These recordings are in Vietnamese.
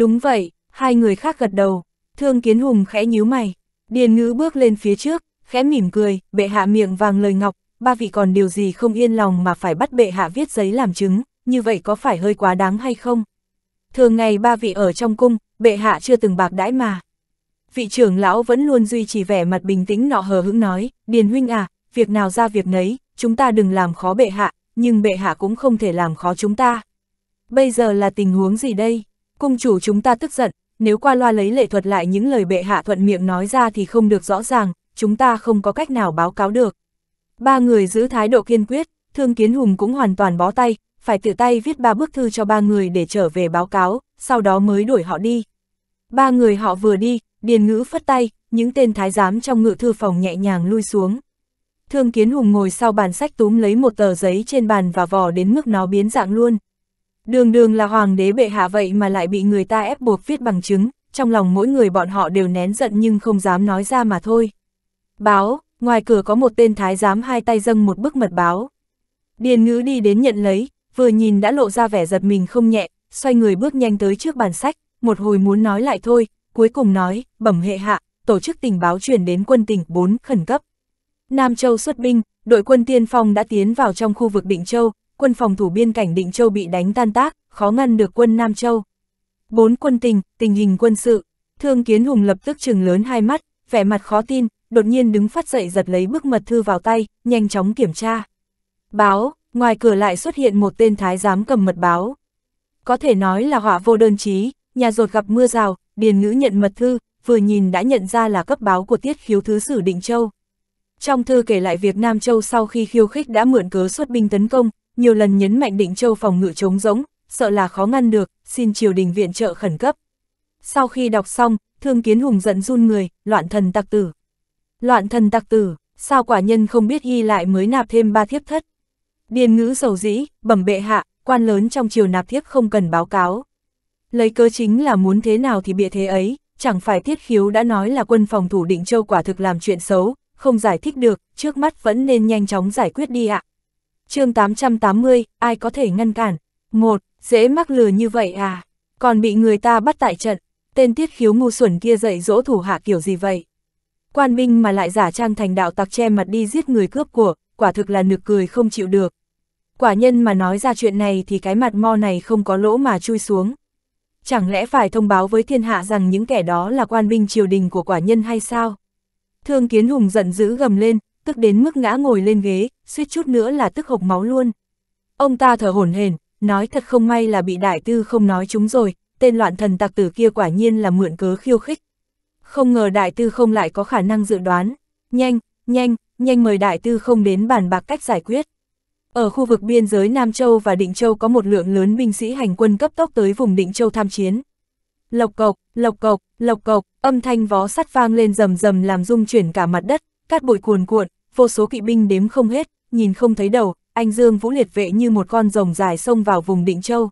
Đúng vậy, hai người khác gật đầu. Thương Kiến Hùng khẽ nhíu mày. Điền ngữ bước lên phía trước, khẽ mỉm cười, bệ hạ miệng vàng lời ngọc, ba vị còn điều gì không yên lòng mà phải bắt bệ hạ viết giấy làm chứng, như vậy có phải hơi quá đáng hay không? Thường ngày ba vị ở trong cung, bệ hạ chưa từng bạc đãi mà. Vị trưởng lão vẫn luôn duy trì vẻ mặt bình tĩnh nọ hờ hững nói, Điền huynh à, việc nào ra việc nấy, chúng ta đừng làm khó bệ hạ, nhưng bệ hạ cũng không thể làm khó chúng ta. Bây giờ là tình huống gì đây? Cung chủ chúng ta tức giận, nếu qua loa lấy lệ thuật lại những lời bệ hạ thuận miệng nói ra thì không được rõ ràng, chúng ta không có cách nào báo cáo được. Ba người giữ thái độ kiên quyết, Thương Kiến Hùng cũng hoàn toàn bó tay, phải tự tay viết ba bức thư cho ba người để trở về báo cáo, sau đó mới đuổi họ đi. Ba người họ vừa đi, Điền Ngữ phất tay, những tên thái giám trong ngự thư phòng nhẹ nhàng lui xuống. Thương Kiến Hùng ngồi sau bàn sách túm lấy một tờ giấy trên bàn và vò đến mức nó biến dạng luôn, Đường đường là hoàng đế bệ hạ vậy mà lại bị người ta ép buộc viết bằng chứng, trong lòng mỗi người bọn họ đều nén giận nhưng không dám nói ra mà thôi. Báo, ngoài cửa có một tên thái giám hai tay dâng một bức mật báo. Điền ngữ đi đến nhận lấy, vừa nhìn đã lộ ra vẻ giật mình không nhẹ, xoay người bước nhanh tới trước bàn sách, một hồi muốn nói lại thôi, cuối cùng nói, bẩm hệ hạ, tổ chức tình báo truyền đến quân tỉnh 4 khẩn cấp. Nam Châu xuất binh, đội quân tiên phong đã tiến vào trong khu vực Định Châu, quân phòng thủ biên cảnh Định Châu bị đánh tan tác, khó ngăn được quân Nam Châu. Bốn quân tình, tình hình quân sự, Thương Kiến Hùng lập tức trừng lớn hai mắt, vẻ mặt khó tin, đột nhiên đứng phát dậy giật lấy bức mật thư vào tay, nhanh chóng kiểm tra. Báo, ngoài cửa lại xuất hiện một tên thái giám cầm mật báo. Có thể nói là họa vô đơn chí, nhà rột gặp mưa rào, điền ngữ nhận mật thư, vừa nhìn đã nhận ra là cấp báo của tiết khiếu thứ sử Định Châu. Trong thư kể lại việc Nam Châu sau khi khiêu khích đã mượn cớ xuất binh tấn công, nhiều lần nhấn mạnh định châu phòng ngự trống rỗng, sợ là khó ngăn được, xin triều đình viện trợ khẩn cấp. Sau khi đọc xong, thương kiến hùng giận run người, loạn thần tặc tử. Loạn thần tặc tử, sao quả nhân không biết ghi lại mới nạp thêm ba thiếp thất. Điền ngữ sầu dĩ, bẩm bệ hạ, quan lớn trong triều nạp thiếp không cần báo cáo. Lấy cơ chính là muốn thế nào thì bịa thế ấy, chẳng phải thiết khiếu đã nói là quân phòng thủ định châu quả thực làm chuyện xấu, không giải thích được, trước mắt vẫn nên nhanh chóng giải quyết đi ạ chương 880, ai có thể ngăn cản? Một, dễ mắc lừa như vậy à? Còn bị người ta bắt tại trận, tên tiết khiếu ngu xuẩn kia dạy dỗ thủ hạ kiểu gì vậy? Quan binh mà lại giả trang thành đạo tặc che mặt đi giết người cướp của, quả thực là nực cười không chịu được. Quả nhân mà nói ra chuyện này thì cái mặt mo này không có lỗ mà chui xuống. Chẳng lẽ phải thông báo với thiên hạ rằng những kẻ đó là quan binh triều đình của quả nhân hay sao? Thương Kiến Hùng giận dữ gầm lên, tức đến mức ngã ngồi lên ghế, suýt chút nữa là tức hộc máu luôn. Ông ta thở hổn hển, nói thật không may là bị đại tư không nói chúng rồi, tên loạn thần tạc tử kia quả nhiên là mượn cớ khiêu khích. Không ngờ đại tư không lại có khả năng dự đoán, nhanh, nhanh, nhanh mời đại tư không đến bàn bạc cách giải quyết. Ở khu vực biên giới Nam Châu và Định Châu có một lượng lớn binh sĩ hành quân cấp tốc tới vùng Định Châu tham chiến. Lộc cộc, lộc cộc, lộc cộc, âm thanh vó sắt vang lên rầm rầm làm rung chuyển cả mặt đất, cát bụi cuồn cuộn, vô số kỵ binh đếm không hết, nhìn không thấy đầu, anh Dương Vũ liệt vệ như một con rồng dài xông vào vùng Định Châu.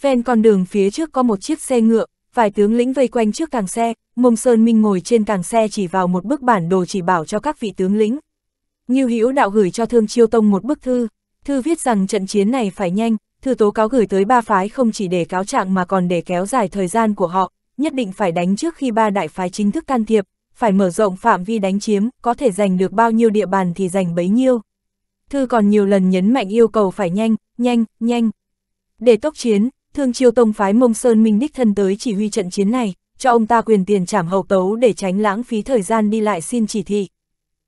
Ven con đường phía trước có một chiếc xe ngựa, vài tướng lĩnh vây quanh trước càng xe, Mông Sơn Minh ngồi trên càng xe chỉ vào một bức bản đồ chỉ bảo cho các vị tướng lĩnh. như Hữu đạo gửi cho Thương Chiêu Tông một bức thư, thư viết rằng trận chiến này phải nhanh, thư tố cáo gửi tới ba phái không chỉ để cáo trạng mà còn để kéo dài thời gian của họ, nhất định phải đánh trước khi ba đại phái chính thức can thiệp, phải mở rộng phạm vi đánh chiếm, có thể giành được bao nhiêu địa bàn thì giành bấy nhiêu. Thư còn nhiều lần nhấn mạnh yêu cầu phải nhanh, nhanh, nhanh. Để tốc chiến, Thương Chiêu Tông phái Mông Sơn Minh đích thân tới chỉ huy trận chiến này, cho ông ta quyền tiền trảm hậu tấu để tránh lãng phí thời gian đi lại xin chỉ thị.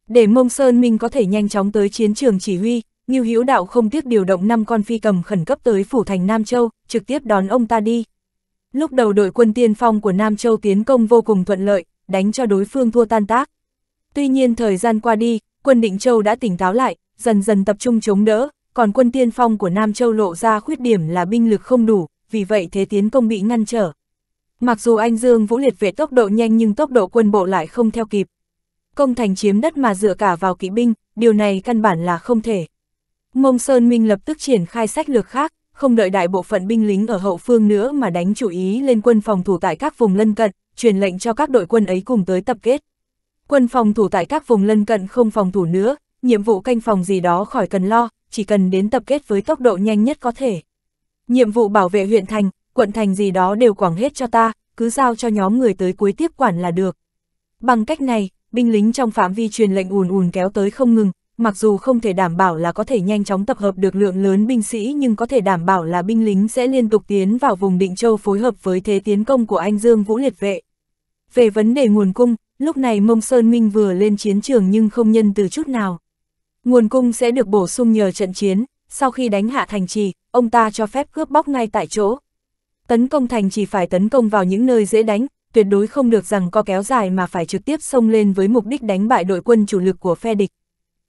Để Mông Sơn Minh có thể nhanh chóng tới chiến trường chỉ huy, Ngưu Hữu Đạo không tiếc điều động 5 con phi cầm khẩn cấp tới phủ thành Nam Châu, trực tiếp đón ông ta đi. Lúc đầu đội quân tiên phong của Nam Châu tiến công vô cùng thuận lợi, đánh cho đối phương thua tan tác. Tuy nhiên thời gian qua đi, quân Định Châu đã tỉnh táo lại, dần dần tập trung chống đỡ, còn quân tiên phong của Nam Châu lộ ra khuyết điểm là binh lực không đủ, vì vậy thế tiến công bị ngăn trở. Mặc dù anh Dương Vũ Liệt về tốc độ nhanh nhưng tốc độ quân bộ lại không theo kịp. Công thành chiếm đất mà dựa cả vào kỵ binh, điều này căn bản là không thể. Mông Sơn Minh lập tức triển khai sách lược khác, không đợi đại bộ phận binh lính ở hậu phương nữa mà đánh chủ ý lên quân phòng thủ tại các vùng lân cận, truyền lệnh cho các đội quân ấy cùng tới tập kết. Quân phòng thủ tại các vùng lân cận không phòng thủ nữa, nhiệm vụ canh phòng gì đó khỏi cần lo, chỉ cần đến tập kết với tốc độ nhanh nhất có thể. Nhiệm vụ bảo vệ huyện thành, quận thành gì đó đều quảng hết cho ta, cứ giao cho nhóm người tới cuối tiếp quản là được. Bằng cách này, binh lính trong phạm vi truyền lệnh ùn ùn kéo tới không ngừng, mặc dù không thể đảm bảo là có thể nhanh chóng tập hợp được lượng lớn binh sĩ nhưng có thể đảm bảo là binh lính sẽ liên tục tiến vào vùng định châu phối hợp với thế tiến công của anh Dương Vũ Liệt Vệ. Về vấn đề nguồn cung, lúc này Mông Sơn Minh vừa lên chiến trường nhưng không nhân từ chút nào. Nguồn cung sẽ được bổ sung nhờ trận chiến, sau khi đánh hạ thành trì, ông ta cho phép cướp bóc ngay tại chỗ. Tấn công thành trì phải tấn công vào những nơi dễ đánh, tuyệt đối không được rằng co kéo dài mà phải trực tiếp xông lên với mục đích đánh bại đội quân chủ lực của phe địch.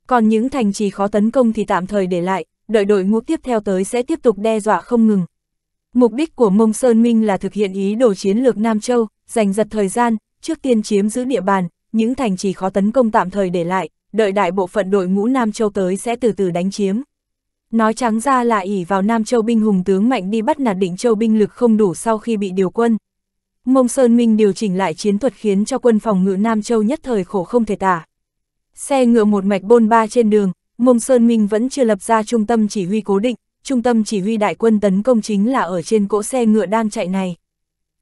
Còn những thành trì khó tấn công thì tạm thời để lại, đợi đội ngũ tiếp theo tới sẽ tiếp tục đe dọa không ngừng. Mục đích của Mông Sơn Minh là thực hiện ý đồ chiến lược Nam Châu, giành giật thời gian, trước tiên chiếm giữ địa bàn, những thành trì khó tấn công tạm thời để lại, đợi đại bộ phận đội ngũ Nam Châu tới sẽ từ từ đánh chiếm. Nói trắng ra là ỉ vào Nam Châu binh hùng tướng mạnh đi bắt nạt định Châu binh lực không đủ sau khi bị điều quân. Mông Sơn Minh điều chỉnh lại chiến thuật khiến cho quân phòng ngự Nam Châu nhất thời khổ không thể tả. Xe ngựa một mạch bôn ba trên đường, Mông Sơn Minh vẫn chưa lập ra trung tâm chỉ huy cố định, trung tâm chỉ huy đại quân tấn công chính là ở trên cỗ xe ngựa đang chạy này.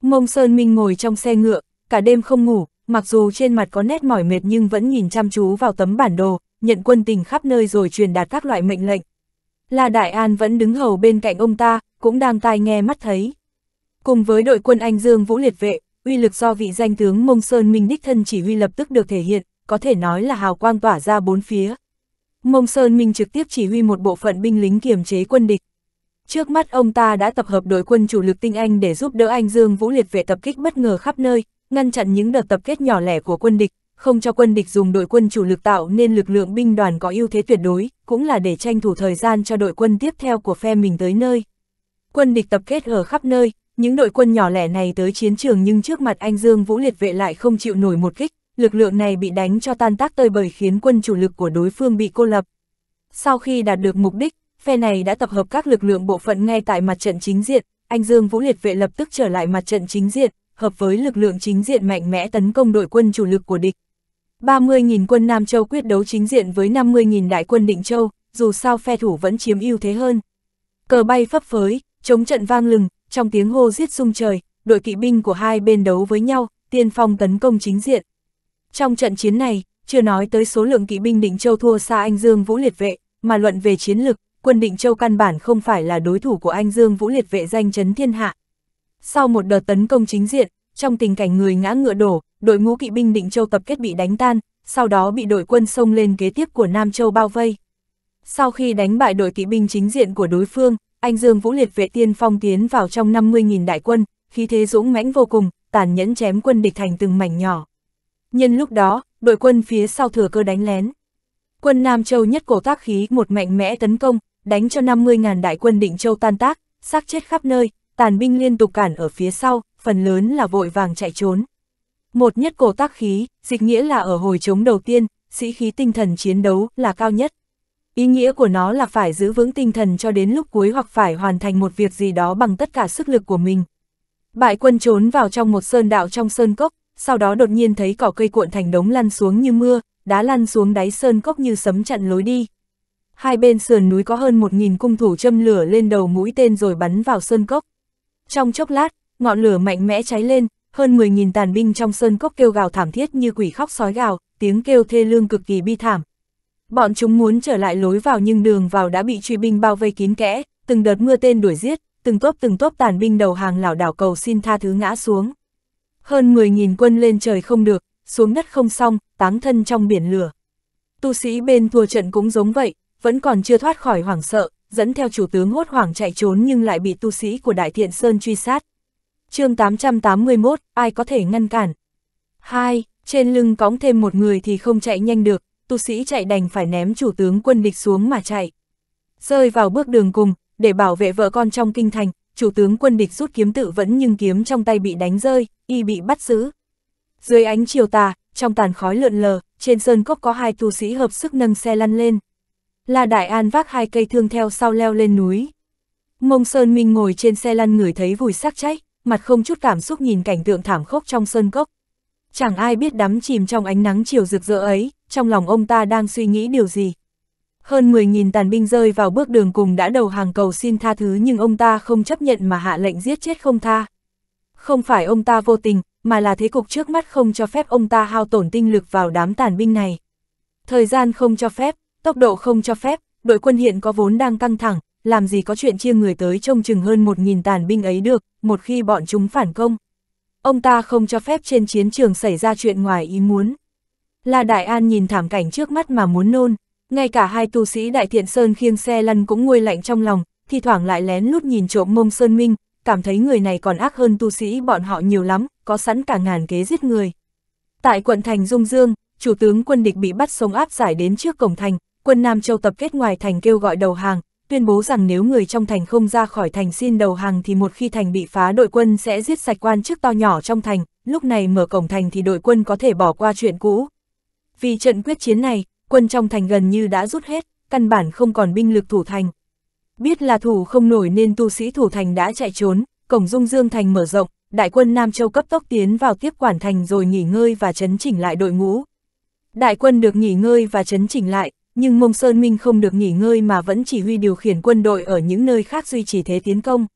Mông Sơn Minh ngồi trong xe ngựa, cả đêm không ngủ, mặc dù trên mặt có nét mỏi mệt nhưng vẫn nhìn chăm chú vào tấm bản đồ, nhận quân tình khắp nơi rồi truyền đạt các loại mệnh lệnh. La Đại An vẫn đứng hầu bên cạnh ông ta, cũng đang tai nghe mắt thấy. Cùng với đội quân Anh Dương Vũ Liệt Vệ, uy lực do vị danh tướng Mông Sơn Minh Đích Thân chỉ huy lập tức được thể hiện, có thể nói là hào quang tỏa ra bốn phía, Mông Sơn Minh trực tiếp chỉ huy một bộ phận binh lính kiểm chế quân địch. Trước mắt ông ta đã tập hợp đội quân chủ lực tinh anh để giúp đỡ anh Dương Vũ Liệt về tập kích bất ngờ khắp nơi, ngăn chặn những đợt tập kết nhỏ lẻ của quân địch, không cho quân địch dùng đội quân chủ lực tạo nên lực lượng binh đoàn có ưu thế tuyệt đối, cũng là để tranh thủ thời gian cho đội quân tiếp theo của phe mình tới nơi. Quân địch tập kết ở khắp nơi, những đội quân nhỏ lẻ này tới chiến trường nhưng trước mặt anh Dương Vũ Liệt vệ lại không chịu nổi một kích, lực lượng này bị đánh cho tan tác tơi bời khiến quân chủ lực của đối phương bị cô lập. Sau khi đạt được mục đích, phe này đã tập hợp các lực lượng bộ phận ngay tại mặt trận chính diện, anh Dương Vũ Liệt Vệ lập tức trở lại mặt trận chính diện, hợp với lực lượng chính diện mạnh mẽ tấn công đội quân chủ lực của địch. 30.000 quân Nam Châu quyết đấu chính diện với 50.000 đại quân Định Châu, dù sao phe thủ vẫn chiếm ưu thế hơn. Cờ bay phấp phới, chống trận vang lừng, trong tiếng hô giết sung trời, đội kỵ binh của hai bên đấu với nhau, tiên phong tấn công chính diện, trong trận chiến này, chưa nói tới số lượng kỵ binh Định Châu thua xa Anh Dương Vũ Liệt Vệ, mà luận về chiến lực, quân Định Châu căn bản không phải là đối thủ của Anh Dương Vũ Liệt Vệ danh chấn thiên hạ. Sau một đợt tấn công chính diện, trong tình cảnh người ngã ngựa đổ, đội ngũ kỵ binh Định Châu tập kết bị đánh tan, sau đó bị đội quân xông lên kế tiếp của Nam Châu bao vây. Sau khi đánh bại đội kỵ binh chính diện của đối phương, anh Dương Vũ Liệt vệ tiên phong tiến vào trong 50.000 đại quân, khí thế dũng mãnh vô cùng, tàn nhẫn chém quân địch thành từng mảnh nhỏ. Nhân lúc đó, đội quân phía sau thừa cơ đánh lén. Quân Nam Châu nhất cổ tác khí một mạnh mẽ tấn công, đánh cho 50.000 đại quân Định Châu tan tác, xác chết khắp nơi, tàn binh liên tục cản ở phía sau, phần lớn là vội vàng chạy trốn. Một nhất cổ tác khí, dịch nghĩa là ở hồi chống đầu tiên, sĩ khí tinh thần chiến đấu là cao nhất. Ý nghĩa của nó là phải giữ vững tinh thần cho đến lúc cuối hoặc phải hoàn thành một việc gì đó bằng tất cả sức lực của mình. Bại quân trốn vào trong một sơn đạo trong sơn cốc, sau đó đột nhiên thấy cỏ cây cuộn thành đống lăn xuống như mưa, đá lăn xuống đáy sơn cốc như sấm chặn lối đi. Hai bên sườn núi có hơn một nghìn cung thủ châm lửa lên đầu mũi tên rồi bắn vào sơn cốc. Trong chốc lát, ngọn lửa mạnh mẽ cháy lên, hơn 10.000 tàn binh trong sơn cốc kêu gào thảm thiết như quỷ khóc sói gào, tiếng kêu thê lương cực kỳ bi thảm. Bọn chúng muốn trở lại lối vào nhưng đường vào đã bị truy binh bao vây kín kẽ, từng đợt mưa tên đuổi giết, từng tốp từng tốp tàn binh đầu hàng lảo đảo cầu xin tha thứ ngã xuống hơn 10.000 quân lên trời không được, xuống đất không xong, táng thân trong biển lửa. Tu sĩ bên thua trận cũng giống vậy, vẫn còn chưa thoát khỏi hoảng sợ, dẫn theo chủ tướng hốt hoảng chạy trốn nhưng lại bị tu sĩ của Đại Thiện Sơn truy sát. chương 881, ai có thể ngăn cản? 2. Trên lưng cõng thêm một người thì không chạy nhanh được, tu sĩ chạy đành phải ném chủ tướng quân địch xuống mà chạy. Rơi vào bước đường cùng, để bảo vệ vợ con trong kinh thành, chủ tướng quân địch rút kiếm tự vẫn nhưng kiếm trong tay bị đánh rơi, y bị bắt giữ. Dưới ánh chiều tà, trong tàn khói lượn lờ, trên sơn cốc có hai tu sĩ hợp sức nâng xe lăn lên. La Đại An vác hai cây thương theo sau leo lên núi. Mông Sơn Minh ngồi trên xe lăn ngửi thấy vùi sắc cháy, mặt không chút cảm xúc nhìn cảnh tượng thảm khốc trong sơn cốc. Chẳng ai biết đắm chìm trong ánh nắng chiều rực rỡ ấy, trong lòng ông ta đang suy nghĩ điều gì. Hơn 10.000 tàn binh rơi vào bước đường cùng đã đầu hàng cầu xin tha thứ nhưng ông ta không chấp nhận mà hạ lệnh giết chết không tha. Không phải ông ta vô tình, mà là thế cục trước mắt không cho phép ông ta hao tổn tinh lực vào đám tàn binh này. Thời gian không cho phép, tốc độ không cho phép, đội quân hiện có vốn đang căng thẳng, làm gì có chuyện chia người tới trông chừng hơn 1.000 tàn binh ấy được, một khi bọn chúng phản công. Ông ta không cho phép trên chiến trường xảy ra chuyện ngoài ý muốn. Là Đại An nhìn thảm cảnh trước mắt mà muốn nôn, ngay cả hai tu sĩ Đại Thiện Sơn khiêng xe lăn cũng nguôi lạnh trong lòng, thi thoảng lại lén lút nhìn trộm mông Sơn Minh, cảm thấy người này còn ác hơn tu sĩ bọn họ nhiều lắm, có sẵn cả ngàn kế giết người. Tại quận thành Dung Dương, chủ tướng quân địch bị bắt sống áp giải đến trước cổng thành, quân Nam Châu tập kết ngoài thành kêu gọi đầu hàng, tuyên bố rằng nếu người trong thành không ra khỏi thành xin đầu hàng thì một khi thành bị phá đội quân sẽ giết sạch quan chức to nhỏ trong thành, lúc này mở cổng thành thì đội quân có thể bỏ qua chuyện cũ. Vì trận quyết chiến này, quân trong thành gần như đã rút hết, căn bản không còn binh lực thủ thành. Biết là thủ không nổi nên tu sĩ thủ thành đã chạy trốn, cổng dung dương thành mở rộng, đại quân Nam Châu cấp tốc tiến vào tiếp quản thành rồi nghỉ ngơi và chấn chỉnh lại đội ngũ. Đại quân được nghỉ ngơi và chấn chỉnh lại, nhưng Mông Sơn Minh không được nghỉ ngơi mà vẫn chỉ huy điều khiển quân đội ở những nơi khác duy trì thế tiến công.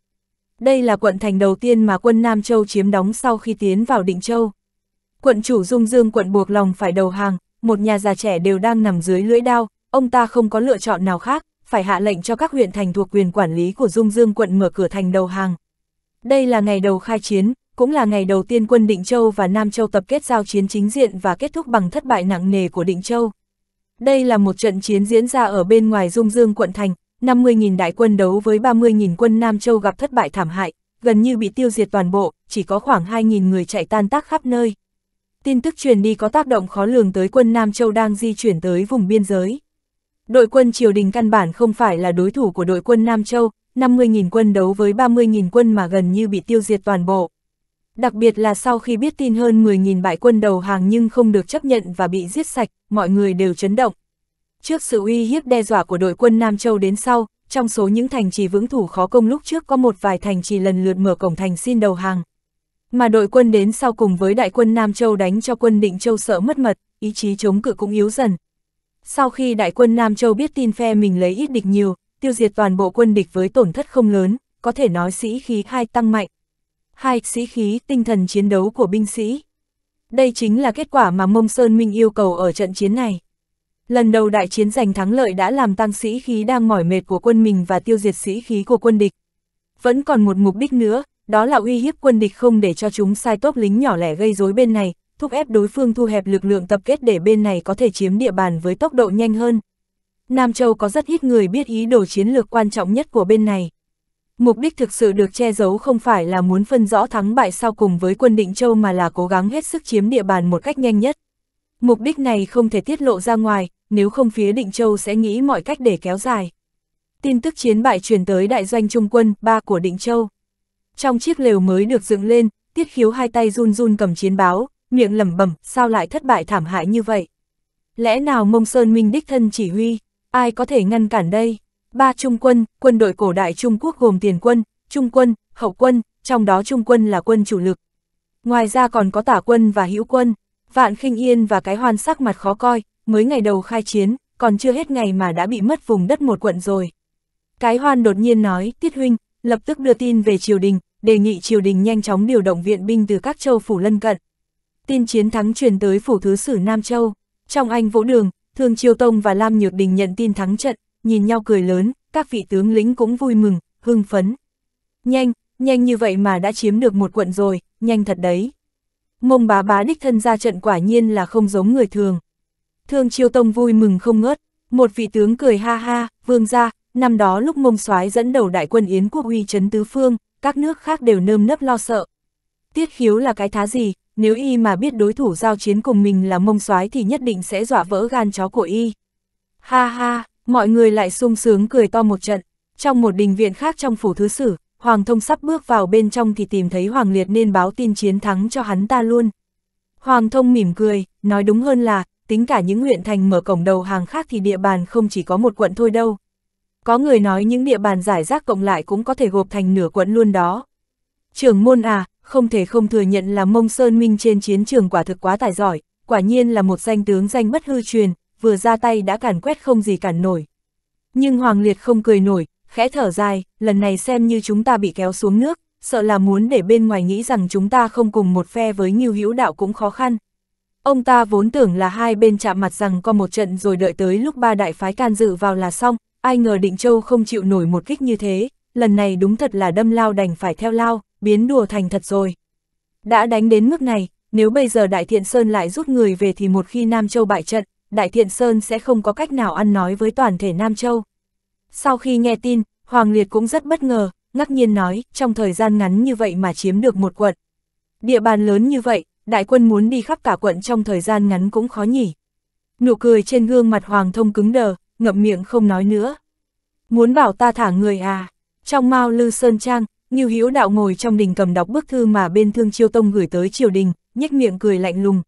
Đây là quận thành đầu tiên mà quân Nam Châu chiếm đóng sau khi tiến vào Định Châu. Quận chủ Dung Dương quận buộc lòng phải đầu hàng, một nhà già trẻ đều đang nằm dưới lưỡi đao, ông ta không có lựa chọn nào khác, phải hạ lệnh cho các huyện thành thuộc quyền quản lý của Dung Dương quận mở cửa thành đầu hàng. Đây là ngày đầu khai chiến, cũng là ngày đầu tiên quân Định Châu và Nam Châu tập kết giao chiến chính diện và kết thúc bằng thất bại nặng nề của Định Châu. Đây là một trận chiến diễn ra ở bên ngoài Dung Dương quận thành, 50.000 đại quân đấu với 30.000 quân Nam Châu gặp thất bại thảm hại, gần như bị tiêu diệt toàn bộ, chỉ có khoảng 2.000 người chạy tan tác khắp nơi tin tức truyền đi có tác động khó lường tới quân Nam Châu đang di chuyển tới vùng biên giới. Đội quân triều đình căn bản không phải là đối thủ của đội quân Nam Châu, 50.000 quân đấu với 30.000 quân mà gần như bị tiêu diệt toàn bộ. Đặc biệt là sau khi biết tin hơn 10.000 bại quân đầu hàng nhưng không được chấp nhận và bị giết sạch, mọi người đều chấn động. Trước sự uy hiếp đe dọa của đội quân Nam Châu đến sau, trong số những thành trì vững thủ khó công lúc trước có một vài thành trì lần lượt mở cổng thành xin đầu hàng, mà đội quân đến sau cùng với đại quân Nam Châu đánh cho quân Định Châu sợ mất mật, ý chí chống cự cũng yếu dần. Sau khi đại quân Nam Châu biết tin phe mình lấy ít địch nhiều, tiêu diệt toàn bộ quân địch với tổn thất không lớn, có thể nói sĩ khí hai tăng mạnh. Hai, sĩ khí, tinh thần chiến đấu của binh sĩ. Đây chính là kết quả mà Mông Sơn Minh yêu cầu ở trận chiến này. Lần đầu đại chiến giành thắng lợi đã làm tăng sĩ khí đang mỏi mệt của quân mình và tiêu diệt sĩ khí của quân địch. Vẫn còn một mục đích nữa, đó là uy hiếp quân địch không để cho chúng sai tốt lính nhỏ lẻ gây rối bên này, thúc ép đối phương thu hẹp lực lượng tập kết để bên này có thể chiếm địa bàn với tốc độ nhanh hơn. Nam Châu có rất ít người biết ý đồ chiến lược quan trọng nhất của bên này. Mục đích thực sự được che giấu không phải là muốn phân rõ thắng bại sau cùng với quân Định Châu mà là cố gắng hết sức chiếm địa bàn một cách nhanh nhất. Mục đích này không thể tiết lộ ra ngoài, nếu không phía Định Châu sẽ nghĩ mọi cách để kéo dài. Tin tức chiến bại truyền tới đại doanh trung quân 3 của Định Châu. Trong chiếc lều mới được dựng lên, tiết khiếu hai tay run run cầm chiến báo, miệng lẩm bẩm sao lại thất bại thảm hại như vậy. Lẽ nào mông sơn minh đích thân chỉ huy, ai có thể ngăn cản đây? Ba trung quân, quân đội cổ đại Trung Quốc gồm tiền quân, trung quân, hậu quân, trong đó trung quân là quân chủ lực. Ngoài ra còn có tả quân và hữu quân, vạn khinh yên và cái hoan sắc mặt khó coi, mới ngày đầu khai chiến, còn chưa hết ngày mà đã bị mất vùng đất một quận rồi. Cái hoan đột nhiên nói, tiết huynh, lập tức đưa tin về triều đình, đề nghị triều đình nhanh chóng điều động viện binh từ các châu phủ lân cận. Tin chiến thắng truyền tới phủ thứ sử Nam Châu, trong anh vũ đường, Thường Triều Tông và Lam Nhược Đình nhận tin thắng trận, nhìn nhau cười lớn, các vị tướng lĩnh cũng vui mừng, hưng phấn. Nhanh, nhanh như vậy mà đã chiếm được một quận rồi, nhanh thật đấy. Mông bá bá đích thân ra trận quả nhiên là không giống người thường. Thương Chiêu Tông vui mừng không ngớt, một vị tướng cười ha ha, vương ra, Năm đó lúc mông soái dẫn đầu đại quân Yến quốc uy chấn tứ phương, các nước khác đều nơm nấp lo sợ. Tiết khiếu là cái thá gì, nếu y mà biết đối thủ giao chiến cùng mình là mông soái thì nhất định sẽ dọa vỡ gan chó của y. Ha ha, mọi người lại sung sướng cười to một trận. Trong một đình viện khác trong phủ thứ sử, Hoàng thông sắp bước vào bên trong thì tìm thấy Hoàng liệt nên báo tin chiến thắng cho hắn ta luôn. Hoàng thông mỉm cười, nói đúng hơn là, tính cả những huyện thành mở cổng đầu hàng khác thì địa bàn không chỉ có một quận thôi đâu, có người nói những địa bàn giải rác cộng lại cũng có thể gộp thành nửa quận luôn đó. Trưởng môn à, không thể không thừa nhận là mông sơn minh trên chiến trường quả thực quá tài giỏi, quả nhiên là một danh tướng danh bất hư truyền, vừa ra tay đã càn quét không gì cản nổi. Nhưng Hoàng Liệt không cười nổi, khẽ thở dài, lần này xem như chúng ta bị kéo xuống nước, sợ là muốn để bên ngoài nghĩ rằng chúng ta không cùng một phe với Ngưu Hữu Đạo cũng khó khăn. Ông ta vốn tưởng là hai bên chạm mặt rằng có một trận rồi đợi tới lúc ba đại phái can dự vào là xong, ai ngờ Định Châu không chịu nổi một kích như thế, lần này đúng thật là đâm lao đành phải theo lao, biến đùa thành thật rồi. Đã đánh đến mức này, nếu bây giờ Đại Thiện Sơn lại rút người về thì một khi Nam Châu bại trận, Đại Thiện Sơn sẽ không có cách nào ăn nói với toàn thể Nam Châu. Sau khi nghe tin, Hoàng Liệt cũng rất bất ngờ, ngắc nhiên nói, trong thời gian ngắn như vậy mà chiếm được một quận. Địa bàn lớn như vậy, đại quân muốn đi khắp cả quận trong thời gian ngắn cũng khó nhỉ. Nụ cười trên gương mặt Hoàng Thông cứng đờ, ngậm miệng không nói nữa. Muốn bảo ta thả người à? Trong Mao Lư Sơn Trang, ngưu Hữu Đạo ngồi trong đình cầm đọc bức thư mà bên Thương Chiêu Tông gửi tới triều đình, nhếch miệng cười lạnh lùng.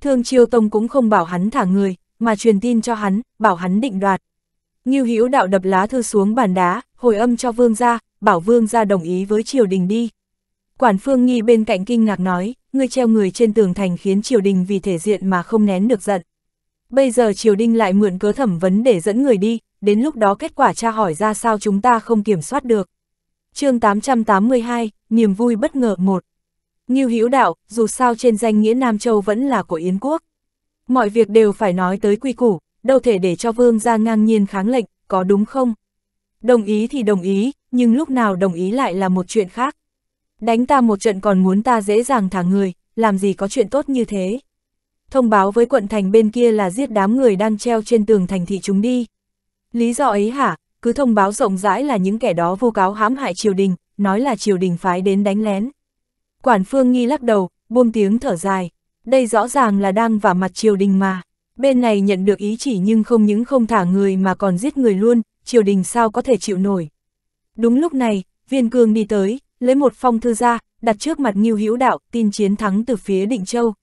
Thương Chiêu Tông cũng không bảo hắn thả người, mà truyền tin cho hắn, bảo hắn định đoạt. ngưu Hữu Đạo đập lá thư xuống bàn đá, hồi âm cho vương gia, bảo vương gia đồng ý với triều đình đi. Quản Phương Nghi bên cạnh kinh ngạc nói, ngươi treo người trên tường thành khiến triều đình vì thể diện mà không nén được giận bây giờ triều đình lại mượn cớ thẩm vấn để dẫn người đi, đến lúc đó kết quả tra hỏi ra sao chúng ta không kiểm soát được. chương 882, niềm vui bất ngờ 1 Nghiêu Hữu Đạo, dù sao trên danh nghĩa Nam Châu vẫn là của Yến Quốc. Mọi việc đều phải nói tới quy củ, đâu thể để cho vương ra ngang nhiên kháng lệnh, có đúng không? Đồng ý thì đồng ý, nhưng lúc nào đồng ý lại là một chuyện khác. Đánh ta một trận còn muốn ta dễ dàng thả người, làm gì có chuyện tốt như thế thông báo với quận thành bên kia là giết đám người đang treo trên tường thành thị chúng đi. Lý do ấy hả, cứ thông báo rộng rãi là những kẻ đó vô cáo hãm hại triều đình, nói là triều đình phái đến đánh lén. Quản phương nghi lắc đầu, buông tiếng thở dài, đây rõ ràng là đang vào mặt triều đình mà. Bên này nhận được ý chỉ nhưng không những không thả người mà còn giết người luôn, triều đình sao có thể chịu nổi. Đúng lúc này, viên cương đi tới, lấy một phong thư ra, đặt trước mặt Ngưu Hữu Đạo, tin chiến thắng từ phía Định Châu.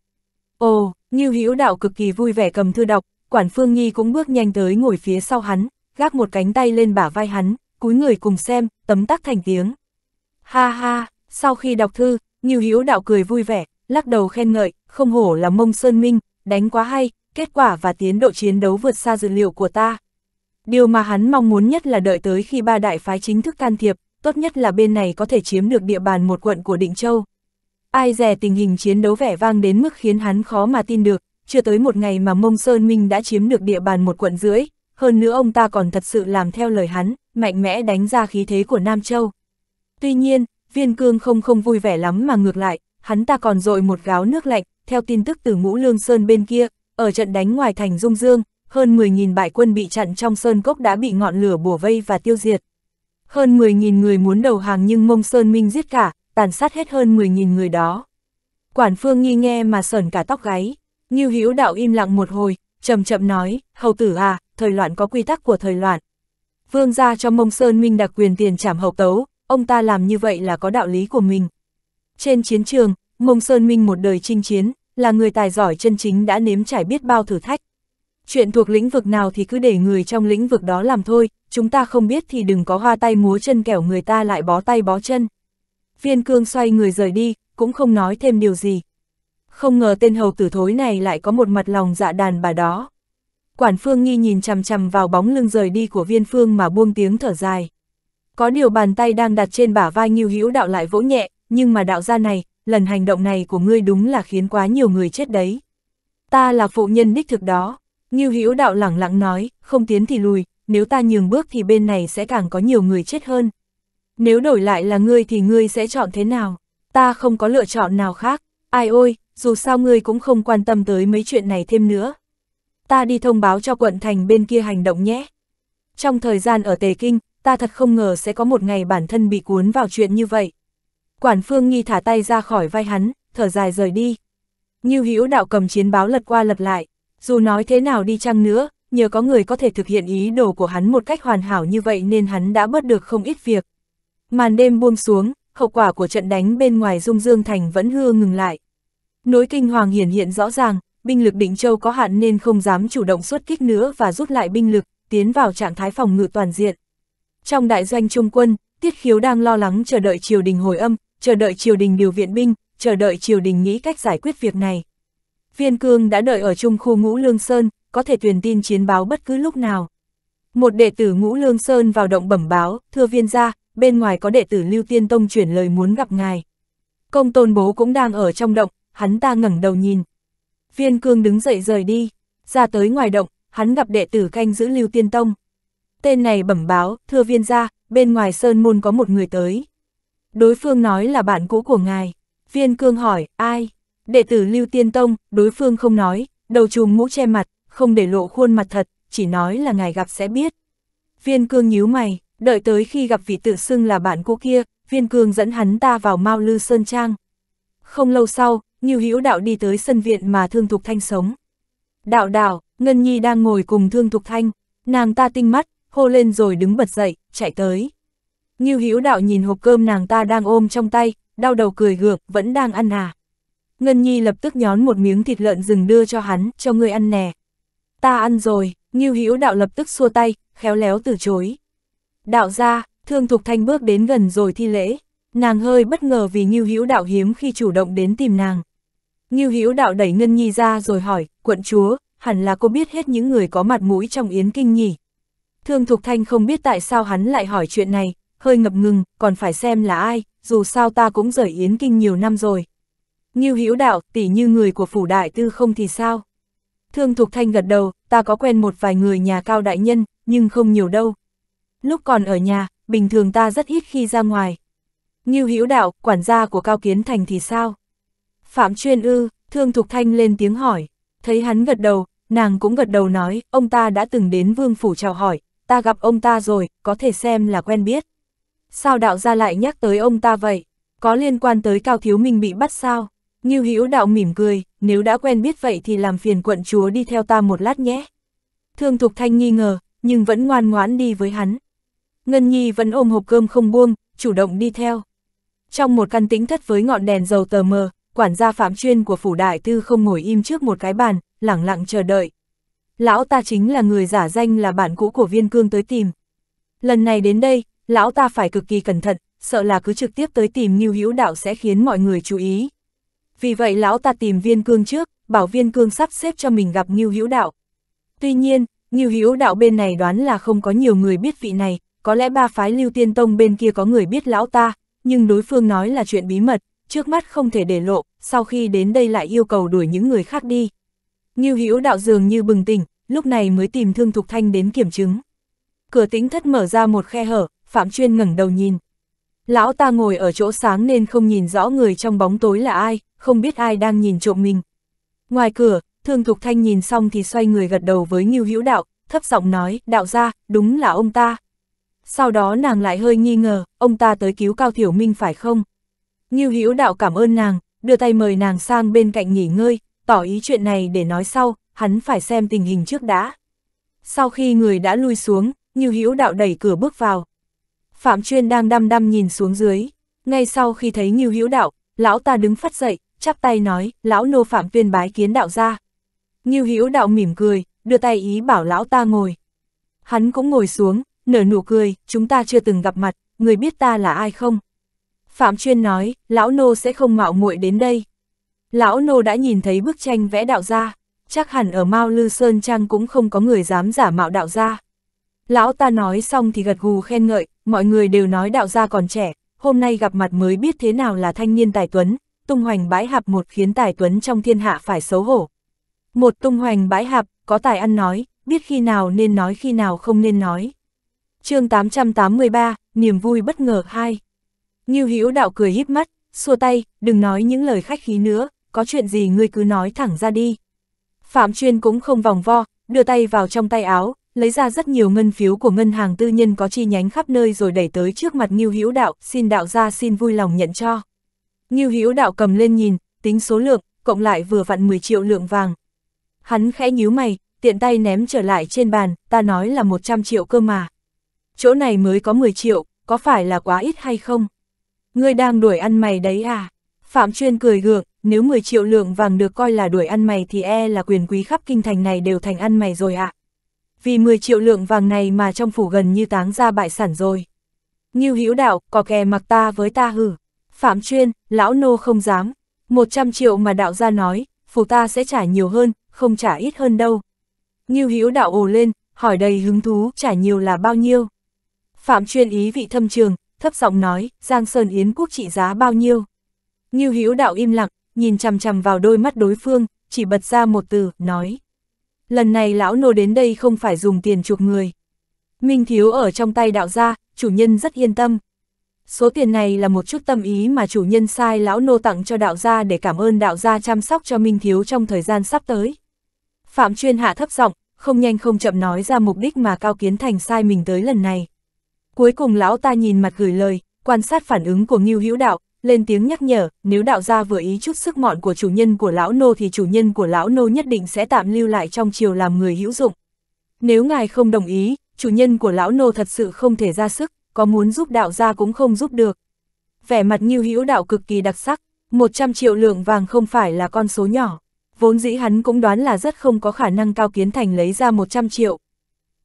Ồ, như Hữu Đạo cực kỳ vui vẻ cầm thư đọc, Quản Phương Nhi cũng bước nhanh tới ngồi phía sau hắn, gác một cánh tay lên bả vai hắn, cúi người cùng xem, tấm tắc thành tiếng. Ha ha, sau khi đọc thư, Như Hữu Đạo cười vui vẻ, lắc đầu khen ngợi, không hổ là mông sơn minh, đánh quá hay, kết quả và tiến độ chiến đấu vượt xa dự liệu của ta. Điều mà hắn mong muốn nhất là đợi tới khi ba đại phái chính thức can thiệp, tốt nhất là bên này có thể chiếm được địa bàn một quận của Định Châu. Ai dè tình hình chiến đấu vẻ vang đến mức khiến hắn khó mà tin được, chưa tới một ngày mà Mông Sơn Minh đã chiếm được địa bàn một quận rưỡi, hơn nữa ông ta còn thật sự làm theo lời hắn, mạnh mẽ đánh ra khí thế của Nam Châu. Tuy nhiên, viên cương không không vui vẻ lắm mà ngược lại, hắn ta còn dội một gáo nước lạnh, theo tin tức từ ngũ lương sơn bên kia, ở trận đánh ngoài thành Dung Dương, hơn 10.000 bại quân bị chặn trong sơn cốc đã bị ngọn lửa bùa vây và tiêu diệt. Hơn 10.000 người muốn đầu hàng nhưng Mông Sơn Minh giết cả, tàn sát hết hơn 10.000 người đó. Quản phương nghi nghe mà sờn cả tóc gáy, Ngưu Hữu Đạo im lặng một hồi, chậm chậm nói, hầu tử à, thời loạn có quy tắc của thời loạn. Vương gia cho Mông Sơn Minh đặc quyền tiền trảm hậu tấu, ông ta làm như vậy là có đạo lý của mình. Trên chiến trường, Mông Sơn Minh một đời chinh chiến, là người tài giỏi chân chính đã nếm trải biết bao thử thách. Chuyện thuộc lĩnh vực nào thì cứ để người trong lĩnh vực đó làm thôi, chúng ta không biết thì đừng có hoa tay múa chân kẻo người ta lại bó tay bó chân viên cương xoay người rời đi, cũng không nói thêm điều gì. Không ngờ tên hầu tử thối này lại có một mặt lòng dạ đàn bà đó. Quản phương nghi nhìn chằm chằm vào bóng lưng rời đi của viên phương mà buông tiếng thở dài. Có điều bàn tay đang đặt trên bả vai nghiêu hữu đạo lại vỗ nhẹ, nhưng mà đạo gia này, lần hành động này của ngươi đúng là khiến quá nhiều người chết đấy. Ta là phụ nhân đích thực đó. Nghiêu hữu đạo lẳng lặng nói, không tiến thì lùi, nếu ta nhường bước thì bên này sẽ càng có nhiều người chết hơn. Nếu đổi lại là ngươi thì ngươi sẽ chọn thế nào? Ta không có lựa chọn nào khác. Ai ôi, dù sao ngươi cũng không quan tâm tới mấy chuyện này thêm nữa. Ta đi thông báo cho quận thành bên kia hành động nhé. Trong thời gian ở Tề Kinh, ta thật không ngờ sẽ có một ngày bản thân bị cuốn vào chuyện như vậy. Quản Phương Nghi thả tay ra khỏi vai hắn, thở dài rời đi. Như hữu đạo cầm chiến báo lật qua lật lại, dù nói thế nào đi chăng nữa, nhờ có người có thể thực hiện ý đồ của hắn một cách hoàn hảo như vậy nên hắn đã bớt được không ít việc. Màn đêm buông xuống, hậu quả của trận đánh bên ngoài Dung Dương Thành vẫn hưa ngừng lại. Nối kinh hoàng hiển hiện rõ ràng, binh lực Định Châu có hạn nên không dám chủ động xuất kích nữa và rút lại binh lực, tiến vào trạng thái phòng ngự toàn diện. Trong đại doanh trung quân, Tiết Khiếu đang lo lắng chờ đợi triều đình hồi âm, chờ đợi triều đình điều viện binh, chờ đợi triều đình nghĩ cách giải quyết việc này. Viên Cương đã đợi ở trung khu Ngũ Lương Sơn, có thể truyền tin chiến báo bất cứ lúc nào. Một đệ tử Ngũ Lương Sơn vào động bẩm báo, thưa viên gia, bên ngoài có đệ tử Lưu Tiên Tông chuyển lời muốn gặp ngài. Công tôn bố cũng đang ở trong động, hắn ta ngẩng đầu nhìn. Viên cương đứng dậy rời đi, ra tới ngoài động, hắn gặp đệ tử canh giữ Lưu Tiên Tông. Tên này bẩm báo, thưa viên gia, bên ngoài sơn môn có một người tới. Đối phương nói là bạn cũ của ngài. Viên cương hỏi, ai? Đệ tử Lưu Tiên Tông, đối phương không nói, đầu trùm mũ che mặt, không để lộ khuôn mặt thật, chỉ nói là ngài gặp sẽ biết. Viên cương nhíu mày, đợi tới khi gặp vị tự xưng là bạn cũ kia, viên cương dẫn hắn ta vào Mao Lư Sơn Trang. Không lâu sau, Nhiêu Hữu Đạo đi tới sân viện mà Thương Thục Thanh sống. Đạo đạo, Ngân Nhi đang ngồi cùng Thương Thục Thanh, nàng ta tinh mắt, hô lên rồi đứng bật dậy, chạy tới. Nhiêu Hữu Đạo nhìn hộp cơm nàng ta đang ôm trong tay, đau đầu cười gượng, vẫn đang ăn à. Ngân Nhi lập tức nhón một miếng thịt lợn rừng đưa cho hắn, cho người ăn nè. Ta ăn rồi, Nhiêu Hữu Đạo lập tức xua tay, khéo léo từ chối. Đạo gia, Thương Thục Thanh bước đến gần rồi thi lễ, nàng hơi bất ngờ vì Ngưu Hữu Đạo hiếm khi chủ động đến tìm nàng. Ngưu Hữu Đạo đẩy Ngân Nhi ra rồi hỏi, quận chúa, hẳn là cô biết hết những người có mặt mũi trong yến kinh nhỉ. Thương Thục Thanh không biết tại sao hắn lại hỏi chuyện này, hơi ngập ngừng, còn phải xem là ai, dù sao ta cũng rời yến kinh nhiều năm rồi. Ngưu Hữu Đạo, tỉ như người của phủ đại tư không thì sao? Thương Thục Thanh gật đầu, ta có quen một vài người nhà cao đại nhân, nhưng không nhiều đâu, Lúc còn ở nhà, bình thường ta rất ít khi ra ngoài. Ngưu Hữu Đạo, quản gia của Cao Kiến Thành thì sao? Phạm Chuyên ư, Thương Thục Thanh lên tiếng hỏi. Thấy hắn gật đầu, nàng cũng gật đầu nói, ông ta đã từng đến vương phủ chào hỏi, ta gặp ông ta rồi, có thể xem là quen biết. Sao đạo gia lại nhắc tới ông ta vậy? Có liên quan tới Cao Thiếu Minh bị bắt sao? Ngưu Hữu Đạo mỉm cười, nếu đã quen biết vậy thì làm phiền quận chúa đi theo ta một lát nhé. Thương Thục Thanh nghi ngờ, nhưng vẫn ngoan ngoãn đi với hắn. Ngân Nhi vẫn ôm hộp cơm không buông, chủ động đi theo. Trong một căn tính thất với ngọn đèn dầu tờ mờ, quản gia phạm chuyên của phủ đại tư không ngồi im trước một cái bàn, lẳng lặng chờ đợi. Lão ta chính là người giả danh là bạn cũ của viên cương tới tìm. Lần này đến đây, lão ta phải cực kỳ cẩn thận, sợ là cứ trực tiếp tới tìm Ngưu Hữu Đạo sẽ khiến mọi người chú ý. Vì vậy lão ta tìm Viên Cương trước, bảo Viên Cương sắp xếp cho mình gặp Ngưu Hữu Đạo. Tuy nhiên, Ngưu Hữu Đạo bên này đoán là không có nhiều người biết vị này, có lẽ ba phái lưu tiên tông bên kia có người biết lão ta, nhưng đối phương nói là chuyện bí mật, trước mắt không thể để lộ, sau khi đến đây lại yêu cầu đuổi những người khác đi. Ngưu Hữu đạo dường như bừng tỉnh, lúc này mới tìm Thương Thục Thanh đến kiểm chứng. Cửa tĩnh thất mở ra một khe hở, Phạm Chuyên ngẩng đầu nhìn. Lão ta ngồi ở chỗ sáng nên không nhìn rõ người trong bóng tối là ai, không biết ai đang nhìn trộm mình. Ngoài cửa, Thương Thục Thanh nhìn xong thì xoay người gật đầu với Ngưu Hữu đạo, thấp giọng nói, đạo ra, đúng là ông ta. Sau đó nàng lại hơi nghi ngờ, ông ta tới cứu Cao Thiểu Minh phải không? Ngưu Hữu Đạo cảm ơn nàng, đưa tay mời nàng sang bên cạnh nghỉ ngơi, tỏ ý chuyện này để nói sau, hắn phải xem tình hình trước đã. Sau khi người đã lui xuống, Ngưu Hữu Đạo đẩy cửa bước vào. Phạm Chuyên đang đăm đăm nhìn xuống dưới, ngay sau khi thấy Ngưu Hữu Đạo, lão ta đứng phát dậy, chắp tay nói, lão nô Phạm Tuyên bái kiến đạo ra. Ngưu Hữu Đạo mỉm cười, đưa tay ý bảo lão ta ngồi. Hắn cũng ngồi xuống, nở nụ cười, chúng ta chưa từng gặp mặt, người biết ta là ai không? Phạm Chuyên nói, lão nô sẽ không mạo muội đến đây. Lão nô đã nhìn thấy bức tranh vẽ đạo gia, chắc hẳn ở Mao Lư Sơn Trang cũng không có người dám giả mạo đạo gia. Lão ta nói xong thì gật gù khen ngợi, mọi người đều nói đạo gia còn trẻ, hôm nay gặp mặt mới biết thế nào là thanh niên tài tuấn, tung hoành bãi hạp một khiến tài tuấn trong thiên hạ phải xấu hổ. Một tung hoành bãi hạp, có tài ăn nói, biết khi nào nên nói khi nào không nên nói chương 883, niềm vui bất ngờ hai. Ngưu Hữu Đạo cười híp mắt, xua tay, đừng nói những lời khách khí nữa, có chuyện gì ngươi cứ nói thẳng ra đi. Phạm Chuyên cũng không vòng vo, đưa tay vào trong tay áo, lấy ra rất nhiều ngân phiếu của ngân hàng tư nhân có chi nhánh khắp nơi rồi đẩy tới trước mặt Ngưu Hữu Đạo, xin đạo ra xin vui lòng nhận cho. Ngưu Hữu Đạo cầm lên nhìn, tính số lượng, cộng lại vừa vặn 10 triệu lượng vàng. Hắn khẽ nhíu mày, tiện tay ném trở lại trên bàn, ta nói là 100 triệu cơ mà chỗ này mới có 10 triệu, có phải là quá ít hay không? Ngươi đang đuổi ăn mày đấy à? Phạm Chuyên cười gượng, nếu 10 triệu lượng vàng được coi là đuổi ăn mày thì e là quyền quý khắp kinh thành này đều thành ăn mày rồi ạ. À. Vì 10 triệu lượng vàng này mà trong phủ gần như táng ra bại sản rồi. như Hữu Đạo, có kè mặc ta với ta hử. Phạm Chuyên, lão nô không dám. 100 triệu mà đạo gia nói, phủ ta sẽ trả nhiều hơn, không trả ít hơn đâu. như Hữu Đạo ồ lên, hỏi đầy hứng thú, trả nhiều là bao nhiêu? Phạm chuyên ý vị thâm trường, thấp giọng nói, Giang Sơn Yến quốc trị giá bao nhiêu. Như Hữu đạo im lặng, nhìn chằm chằm vào đôi mắt đối phương, chỉ bật ra một từ, nói. Lần này lão nô đến đây không phải dùng tiền chuộc người. Minh Thiếu ở trong tay đạo gia, chủ nhân rất yên tâm. Số tiền này là một chút tâm ý mà chủ nhân sai lão nô tặng cho đạo gia để cảm ơn đạo gia chăm sóc cho Minh Thiếu trong thời gian sắp tới. Phạm chuyên hạ thấp giọng, không nhanh không chậm nói ra mục đích mà Cao Kiến Thành sai mình tới lần này. Cuối cùng lão ta nhìn mặt gửi lời, quan sát phản ứng của Ngưu Hữu Đạo, lên tiếng nhắc nhở, nếu đạo gia vừa ý chút sức mọn của chủ nhân của lão nô thì chủ nhân của lão nô nhất định sẽ tạm lưu lại trong chiều làm người hữu dụng. Nếu ngài không đồng ý, chủ nhân của lão nô thật sự không thể ra sức, có muốn giúp đạo gia cũng không giúp được. Vẻ mặt Ngưu Hữu Đạo cực kỳ đặc sắc, 100 triệu lượng vàng không phải là con số nhỏ. Vốn dĩ hắn cũng đoán là rất không có khả năng Cao Kiến Thành lấy ra 100 triệu.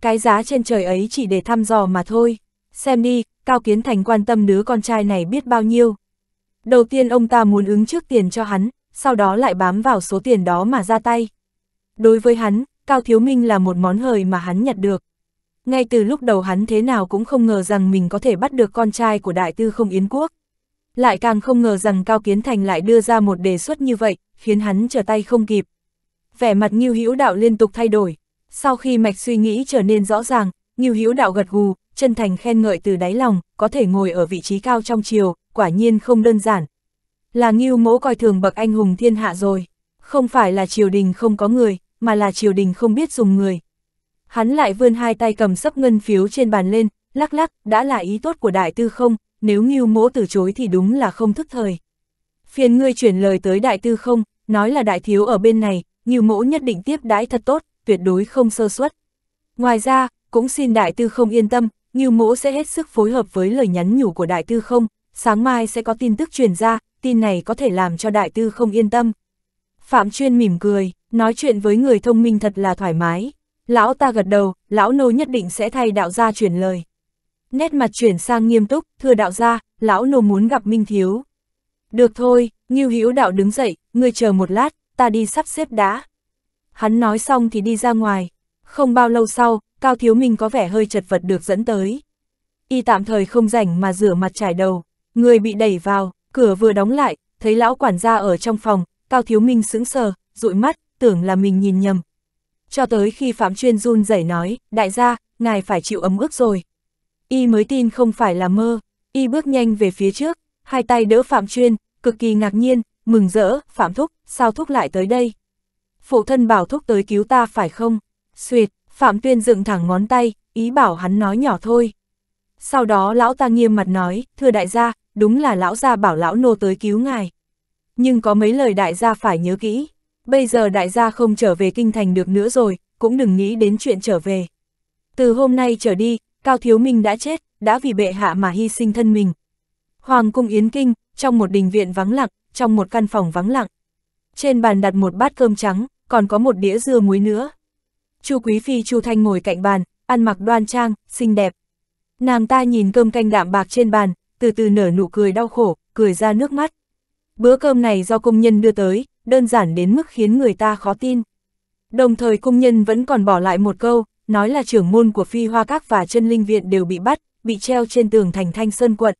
Cái giá trên trời ấy chỉ để thăm dò mà thôi xem đi, Cao Kiến Thành quan tâm đứa con trai này biết bao nhiêu. Đầu tiên ông ta muốn ứng trước tiền cho hắn, sau đó lại bám vào số tiền đó mà ra tay. Đối với hắn, Cao Thiếu Minh là một món hời mà hắn nhặt được. Ngay từ lúc đầu hắn thế nào cũng không ngờ rằng mình có thể bắt được con trai của đại tư không Yến Quốc. Lại càng không ngờ rằng Cao Kiến Thành lại đưa ra một đề xuất như vậy, khiến hắn trở tay không kịp. Vẻ mặt Ngưu Hữu Đạo liên tục thay đổi. Sau khi mạch suy nghĩ trở nên rõ ràng, Ngưu Hữu Đạo gật gù, chân thành khen ngợi từ đáy lòng, có thể ngồi ở vị trí cao trong triều, quả nhiên không đơn giản. Là nghiêu mỗ coi thường bậc anh hùng thiên hạ rồi, không phải là triều đình không có người, mà là triều đình không biết dùng người. Hắn lại vươn hai tay cầm sấp ngân phiếu trên bàn lên, lắc lắc, đã là ý tốt của đại tư không, nếu nghiêu mỗ từ chối thì đúng là không thức thời. Phiền ngươi chuyển lời tới đại tư không, nói là đại thiếu ở bên này, nghiêu mỗ nhất định tiếp đãi thật tốt, tuyệt đối không sơ suất. Ngoài ra, cũng xin đại tư không yên tâm, Ngưu Mỗ sẽ hết sức phối hợp với lời nhắn nhủ của Đại Tư Không, sáng mai sẽ có tin tức truyền ra, tin này có thể làm cho Đại Tư Không yên tâm. Phạm Chuyên mỉm cười, nói chuyện với người thông minh thật là thoải mái. Lão ta gật đầu, lão nô nhất định sẽ thay đạo gia truyền lời. Nét mặt chuyển sang nghiêm túc, thưa đạo gia, lão nô muốn gặp Minh Thiếu. Được thôi, Ngưu Hữu đạo đứng dậy, người chờ một lát, ta đi sắp xếp đã. Hắn nói xong thì đi ra ngoài. Không bao lâu sau, Cao Thiếu Minh có vẻ hơi chật vật được dẫn tới. Y tạm thời không rảnh mà rửa mặt trải đầu, người bị đẩy vào, cửa vừa đóng lại, thấy lão quản gia ở trong phòng, Cao Thiếu Minh sững sờ, dụi mắt, tưởng là mình nhìn nhầm. Cho tới khi Phạm Chuyên run rẩy nói, đại gia, ngài phải chịu ấm ức rồi. Y mới tin không phải là mơ, Y bước nhanh về phía trước, hai tay đỡ Phạm Chuyên, cực kỳ ngạc nhiên, mừng rỡ, Phạm Thúc, sao Thúc lại tới đây? Phụ thân bảo Thúc tới cứu ta phải không? Xuyệt, Phạm Tuyên dựng thẳng ngón tay, ý bảo hắn nói nhỏ thôi. Sau đó lão ta nghiêm mặt nói, thưa đại gia, đúng là lão gia bảo lão nô tới cứu ngài. Nhưng có mấy lời đại gia phải nhớ kỹ, bây giờ đại gia không trở về kinh thành được nữa rồi, cũng đừng nghĩ đến chuyện trở về. Từ hôm nay trở đi, Cao Thiếu Minh đã chết, đã vì bệ hạ mà hy sinh thân mình. Hoàng cung Yến Kinh, trong một đình viện vắng lặng, trong một căn phòng vắng lặng. Trên bàn đặt một bát cơm trắng, còn có một đĩa dưa muối nữa. Chu Quý Phi Chu Thanh ngồi cạnh bàn, ăn mặc đoan trang, xinh đẹp. Nàng ta nhìn cơm canh đạm bạc trên bàn, từ từ nở nụ cười đau khổ, cười ra nước mắt. Bữa cơm này do công nhân đưa tới, đơn giản đến mức khiến người ta khó tin. Đồng thời công nhân vẫn còn bỏ lại một câu, nói là trưởng môn của Phi Hoa Các và chân linh viện đều bị bắt, bị treo trên tường thành Thanh Sơn quận.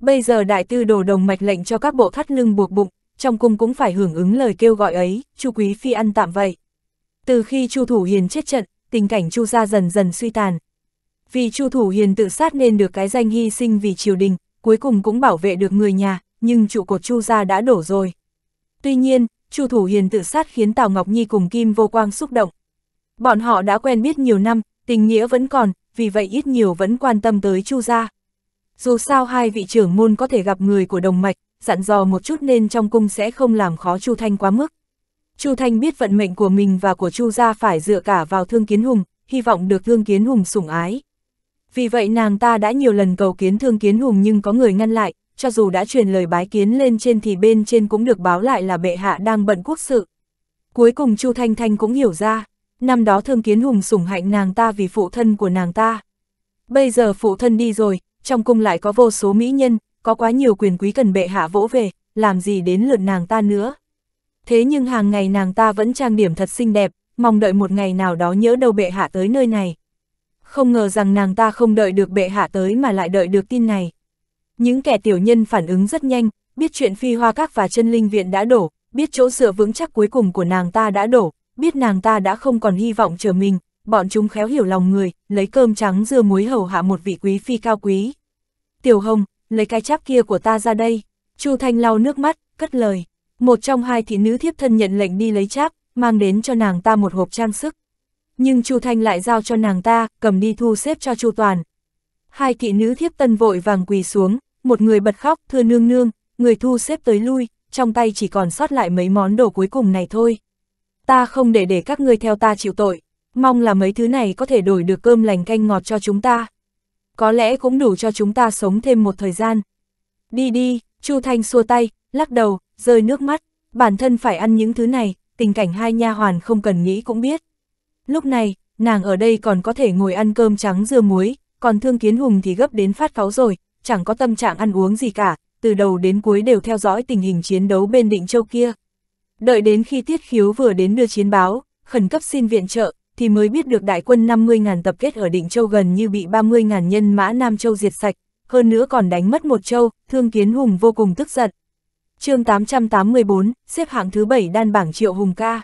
Bây giờ đại tư đồ đồng mạch lệnh cho các bộ thắt lưng buộc bụng, trong cung cũng phải hưởng ứng lời kêu gọi ấy, Chu Quý Phi ăn tạm vậy. Từ khi Chu Thủ Hiền chết trận, tình cảnh Chu gia dần dần suy tàn. Vì Chu Thủ Hiền tự sát nên được cái danh hy sinh vì triều đình, cuối cùng cũng bảo vệ được người nhà, nhưng trụ cột Chu gia đã đổ rồi. Tuy nhiên, Chu Thủ Hiền tự sát khiến Tào Ngọc Nhi cùng Kim Vô Quang xúc động. Bọn họ đã quen biết nhiều năm, tình nghĩa vẫn còn, vì vậy ít nhiều vẫn quan tâm tới Chu gia. Dù sao hai vị trưởng môn có thể gặp người của đồng mạch, dặn dò một chút nên trong cung sẽ không làm khó Chu Thanh quá mức. Chu Thanh biết vận mệnh của mình và của Chu gia phải dựa cả vào Thương Kiến Hùng, hy vọng được Thương Kiến Hùng sủng ái. Vì vậy nàng ta đã nhiều lần cầu kiến Thương Kiến Hùng nhưng có người ngăn lại, cho dù đã truyền lời bái kiến lên trên thì bên trên cũng được báo lại là bệ hạ đang bận quốc sự. Cuối cùng Chu Thanh Thanh cũng hiểu ra, năm đó Thương Kiến Hùng sủng hạnh nàng ta vì phụ thân của nàng ta. Bây giờ phụ thân đi rồi, trong cung lại có vô số mỹ nhân, có quá nhiều quyền quý cần bệ hạ vỗ về, làm gì đến lượt nàng ta nữa thế nhưng hàng ngày nàng ta vẫn trang điểm thật xinh đẹp, mong đợi một ngày nào đó nhỡ đâu bệ hạ tới nơi này. Không ngờ rằng nàng ta không đợi được bệ hạ tới mà lại đợi được tin này. Những kẻ tiểu nhân phản ứng rất nhanh, biết chuyện phi hoa các và chân linh viện đã đổ, biết chỗ sửa vững chắc cuối cùng của nàng ta đã đổ, biết nàng ta đã không còn hy vọng chờ mình, bọn chúng khéo hiểu lòng người, lấy cơm trắng dưa muối hầu hạ một vị quý phi cao quý. Tiểu Hồng, lấy cái cháp kia của ta ra đây. Chu Thanh lau nước mắt, cất lời một trong hai thị nữ thiếp thân nhận lệnh đi lấy cháp, mang đến cho nàng ta một hộp trang sức. Nhưng Chu Thanh lại giao cho nàng ta, cầm đi thu xếp cho Chu Toàn. Hai thị nữ thiếp tân vội vàng quỳ xuống, một người bật khóc, thưa nương nương, người thu xếp tới lui, trong tay chỉ còn sót lại mấy món đồ cuối cùng này thôi. Ta không để để các ngươi theo ta chịu tội, mong là mấy thứ này có thể đổi được cơm lành canh ngọt cho chúng ta. Có lẽ cũng đủ cho chúng ta sống thêm một thời gian. Đi đi, Chu Thanh xua tay, lắc đầu, rơi nước mắt, bản thân phải ăn những thứ này, tình cảnh hai nha hoàn không cần nghĩ cũng biết. Lúc này, nàng ở đây còn có thể ngồi ăn cơm trắng dưa muối, còn Thương Kiến Hùng thì gấp đến phát pháo rồi, chẳng có tâm trạng ăn uống gì cả, từ đầu đến cuối đều theo dõi tình hình chiến đấu bên định châu kia. Đợi đến khi Tiết Khiếu vừa đến đưa chiến báo, khẩn cấp xin viện trợ, thì mới biết được đại quân 50.000 tập kết ở Định Châu gần như bị 30.000 nhân mã Nam Châu diệt sạch, hơn nữa còn đánh mất một châu, Thương Kiến Hùng vô cùng tức giận chương 884, xếp hạng thứ 7 đan bảng triệu hùng ca.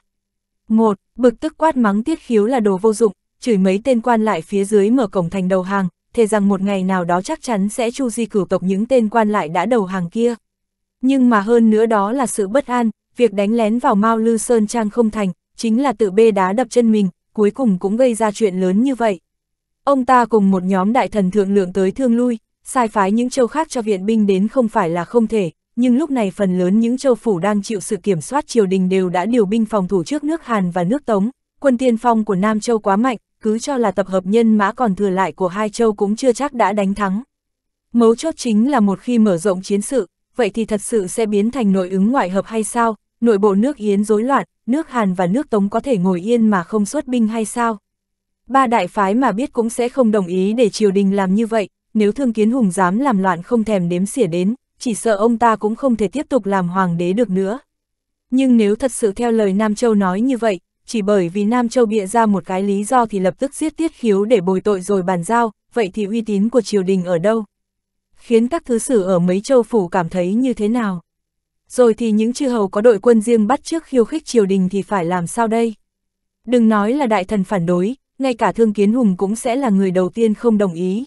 một Bực tức quát mắng tiết khiếu là đồ vô dụng, chửi mấy tên quan lại phía dưới mở cổng thành đầu hàng, thề rằng một ngày nào đó chắc chắn sẽ chu di cửu tộc những tên quan lại đã đầu hàng kia. Nhưng mà hơn nữa đó là sự bất an, việc đánh lén vào Mao Lư Sơn Trang không thành, chính là tự bê đá đập chân mình, cuối cùng cũng gây ra chuyện lớn như vậy. Ông ta cùng một nhóm đại thần thượng lượng tới thương lui, sai phái những châu khác cho viện binh đến không phải là không thể, nhưng lúc này phần lớn những châu phủ đang chịu sự kiểm soát triều đình đều đã điều binh phòng thủ trước nước Hàn và nước Tống, quân tiên phong của Nam Châu quá mạnh, cứ cho là tập hợp nhân mã còn thừa lại của hai châu cũng chưa chắc đã đánh thắng. Mấu chốt chính là một khi mở rộng chiến sự, vậy thì thật sự sẽ biến thành nội ứng ngoại hợp hay sao, nội bộ nước Yến rối loạn, nước Hàn và nước Tống có thể ngồi yên mà không xuất binh hay sao? Ba đại phái mà biết cũng sẽ không đồng ý để triều đình làm như vậy, nếu thương kiến hùng dám làm loạn không thèm đếm xỉa đến, chỉ sợ ông ta cũng không thể tiếp tục làm hoàng đế được nữa. Nhưng nếu thật sự theo lời Nam Châu nói như vậy, chỉ bởi vì Nam Châu bịa ra một cái lý do thì lập tức giết tiết khiếu để bồi tội rồi bàn giao, vậy thì uy tín của triều đình ở đâu? Khiến các thứ sử ở mấy châu phủ cảm thấy như thế nào? Rồi thì những chư hầu có đội quân riêng bắt trước khiêu khích triều đình thì phải làm sao đây? Đừng nói là đại thần phản đối, ngay cả thương kiến hùng cũng sẽ là người đầu tiên không đồng ý.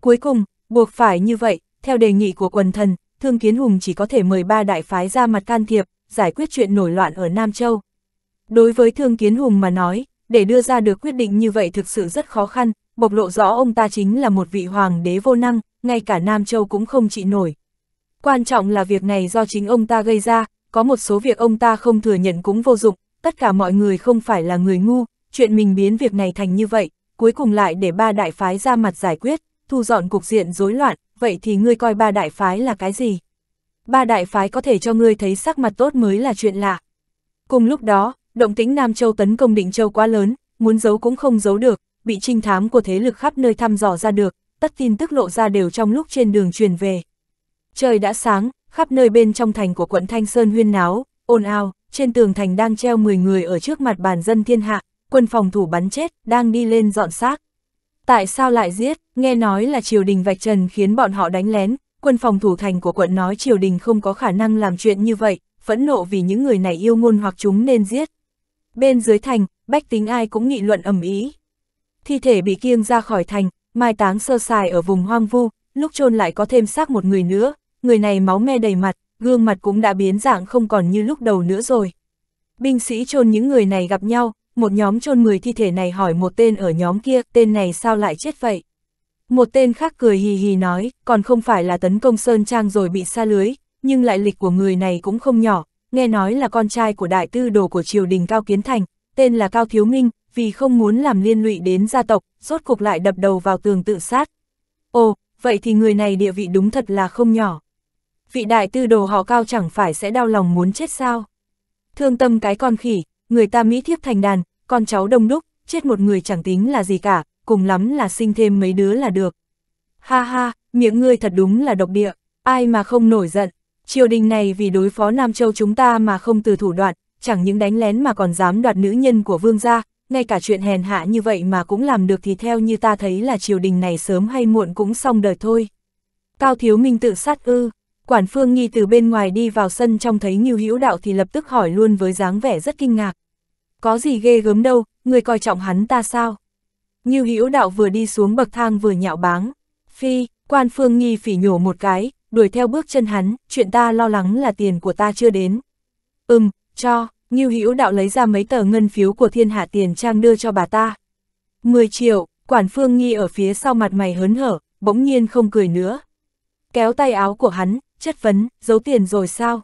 Cuối cùng, buộc phải như vậy, theo đề nghị của quần thần, Thương Kiến Hùng chỉ có thể mời ba đại phái ra mặt can thiệp, giải quyết chuyện nổi loạn ở Nam Châu. Đối với Thương Kiến Hùng mà nói, để đưa ra được quyết định như vậy thực sự rất khó khăn, bộc lộ rõ ông ta chính là một vị hoàng đế vô năng, ngay cả Nam Châu cũng không trị nổi. Quan trọng là việc này do chính ông ta gây ra, có một số việc ông ta không thừa nhận cũng vô dụng, tất cả mọi người không phải là người ngu, chuyện mình biến việc này thành như vậy, cuối cùng lại để ba đại phái ra mặt giải quyết, thu dọn cục diện rối loạn, vậy thì ngươi coi ba đại phái là cái gì? Ba đại phái có thể cho ngươi thấy sắc mặt tốt mới là chuyện lạ. Cùng lúc đó, động tính Nam Châu tấn công Định Châu quá lớn, muốn giấu cũng không giấu được, bị trinh thám của thế lực khắp nơi thăm dò ra được, tất tin tức lộ ra đều trong lúc trên đường truyền về. Trời đã sáng, khắp nơi bên trong thành của quận Thanh Sơn huyên náo, ồn ào, trên tường thành đang treo 10 người ở trước mặt bàn dân thiên hạ, quân phòng thủ bắn chết, đang đi lên dọn xác. Tại sao lại giết, nghe nói là triều đình vạch trần khiến bọn họ đánh lén, quân phòng thủ thành của quận nói triều đình không có khả năng làm chuyện như vậy, phẫn nộ vì những người này yêu ngôn hoặc chúng nên giết. Bên dưới thành, bách tính ai cũng nghị luận ầm ý. Thi thể bị kiêng ra khỏi thành, mai táng sơ sài ở vùng hoang vu, lúc chôn lại có thêm xác một người nữa, người này máu me đầy mặt, gương mặt cũng đã biến dạng không còn như lúc đầu nữa rồi. Binh sĩ chôn những người này gặp nhau, một nhóm chôn 10 thi thể này hỏi một tên ở nhóm kia, tên này sao lại chết vậy? Một tên khác cười hì hì nói, còn không phải là tấn công Sơn Trang rồi bị xa lưới, nhưng lại lịch của người này cũng không nhỏ, nghe nói là con trai của đại tư đồ của triều đình Cao Kiến Thành, tên là Cao Thiếu Minh, vì không muốn làm liên lụy đến gia tộc, rốt cục lại đập đầu vào tường tự sát. Ồ, vậy thì người này địa vị đúng thật là không nhỏ. Vị đại tư đồ họ Cao chẳng phải sẽ đau lòng muốn chết sao? Thương tâm cái con khỉ, người ta Mỹ thiếp thành đàn, con cháu đông đúc, chết một người chẳng tính là gì cả, cùng lắm là sinh thêm mấy đứa là được. Ha ha, miệng ngươi thật đúng là độc địa, ai mà không nổi giận. Triều đình này vì đối phó Nam Châu chúng ta mà không từ thủ đoạn, chẳng những đánh lén mà còn dám đoạt nữ nhân của vương gia, ngay cả chuyện hèn hạ như vậy mà cũng làm được thì theo như ta thấy là triều đình này sớm hay muộn cũng xong đời thôi. Cao Thiếu Minh tự sát ư, Quản Phương Nghi từ bên ngoài đi vào sân trong thấy Ngưu Hữu Đạo thì lập tức hỏi luôn với dáng vẻ rất kinh ngạc. Có gì ghê gớm đâu, người coi trọng hắn ta sao? Ngưu Hữu Đạo vừa đi xuống bậc thang vừa nhạo báng. Phi, Quan Phương Nghi phỉ nhổ một cái, đuổi theo bước chân hắn, chuyện ta lo lắng là tiền của ta chưa đến. Ừm, cho, Ngưu Hữu Đạo lấy ra mấy tờ ngân phiếu của thiên hạ tiền trang đưa cho bà ta. 10 triệu, Quản Phương Nghi ở phía sau mặt mày hớn hở, bỗng nhiên không cười nữa. Kéo tay áo của hắn, chất vấn, giấu tiền rồi sao?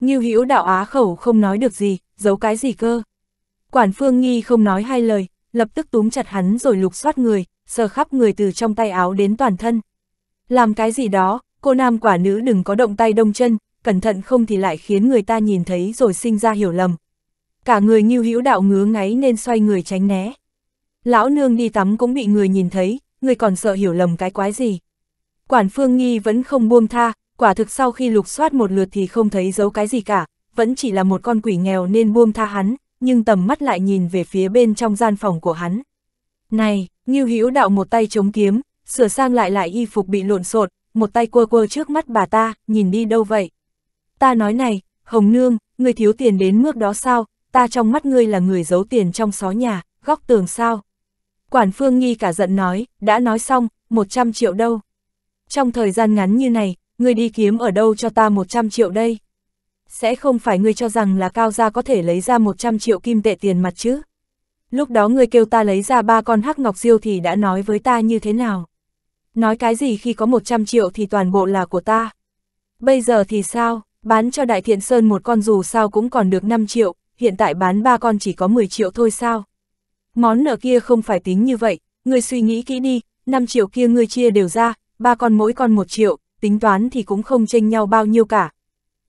Nghiêu hữu đạo á khẩu không nói được gì, giấu cái gì cơ? Quản phương nghi không nói hai lời, lập tức túm chặt hắn rồi lục soát người, sờ khắp người từ trong tay áo đến toàn thân. Làm cái gì đó, cô nam quả nữ đừng có động tay đông chân, cẩn thận không thì lại khiến người ta nhìn thấy rồi sinh ra hiểu lầm. Cả người nghiêu hữu đạo ngứa ngáy nên xoay người tránh né. Lão nương đi tắm cũng bị người nhìn thấy, người còn sợ hiểu lầm cái quái gì. Quản phương nghi vẫn không buông tha, quả thực sau khi lục soát một lượt thì không thấy giấu cái gì cả, vẫn chỉ là một con quỷ nghèo nên buông tha hắn, nhưng tầm mắt lại nhìn về phía bên trong gian phòng của hắn. Này, Ngưu Hữu đạo một tay chống kiếm, sửa sang lại lại y phục bị lộn xộn, một tay quơ quơ trước mắt bà ta, nhìn đi đâu vậy? Ta nói này, Hồng Nương, người thiếu tiền đến mức đó sao, ta trong mắt ngươi là người giấu tiền trong xó nhà, góc tường sao? Quản Phương Nghi cả giận nói, đã nói xong, 100 triệu đâu. Trong thời gian ngắn như này, ngươi đi kiếm ở đâu cho ta 100 triệu đây? Sẽ không phải ngươi cho rằng là cao gia có thể lấy ra 100 triệu kim tệ tiền mặt chứ? Lúc đó ngươi kêu ta lấy ra ba con hắc ngọc diêu thì đã nói với ta như thế nào? Nói cái gì khi có 100 triệu thì toàn bộ là của ta? Bây giờ thì sao? Bán cho Đại Thiện Sơn một con dù sao cũng còn được 5 triệu, hiện tại bán ba con chỉ có 10 triệu thôi sao? Món nợ kia không phải tính như vậy, ngươi suy nghĩ kỹ đi, 5 triệu kia ngươi chia đều ra, ba con mỗi con 1 triệu, tính toán thì cũng không tranh nhau bao nhiêu cả.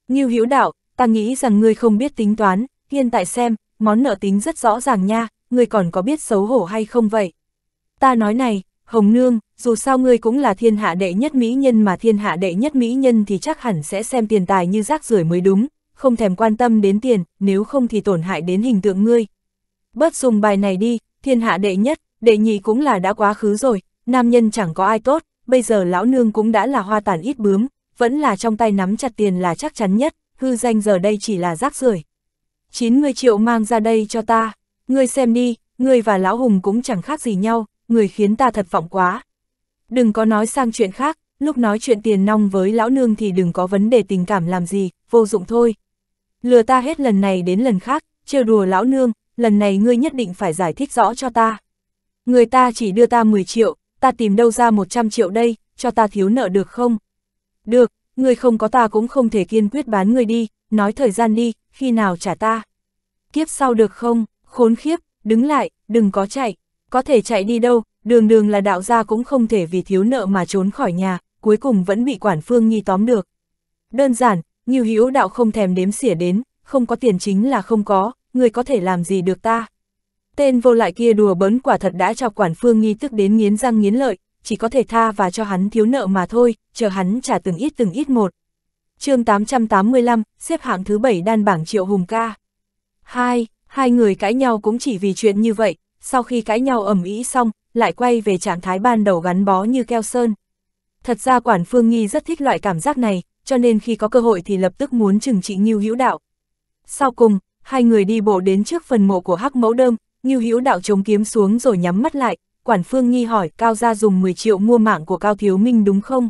Nghiêu Hữu Đạo, ta nghĩ rằng ngươi không biết tính toán, hiện tại xem, món nợ tính rất rõ ràng nha, ngươi còn có biết xấu hổ hay không vậy? Ta nói này, Hồng Nương, dù sao ngươi cũng là thiên hạ đệ nhất mỹ nhân mà thiên hạ đệ nhất mỹ nhân thì chắc hẳn sẽ xem tiền tài như rác rưởi mới đúng, không thèm quan tâm đến tiền, nếu không thì tổn hại đến hình tượng ngươi. Bớt dùng bài này đi, thiên hạ đệ nhất, đệ nhị cũng là đã quá khứ rồi, nam nhân chẳng có ai tốt, bây giờ lão nương cũng đã là hoa tàn ít bướm, vẫn là trong tay nắm chặt tiền là chắc chắn nhất, hư danh giờ đây chỉ là rác rưởi. 90 triệu mang ra đây cho ta, ngươi xem đi, ngươi và lão hùng cũng chẳng khác gì nhau, người khiến ta thật vọng quá. Đừng có nói sang chuyện khác, lúc nói chuyện tiền nong với lão nương thì đừng có vấn đề tình cảm làm gì, vô dụng thôi. Lừa ta hết lần này đến lần khác, trêu đùa lão nương, lần này ngươi nhất định phải giải thích rõ cho ta. Người ta chỉ đưa ta 10 triệu, ta tìm đâu ra 100 triệu đây, cho ta thiếu nợ được không? Được, người không có ta cũng không thể kiên quyết bán người đi, nói thời gian đi, khi nào trả ta? Kiếp sau được không? Khốn khiếp, đứng lại, đừng có chạy, có thể chạy đi đâu, đường đường là đạo gia cũng không thể vì thiếu nợ mà trốn khỏi nhà, cuối cùng vẫn bị quản phương nhi tóm được. Đơn giản, như hữu đạo không thèm đếm xỉa đến, không có tiền chính là không có, người có thể làm gì được ta. Tên vô lại kia đùa bấn quả thật đã cho quản phương nghi tức đến nghiến răng nghiến lợi, chỉ có thể tha và cho hắn thiếu nợ mà thôi, chờ hắn trả từng ít từng ít một. chương 885, xếp hạng thứ 7 đan bảng triệu hùng ca. Hai, hai người cãi nhau cũng chỉ vì chuyện như vậy, sau khi cãi nhau ẩm ý xong, lại quay về trạng thái ban đầu gắn bó như keo sơn. Thật ra quản phương nghi rất thích loại cảm giác này, cho nên khi có cơ hội thì lập tức muốn trừng trị Ngưu Hữu Đạo. Sau cùng, hai người đi bộ đến trước phần mộ của Hắc Mẫu Đơm, Ngưu Hữu Đạo chống kiếm xuống rồi nhắm mắt lại, Quản Phương Nghi hỏi, Cao gia dùng 10 triệu mua mạng của Cao Thiếu Minh đúng không?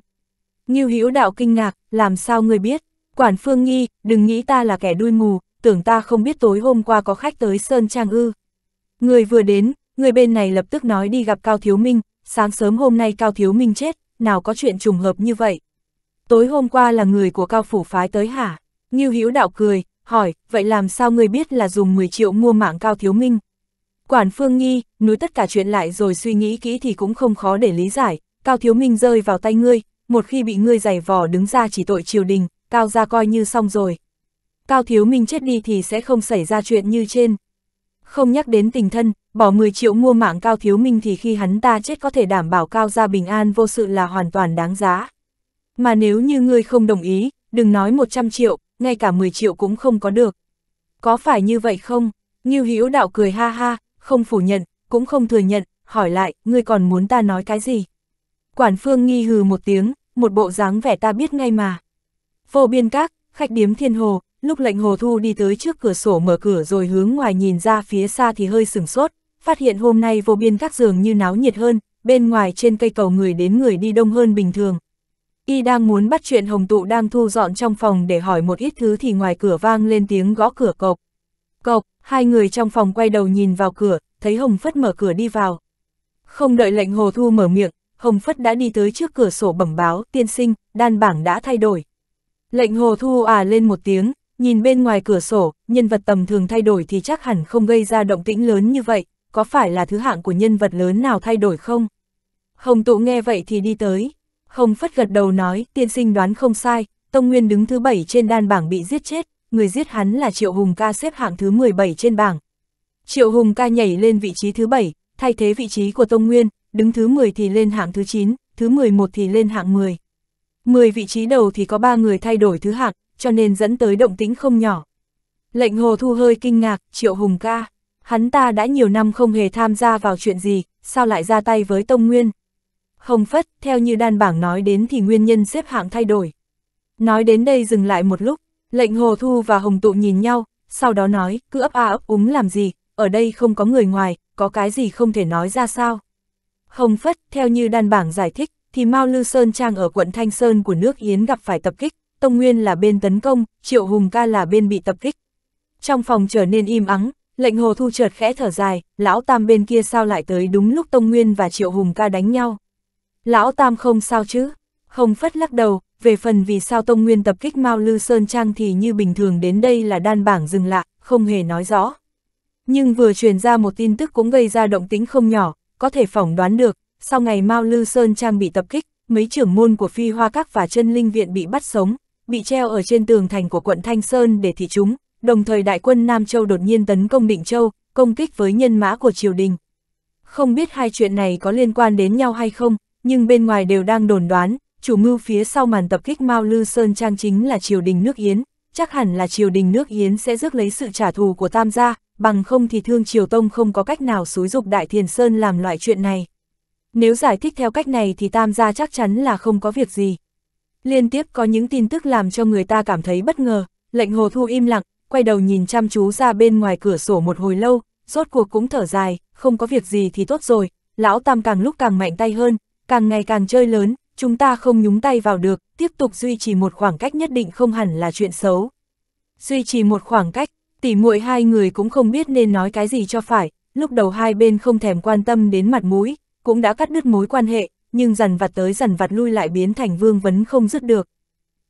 Ngưu Hữu Đạo kinh ngạc, làm sao người biết? Quản Phương Nghi, đừng nghĩ ta là kẻ đuôi mù, tưởng ta không biết tối hôm qua có khách tới Sơn Trang ư. Người vừa đến, người bên này lập tức nói đi gặp Cao Thiếu Minh, sáng sớm hôm nay Cao Thiếu Minh chết, nào có chuyện trùng hợp như vậy. Tối hôm qua là người của Cao Phủ Phái tới hả? Ngưu Hữu Đạo cười, hỏi, vậy làm sao người biết là dùng 10 triệu mua mạng Cao Thiếu Minh? Quản Phương Nhi núi tất cả chuyện lại rồi suy nghĩ kỹ thì cũng không khó để lý giải, Cao Thiếu Minh rơi vào tay ngươi, một khi bị ngươi giày vò đứng ra chỉ tội triều đình, Cao ra coi như xong rồi. Cao Thiếu Minh chết đi thì sẽ không xảy ra chuyện như trên. Không nhắc đến tình thân, bỏ 10 triệu mua mạng Cao Thiếu Minh thì khi hắn ta chết có thể đảm bảo Cao gia bình an vô sự là hoàn toàn đáng giá. Mà nếu như ngươi không đồng ý, đừng nói 100 triệu, ngay cả 10 triệu cũng không có được. Có phải như vậy không? Như Hữu Đạo cười ha ha, không phủ nhận, cũng không thừa nhận, hỏi lại, ngươi còn muốn ta nói cái gì? Quản phương nghi hừ một tiếng, một bộ dáng vẻ ta biết ngay mà. Vô biên các, khách điếm thiên hồ, lúc lệnh hồ thu đi tới trước cửa sổ mở cửa rồi hướng ngoài nhìn ra phía xa thì hơi sửng sốt, phát hiện hôm nay vô biên các giường như náo nhiệt hơn, bên ngoài trên cây cầu người đến người đi đông hơn bình thường. Y đang muốn bắt chuyện hồng tụ đang thu dọn trong phòng để hỏi một ít thứ thì ngoài cửa vang lên tiếng gõ cửa cộc. Cộc, hai người trong phòng quay đầu nhìn vào cửa, thấy Hồng Phất mở cửa đi vào. Không đợi lệnh Hồ Thu mở miệng, Hồng Phất đã đi tới trước cửa sổ bẩm báo tiên sinh, đan bảng đã thay đổi. Lệnh Hồ Thu à lên một tiếng, nhìn bên ngoài cửa sổ, nhân vật tầm thường thay đổi thì chắc hẳn không gây ra động tĩnh lớn như vậy, có phải là thứ hạng của nhân vật lớn nào thay đổi không? Hồng Tụ nghe vậy thì đi tới. Hồng Phất gật đầu nói, tiên sinh đoán không sai, Tông Nguyên đứng thứ bảy trên đan bảng bị giết chết người giết hắn là Triệu Hùng ca xếp hạng thứ 17 trên bảng. Triệu Hùng ca nhảy lên vị trí thứ 7, thay thế vị trí của Tông Nguyên, đứng thứ 10 thì lên hạng thứ 9, thứ 11 thì lên hạng 10. 10 vị trí đầu thì có 3 người thay đổi thứ hạng, cho nên dẫn tới động tĩnh không nhỏ. Lệnh Hồ Thu hơi kinh ngạc, Triệu Hùng ca, hắn ta đã nhiều năm không hề tham gia vào chuyện gì, sao lại ra tay với Tông Nguyên. Không phất, theo như đan bảng nói đến thì nguyên nhân xếp hạng thay đổi. Nói đến đây dừng lại một lúc, Lệnh Hồ Thu và Hồng Tụ nhìn nhau, sau đó nói, cứ ấp a ấp úng làm gì, ở đây không có người ngoài, có cái gì không thể nói ra sao. Hồng Phất, theo như đan bảng giải thích, thì Mao Lư Sơn Trang ở quận Thanh Sơn của nước Yến gặp phải tập kích, Tông Nguyên là bên tấn công, Triệu Hùng Ca là bên bị tập kích. Trong phòng trở nên im ắng, lệnh Hồ Thu chợt khẽ thở dài, Lão Tam bên kia sao lại tới đúng lúc Tông Nguyên và Triệu Hùng Ca đánh nhau. Lão Tam không sao chứ, Hồng Phất lắc đầu, về phần vì sao Tông Nguyên tập kích Mao Lư Sơn Trang thì như bình thường đến đây là đan bảng dừng lại không hề nói rõ. Nhưng vừa truyền ra một tin tức cũng gây ra động tĩnh không nhỏ, có thể phỏng đoán được, sau ngày Mao Lư Sơn Trang bị tập kích, mấy trưởng môn của Phi Hoa Các và chân Linh Viện bị bắt sống, bị treo ở trên tường thành của quận Thanh Sơn để thị chúng, đồng thời đại quân Nam Châu đột nhiên tấn công Định Châu, công kích với nhân mã của triều đình. Không biết hai chuyện này có liên quan đến nhau hay không, nhưng bên ngoài đều đang đồn đoán, chủ mưu phía sau màn tập kích Mao Lư Sơn Trang chính là triều đình nước Yến, chắc hẳn là triều đình nước Yến sẽ rước lấy sự trả thù của Tam gia, bằng không thì Thương Triều Tông không có cách nào xúi dục Đại Thiền Sơn làm loại chuyện này. Nếu giải thích theo cách này thì Tam gia chắc chắn là không có việc gì. Liên tiếp có những tin tức làm cho người ta cảm thấy bất ngờ, lệnh hồ thu im lặng, quay đầu nhìn chăm chú ra bên ngoài cửa sổ một hồi lâu, rốt cuộc cũng thở dài, không có việc gì thì tốt rồi, lão Tam càng lúc càng mạnh tay hơn, càng ngày càng chơi lớn, chúng ta không nhúng tay vào được, tiếp tục duy trì một khoảng cách nhất định không hẳn là chuyện xấu. Duy trì một khoảng cách, tỉ muội hai người cũng không biết nên nói cái gì cho phải, lúc đầu hai bên không thèm quan tâm đến mặt mũi, cũng đã cắt đứt mối quan hệ, nhưng dần vặt tới dần vặt lui lại biến thành vương vấn không dứt được.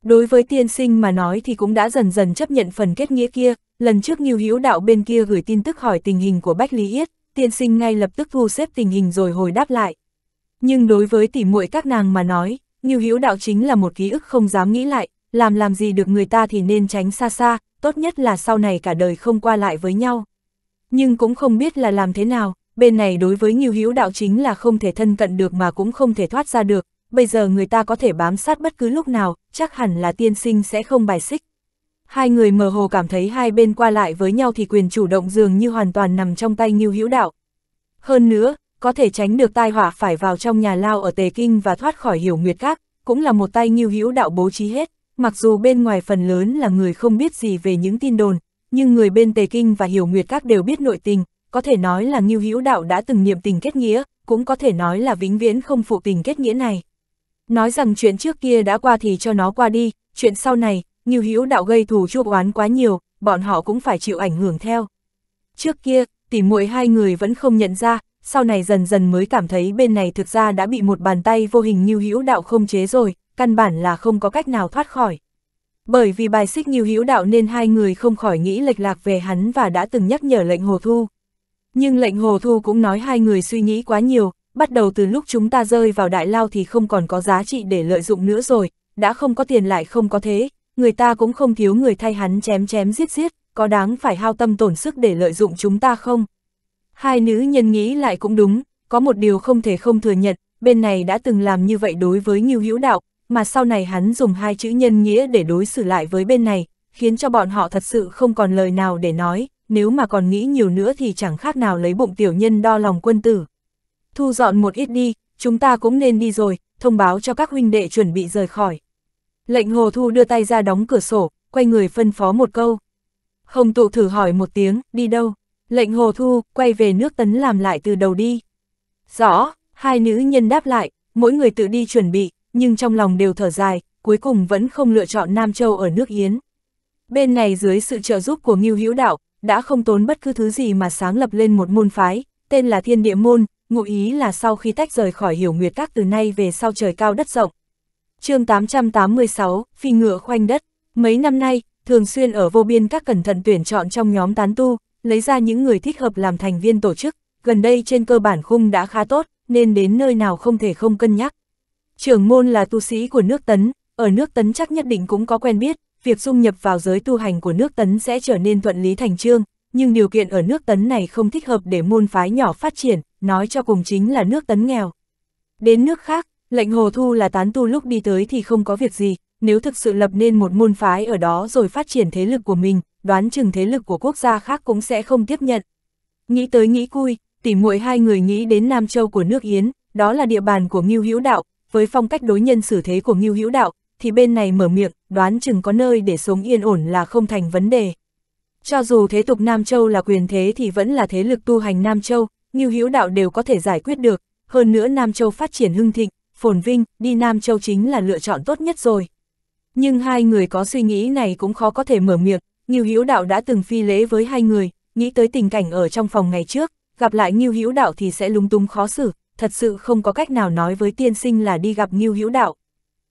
Đối với tiên sinh mà nói thì cũng đã dần dần chấp nhận phần kết nghĩa kia, lần trước Nhiêu Hữu Đạo bên kia gửi tin tức hỏi tình hình của Bách Lý Yết, tiên sinh ngay lập tức thu xếp tình hình rồi hồi đáp lại nhưng đối với tỉ muội các nàng mà nói, Ngưu Hữu Đạo chính là một ký ức không dám nghĩ lại, làm làm gì được người ta thì nên tránh xa xa, tốt nhất là sau này cả đời không qua lại với nhau. Nhưng cũng không biết là làm thế nào, bên này đối với Ngưu Hữu Đạo chính là không thể thân cận được mà cũng không thể thoát ra được, bây giờ người ta có thể bám sát bất cứ lúc nào, chắc hẳn là tiên sinh sẽ không bài xích. Hai người mờ hồ cảm thấy hai bên qua lại với nhau thì quyền chủ động dường như hoàn toàn nằm trong tay Ngưu Hữu Đạo. Hơn nữa, có thể tránh được tai họa phải vào trong nhà lao ở Tề Kinh và thoát khỏi hiểu nguyệt các, cũng là một tay nghiêu hữu đạo bố trí hết, mặc dù bên ngoài phần lớn là người không biết gì về những tin đồn, nhưng người bên Tề Kinh và hiểu nguyệt các đều biết nội tình, có thể nói là nghiêu hữu đạo đã từng niệm tình kết nghĩa, cũng có thể nói là vĩnh viễn không phụ tình kết nghĩa này. Nói rằng chuyện trước kia đã qua thì cho nó qua đi, chuyện sau này, nghiêu hữu đạo gây thù chuốc oán quá nhiều, bọn họ cũng phải chịu ảnh hưởng theo. Trước kia, tỉ muội hai người vẫn không nhận ra, sau này dần dần mới cảm thấy bên này thực ra đã bị một bàn tay vô hình như hữu đạo không chế rồi, căn bản là không có cách nào thoát khỏi. Bởi vì bài xích như hữu đạo nên hai người không khỏi nghĩ lệch lạc về hắn và đã từng nhắc nhở lệnh hồ thu. Nhưng lệnh hồ thu cũng nói hai người suy nghĩ quá nhiều, bắt đầu từ lúc chúng ta rơi vào đại lao thì không còn có giá trị để lợi dụng nữa rồi, đã không có tiền lại không có thế, người ta cũng không thiếu người thay hắn chém chém giết giết, có đáng phải hao tâm tổn sức để lợi dụng chúng ta không? Hai nữ nhân nghĩ lại cũng đúng, có một điều không thể không thừa nhận, bên này đã từng làm như vậy đối với Ngưu Hữu Đạo, mà sau này hắn dùng hai chữ nhân nghĩa để đối xử lại với bên này, khiến cho bọn họ thật sự không còn lời nào để nói, nếu mà còn nghĩ nhiều nữa thì chẳng khác nào lấy bụng tiểu nhân đo lòng quân tử. Thu dọn một ít đi, chúng ta cũng nên đi rồi, thông báo cho các huynh đệ chuẩn bị rời khỏi. Lệnh Hồ Thu đưa tay ra đóng cửa sổ, quay người phân phó một câu. Hồng tụ thử hỏi một tiếng, đi đâu? Lệnh Hồ Thu, quay về nước tấn làm lại từ đầu đi. Rõ, hai nữ nhân đáp lại, mỗi người tự đi chuẩn bị, nhưng trong lòng đều thở dài, cuối cùng vẫn không lựa chọn Nam Châu ở nước Yến. Bên này dưới sự trợ giúp của Ngưu Hữu Đạo, đã không tốn bất cứ thứ gì mà sáng lập lên một môn phái, tên là Thiên Địa Môn, ngụ ý là sau khi tách rời khỏi hiểu nguyệt các từ nay về sau trời cao đất rộng. chương 886, Phi Ngựa Khoanh Đất Mấy năm nay, thường xuyên ở vô biên các cẩn thận tuyển chọn trong nhóm tán tu, lấy ra những người thích hợp làm thành viên tổ chức, gần đây trên cơ bản khung đã khá tốt, nên đến nơi nào không thể không cân nhắc. Trưởng môn là tu sĩ của nước tấn, ở nước tấn chắc nhất định cũng có quen biết, việc dung nhập vào giới tu hành của nước tấn sẽ trở nên thuận lý thành trương, nhưng điều kiện ở nước tấn này không thích hợp để môn phái nhỏ phát triển, nói cho cùng chính là nước tấn nghèo. Đến nước khác, lệnh hồ thu là tán tu lúc đi tới thì không có việc gì, nếu thực sự lập nên một môn phái ở đó rồi phát triển thế lực của mình, đoán chừng thế lực của quốc gia khác cũng sẽ không tiếp nhận. Nghĩ tới nghĩ cui, tỉ muội hai người nghĩ đến Nam Châu của nước Yến, đó là địa bàn của Ngưu Hữu Đạo, với phong cách đối nhân xử thế của Ngưu Hữu Đạo, thì bên này mở miệng, đoán chừng có nơi để sống yên ổn là không thành vấn đề. Cho dù thế tục Nam Châu là quyền thế thì vẫn là thế lực tu hành Nam Châu, Ngưu Hữu Đạo đều có thể giải quyết được, hơn nữa Nam Châu phát triển hưng thịnh, phồn vinh, đi Nam Châu chính là lựa chọn tốt nhất rồi. Nhưng hai người có suy nghĩ này cũng khó có thể mở miệng, Ngưu Hữu Đạo đã từng phi lễ với hai người, nghĩ tới tình cảnh ở trong phòng ngày trước, gặp lại Ngưu Hữu Đạo thì sẽ lúng túng khó xử, thật sự không có cách nào nói với tiên sinh là đi gặp Ngưu Hữu Đạo.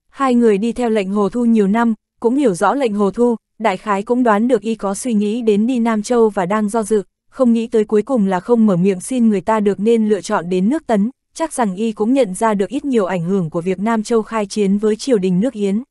Hai người đi theo lệnh Hồ Thu nhiều năm, cũng hiểu rõ lệnh Hồ Thu, đại khái cũng đoán được y có suy nghĩ đến đi Nam Châu và đang do dự, không nghĩ tới cuối cùng là không mở miệng xin người ta được nên lựa chọn đến nước Tấn, chắc rằng y cũng nhận ra được ít nhiều ảnh hưởng của việc Nam Châu khai chiến với triều đình nước Yến.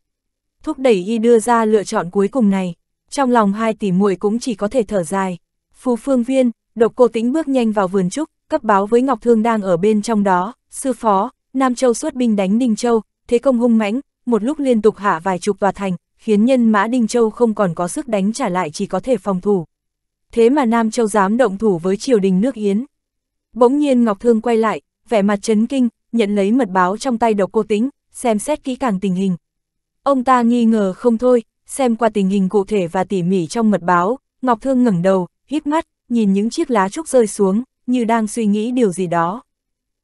Thúc đẩy y đưa ra lựa chọn cuối cùng này trong lòng hai tỷ muội cũng chỉ có thể thở dài. Phú phương viên, độc cô tính bước nhanh vào vườn trúc, cấp báo với Ngọc Thương đang ở bên trong đó, sư phó, Nam Châu xuất binh đánh Đinh Châu, thế công hung mãnh, một lúc liên tục hạ vài chục tòa thành, khiến nhân mã Đinh Châu không còn có sức đánh trả lại chỉ có thể phòng thủ. Thế mà Nam Châu dám động thủ với triều đình nước Yến. Bỗng nhiên Ngọc Thương quay lại, vẻ mặt chấn kinh, nhận lấy mật báo trong tay độc cô tính, xem xét kỹ càng tình hình. Ông ta nghi ngờ không thôi, xem qua tình hình cụ thể và tỉ mỉ trong mật báo, Ngọc Thương ngẩng đầu, hít mắt, nhìn những chiếc lá trúc rơi xuống, như đang suy nghĩ điều gì đó.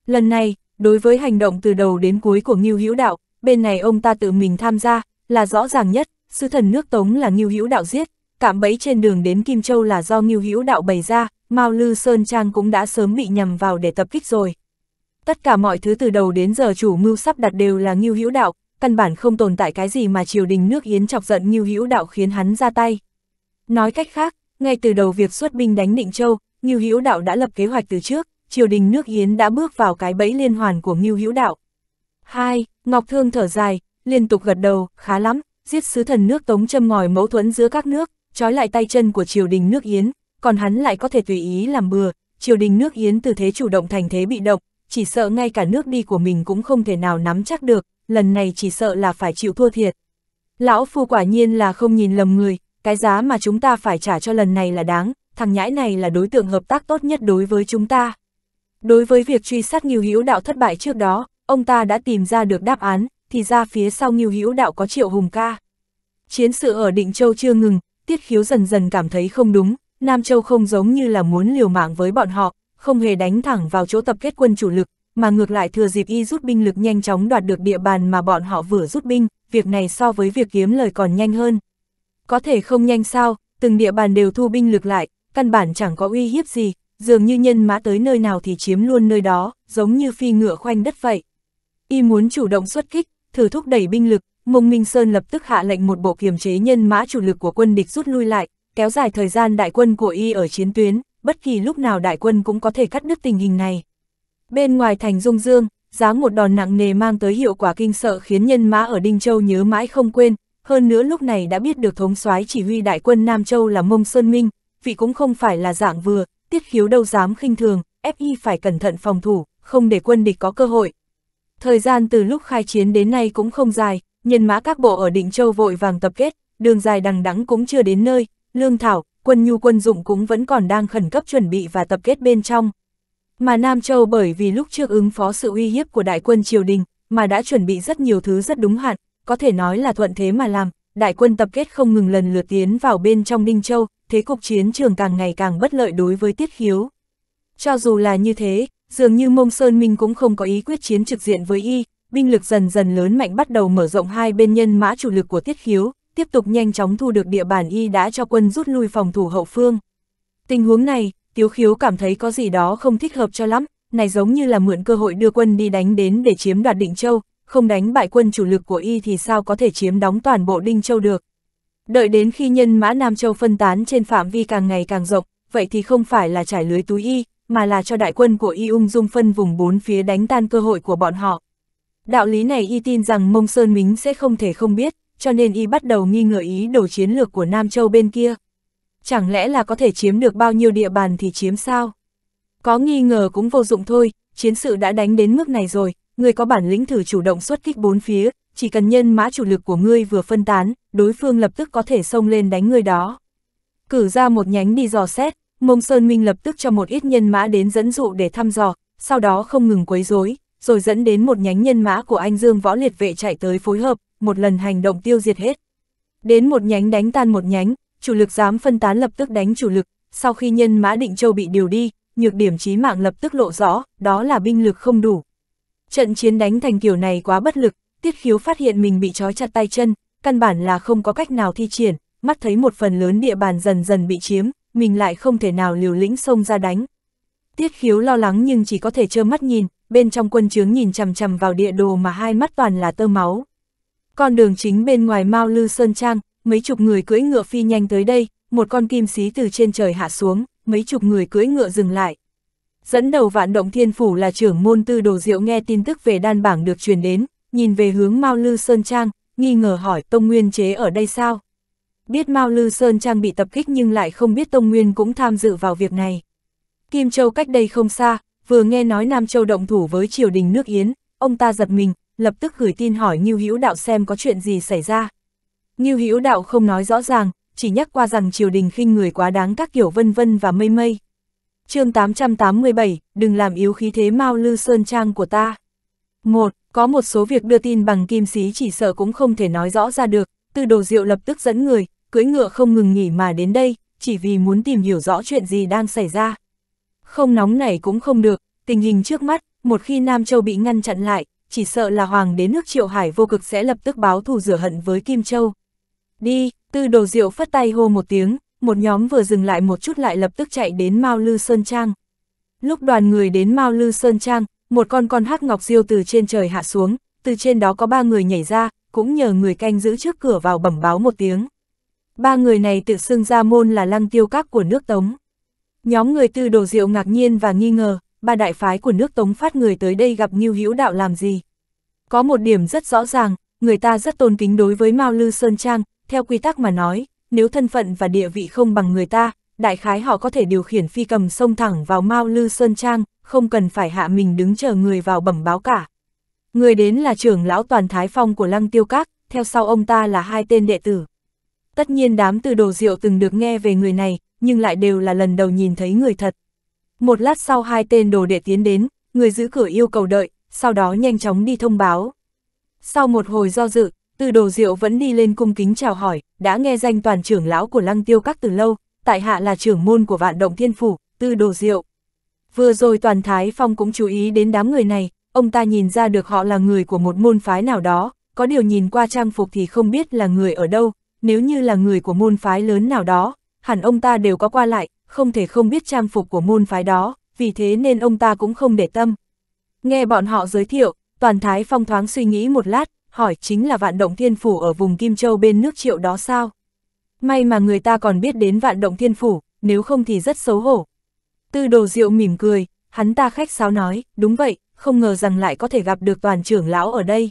Lần này, đối với hành động từ đầu đến cuối của Ngưu Hữu Đạo, bên này ông ta tự mình tham gia, là rõ ràng nhất, sứ thần nước Tống là Ngưu Hữu Đạo giết, cạm bẫy trên đường đến Kim Châu là do Ngưu Hữu Đạo bày ra, Mao Lư Sơn Trang cũng đã sớm bị nhầm vào để tập kích rồi. Tất cả mọi thứ từ đầu đến giờ chủ mưu sắp đặt đều là Ngưu Hữu Đạo, căn bản không tồn tại cái gì mà triều đình nước Yến chọc giận Ngưu Hữu Đạo khiến hắn ra tay. Nói cách khác, ngay từ đầu việc xuất binh đánh Định Châu, Ngưu Hữu Đạo đã lập kế hoạch từ trước, triều đình nước Yến đã bước vào cái bẫy liên hoàn của Ngưu Hữu Đạo. Hai, Ngọc Thương thở dài, liên tục gật đầu, khá lắm, giết sứ thần nước Tống châm ngòi mâu thuẫn giữa các nước, trói lại tay chân của triều đình nước Yến, còn hắn lại có thể tùy ý làm bừa, triều đình nước Yến từ thế chủ động thành thế bị động, chỉ sợ ngay cả nước đi của mình cũng không thể nào nắm chắc được, lần này chỉ sợ là phải chịu thua thiệt. Lão phu quả nhiên là không nhìn lầm người, cái giá mà chúng ta phải trả cho lần này là đáng, thằng nhãi này là đối tượng hợp tác tốt nhất đối với chúng ta. Đối với việc truy sát Ngưu Hữu Đạo thất bại trước đó, ông ta đã tìm ra được đáp án, thì ra phía sau Ngưu Hữu Đạo có Triệu Hùng ca. Chiến sự ở Định Châu chưa ngừng, Tiết Khiếu dần dần cảm thấy không đúng, Nam Châu không giống như là muốn liều mạng với bọn họ, không hề đánh thẳng vào chỗ tập kết quân chủ lực, mà ngược lại thừa dịp y rút binh lực nhanh chóng đoạt được địa bàn mà bọn họ vừa rút binh, việc này so với việc kiếm lời còn nhanh hơn. Có thể không nhanh sao, từng địa bàn đều thu binh lực lại, căn bản chẳng có uy hiếp gì, dường như nhân mã tới nơi nào thì chiếm luôn nơi đó, giống như phi ngựa khoanh đất vậy. Y muốn chủ động xuất kích, thử thúc đẩy binh lực, Mông Minh Sơn lập tức hạ lệnh một bộ kiềm chế nhân mã chủ lực của quân địch rút lui lại, kéo dài thời gian đại quân của Y ở chiến tuyến, bất kỳ lúc nào đại quân cũng có thể cắt đứt tình hình này. Bên ngoài thành Dung Dương, giáng một đòn nặng nề mang tới hiệu quả kinh sợ khiến nhân mã ở Đinh Châu nhớ mãi không quên, hơn nữa lúc này đã biết được thống soái chỉ huy đại quân Nam Châu là Mông Sơn Minh, vị cũng không phải là dạng vừa, tiết khiếu đâu dám khinh thường, ép y phải cẩn thận phòng thủ, không để quân địch có cơ hội. Thời gian từ lúc khai chiến đến nay cũng không dài, nhân mã các bộ ở Định Châu vội vàng tập kết, đường dài đằng đẵng cũng chưa đến nơi, lương thảo, quân nhu quân dụng cũng vẫn còn đang khẩn cấp chuẩn bị và tập kết bên trong. Mà Nam Châu bởi vì lúc trước ứng phó sự uy hiếp của đại quân triều đình, mà đã chuẩn bị rất nhiều thứ rất đúng hạn, có thể nói là thuận thế mà làm, đại quân tập kết không ngừng lần lượt tiến vào bên trong Ninh Châu, thế cục chiến trường càng ngày càng bất lợi đối với Tiết Khiếu. Cho dù là như thế, dường như Mông Sơn Minh cũng không có ý quyết chiến trực diện với y, binh lực dần dần lớn mạnh bắt đầu mở rộng hai bên nhân mã chủ lực của Tiết Khiếu, tiếp tục nhanh chóng thu được địa bàn y đã cho quân rút lui phòng thủ hậu phương. Tình huống này, Tiếu Khiếu cảm thấy có gì đó không thích hợp cho lắm, này giống như là mượn cơ hội đưa quân đi đánh đến để chiếm đoạt Định Châu, không đánh bại quân chủ lực của y thì sao có thể chiếm đóng toàn bộ Đinh Châu được. Đợi đến khi nhân mã Nam Châu phân tán trên phạm vi càng ngày càng rộng, vậy thì không phải là trải lưới túi y, mà là cho đại quân của y ung dung phân vùng bốn phía đánh tan cơ hội của bọn họ. Đạo lý này y tin rằng Mông Sơn Mính sẽ không thể không biết, cho nên y bắt đầu nghi ngờ ý đồ chiến lược của Nam Châu bên kia chẳng lẽ là có thể chiếm được bao nhiêu địa bàn thì chiếm sao? Có nghi ngờ cũng vô dụng thôi, chiến sự đã đánh đến mức này rồi, người có bản lĩnh thử chủ động xuất kích bốn phía, chỉ cần nhân mã chủ lực của ngươi vừa phân tán, đối phương lập tức có thể xông lên đánh ngươi đó. Cử ra một nhánh đi dò xét, Mông Sơn Minh lập tức cho một ít nhân mã đến dẫn dụ để thăm dò, sau đó không ngừng quấy rối, rồi dẫn đến một nhánh nhân mã của anh Dương Võ Liệt Vệ chạy tới phối hợp, một lần hành động tiêu diệt hết. Đến một nhánh đánh tan một nhánh, chủ lực dám phân tán lập tức đánh chủ lực, sau khi nhân mã định châu bị điều đi, nhược điểm chí mạng lập tức lộ rõ, đó là binh lực không đủ. Trận chiến đánh thành kiểu này quá bất lực, tiết khiếu phát hiện mình bị trói chặt tay chân, căn bản là không có cách nào thi triển, mắt thấy một phần lớn địa bàn dần dần bị chiếm, mình lại không thể nào liều lĩnh xông ra đánh. Tiết khiếu lo lắng nhưng chỉ có thể trơ mắt nhìn, bên trong quân chướng nhìn chằm chằm vào địa đồ mà hai mắt toàn là tơ máu. Con đường chính bên ngoài Mao Lư Sơn Trang, mấy chục người cưỡi ngựa phi nhanh tới đây, một con kim xí từ trên trời hạ xuống, mấy chục người cưỡi ngựa dừng lại. Dẫn đầu vạn động thiên phủ là trưởng môn tư đồ diệu nghe tin tức về đan bảng được truyền đến, nhìn về hướng Mao Lư Sơn Trang, nghi ngờ hỏi Tông Nguyên chế ở đây sao? Biết Mao Lư Sơn Trang bị tập kích nhưng lại không biết Tông Nguyên cũng tham dự vào việc này. Kim Châu cách đây không xa, vừa nghe nói Nam Châu động thủ với triều đình nước Yến, ông ta giật mình, lập tức gửi tin hỏi Ngưu Hữu Đạo xem có chuyện gì xảy ra. Ngưu Hữu Đạo không nói rõ ràng, chỉ nhắc qua rằng triều đình khinh người quá đáng các kiểu vân vân và mây mây. chương 887, đừng làm yếu khí thế Mao Lư Sơn Trang của ta. một Có một số việc đưa tin bằng kim sĩ chỉ sợ cũng không thể nói rõ ra được, Tư đồ diệu lập tức dẫn người, cưỡi ngựa không ngừng nghỉ mà đến đây, chỉ vì muốn tìm hiểu rõ chuyện gì đang xảy ra. Không nóng này cũng không được, tình hình trước mắt, một khi Nam Châu bị ngăn chặn lại, chỉ sợ là hoàng đế nước Triệu Hải vô cực sẽ lập tức báo thù rửa hận với Kim Châu đi, tư đồ diệu phất tay hô một tiếng, một nhóm vừa dừng lại một chút lại lập tức chạy đến Mao Lư Sơn Trang. Lúc đoàn người đến Mao Lư Sơn Trang, một con con hắc ngọc diêu từ trên trời hạ xuống, từ trên đó có ba người nhảy ra, cũng nhờ người canh giữ trước cửa vào bẩm báo một tiếng. Ba người này tự xưng ra môn là lăng tiêu các của nước Tống. Nhóm người tư đồ diệu ngạc nhiên và nghi ngờ, ba đại phái của nước Tống phát người tới đây gặp Ngưu Hữu Đạo làm gì. Có một điểm rất rõ ràng, người ta rất tôn kính đối với Mao Lư Sơn Trang, theo quy tắc mà nói, nếu thân phận và địa vị không bằng người ta, đại khái họ có thể điều khiển phi cầm xông thẳng vào Mao Lư Sơn Trang, không cần phải hạ mình đứng chờ người vào bẩm báo cả. Người đến là trưởng lão toàn thái phong của Lăng Tiêu Các, theo sau ông ta là hai tên đệ tử. Tất nhiên đám từ đồ rượu từng được nghe về người này, nhưng lại đều là lần đầu nhìn thấy người thật. Một lát sau hai tên đồ đệ tiến đến, người giữ cửa yêu cầu đợi, sau đó nhanh chóng đi thông báo. Sau một hồi do dự, từ đồ diệu vẫn đi lên cung kính chào hỏi, đã nghe danh toàn trưởng lão của lăng tiêu các từ lâu, tại hạ là trưởng môn của vạn động thiên phủ, tư đồ diệu. Vừa rồi toàn Thái Phong cũng chú ý đến đám người này, ông ta nhìn ra được họ là người của một môn phái nào đó, có điều nhìn qua trang phục thì không biết là người ở đâu, nếu như là người của môn phái lớn nào đó, hẳn ông ta đều có qua lại, không thể không biết trang phục của môn phái đó, vì thế nên ông ta cũng không để tâm. Nghe bọn họ giới thiệu, Toàn Thái Phong thoáng suy nghĩ một lát, hỏi chính là vạn động thiên phủ ở vùng Kim Châu bên nước triệu đó sao? May mà người ta còn biết đến vạn động thiên phủ, nếu không thì rất xấu hổ. Tư đồ diệu mỉm cười, hắn ta khách sáo nói, đúng vậy, không ngờ rằng lại có thể gặp được toàn trưởng lão ở đây.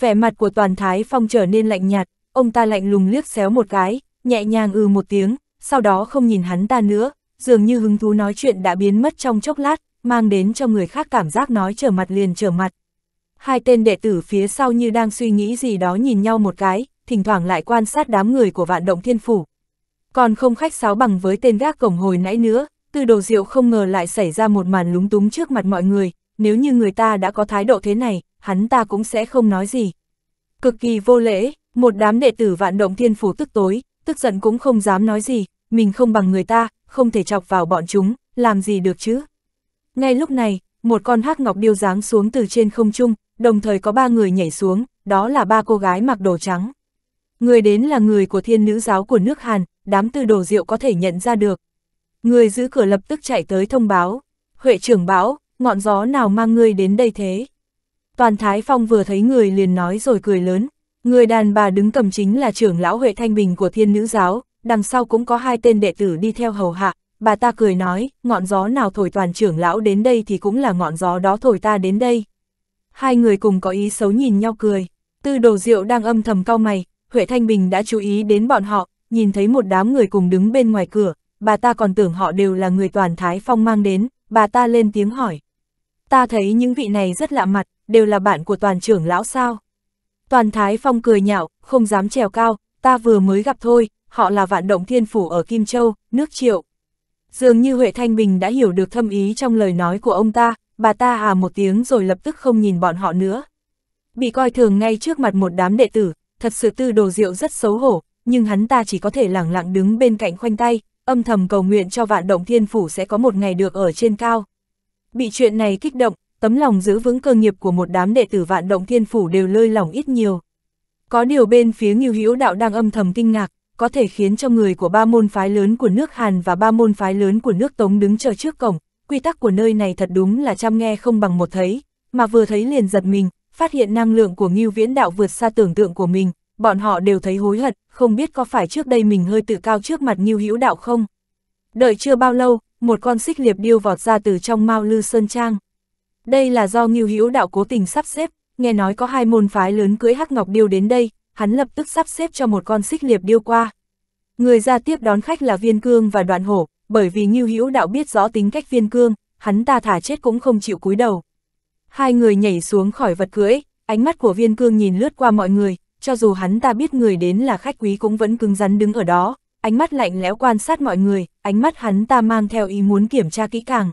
Vẻ mặt của toàn thái phong trở nên lạnh nhạt, ông ta lạnh lùng liếc xéo một cái, nhẹ nhàng ư ừ một tiếng, sau đó không nhìn hắn ta nữa, dường như hứng thú nói chuyện đã biến mất trong chốc lát, mang đến cho người khác cảm giác nói trở mặt liền trở mặt, hai tên đệ tử phía sau như đang suy nghĩ gì đó nhìn nhau một cái, thỉnh thoảng lại quan sát đám người của vạn động thiên phủ. Còn không khách sáo bằng với tên gác cổng hồi nãy nữa, từ đồ rượu không ngờ lại xảy ra một màn lúng túng trước mặt mọi người, nếu như người ta đã có thái độ thế này, hắn ta cũng sẽ không nói gì. Cực kỳ vô lễ, một đám đệ tử vạn động thiên phủ tức tối, tức giận cũng không dám nói gì, mình không bằng người ta, không thể chọc vào bọn chúng, làm gì được chứ. Ngay lúc này, một con hắc ngọc điêu dáng xuống từ trên không trung, đồng thời có ba người nhảy xuống, đó là ba cô gái mặc đồ trắng. Người đến là người của thiên nữ giáo của nước Hàn, đám tư đồ rượu có thể nhận ra được. Người giữ cửa lập tức chạy tới thông báo. Huệ trưởng báo, ngọn gió nào mang ngươi đến đây thế? Toàn Thái Phong vừa thấy người liền nói rồi cười lớn. Người đàn bà đứng cầm chính là trưởng lão Huệ Thanh Bình của thiên nữ giáo, đằng sau cũng có hai tên đệ tử đi theo hầu hạ. Bà ta cười nói, ngọn gió nào thổi toàn trưởng lão đến đây thì cũng là ngọn gió đó thổi ta đến đây, hai người cùng có ý xấu nhìn nhau cười. Tư đồ diệu đang âm thầm cau mày, Huệ Thanh Bình đã chú ý đến bọn họ, nhìn thấy một đám người cùng đứng bên ngoài cửa, bà ta còn tưởng họ đều là người toàn Thái Phong mang đến, bà ta lên tiếng hỏi. Ta thấy những vị này rất lạ mặt, đều là bạn của toàn trưởng lão sao. Toàn Thái Phong cười nhạo, không dám trèo cao, ta vừa mới gặp thôi, họ là vạn động thiên phủ ở Kim Châu, nước triệu. Dường như Huệ Thanh Bình đã hiểu được thâm ý trong lời nói của ông ta, bà ta à một tiếng rồi lập tức không nhìn bọn họ nữa. Bị coi thường ngay trước mặt một đám đệ tử, thật sự tư đồ diệu rất xấu hổ, nhưng hắn ta chỉ có thể lẳng lặng đứng bên cạnh khoanh tay, âm thầm cầu nguyện cho vạn động thiên phủ sẽ có một ngày được ở trên cao. Bị chuyện này kích động, tấm lòng giữ vững cơ nghiệp của một đám đệ tử vạn động thiên phủ đều lơi lỏng ít nhiều. Có điều bên phía nghiêu hữu đạo đang âm thầm kinh ngạc, có thể khiến cho người của ba môn phái lớn của nước Hàn và ba môn phái lớn của nước Tống đứng chờ trước cổng, quy tắc của nơi này thật đúng là chăm nghe không bằng một thấy, mà vừa thấy liền giật mình, phát hiện năng lượng của Ngưu Viễn Đạo vượt xa tưởng tượng của mình, bọn họ đều thấy hối hận, không biết có phải trước đây mình hơi tự cao trước mặt Ngưu Hữu Đạo không. Đợi chưa bao lâu, một con xích liệp điêu vọt ra từ trong Mao Lư Sơn Trang. Đây là do Ngưu Hữu Đạo cố tình sắp xếp, nghe nói có hai môn phái lớn cưới Hắc Ngọc Điêu đến đây, hắn lập tức sắp xếp cho một con xích liệp điêu qua. Người ra tiếp đón khách là Viên Cương và Đoạn Hổ, bởi vì Ngưu Hữu Đạo biết rõ tính cách viên cương, hắn ta thả chết cũng không chịu cúi đầu. Hai người nhảy xuống khỏi vật cưỡi, ánh mắt của viên cương nhìn lướt qua mọi người, cho dù hắn ta biết người đến là khách quý cũng vẫn cứng rắn đứng ở đó, ánh mắt lạnh lẽo quan sát mọi người, ánh mắt hắn ta mang theo ý muốn kiểm tra kỹ càng.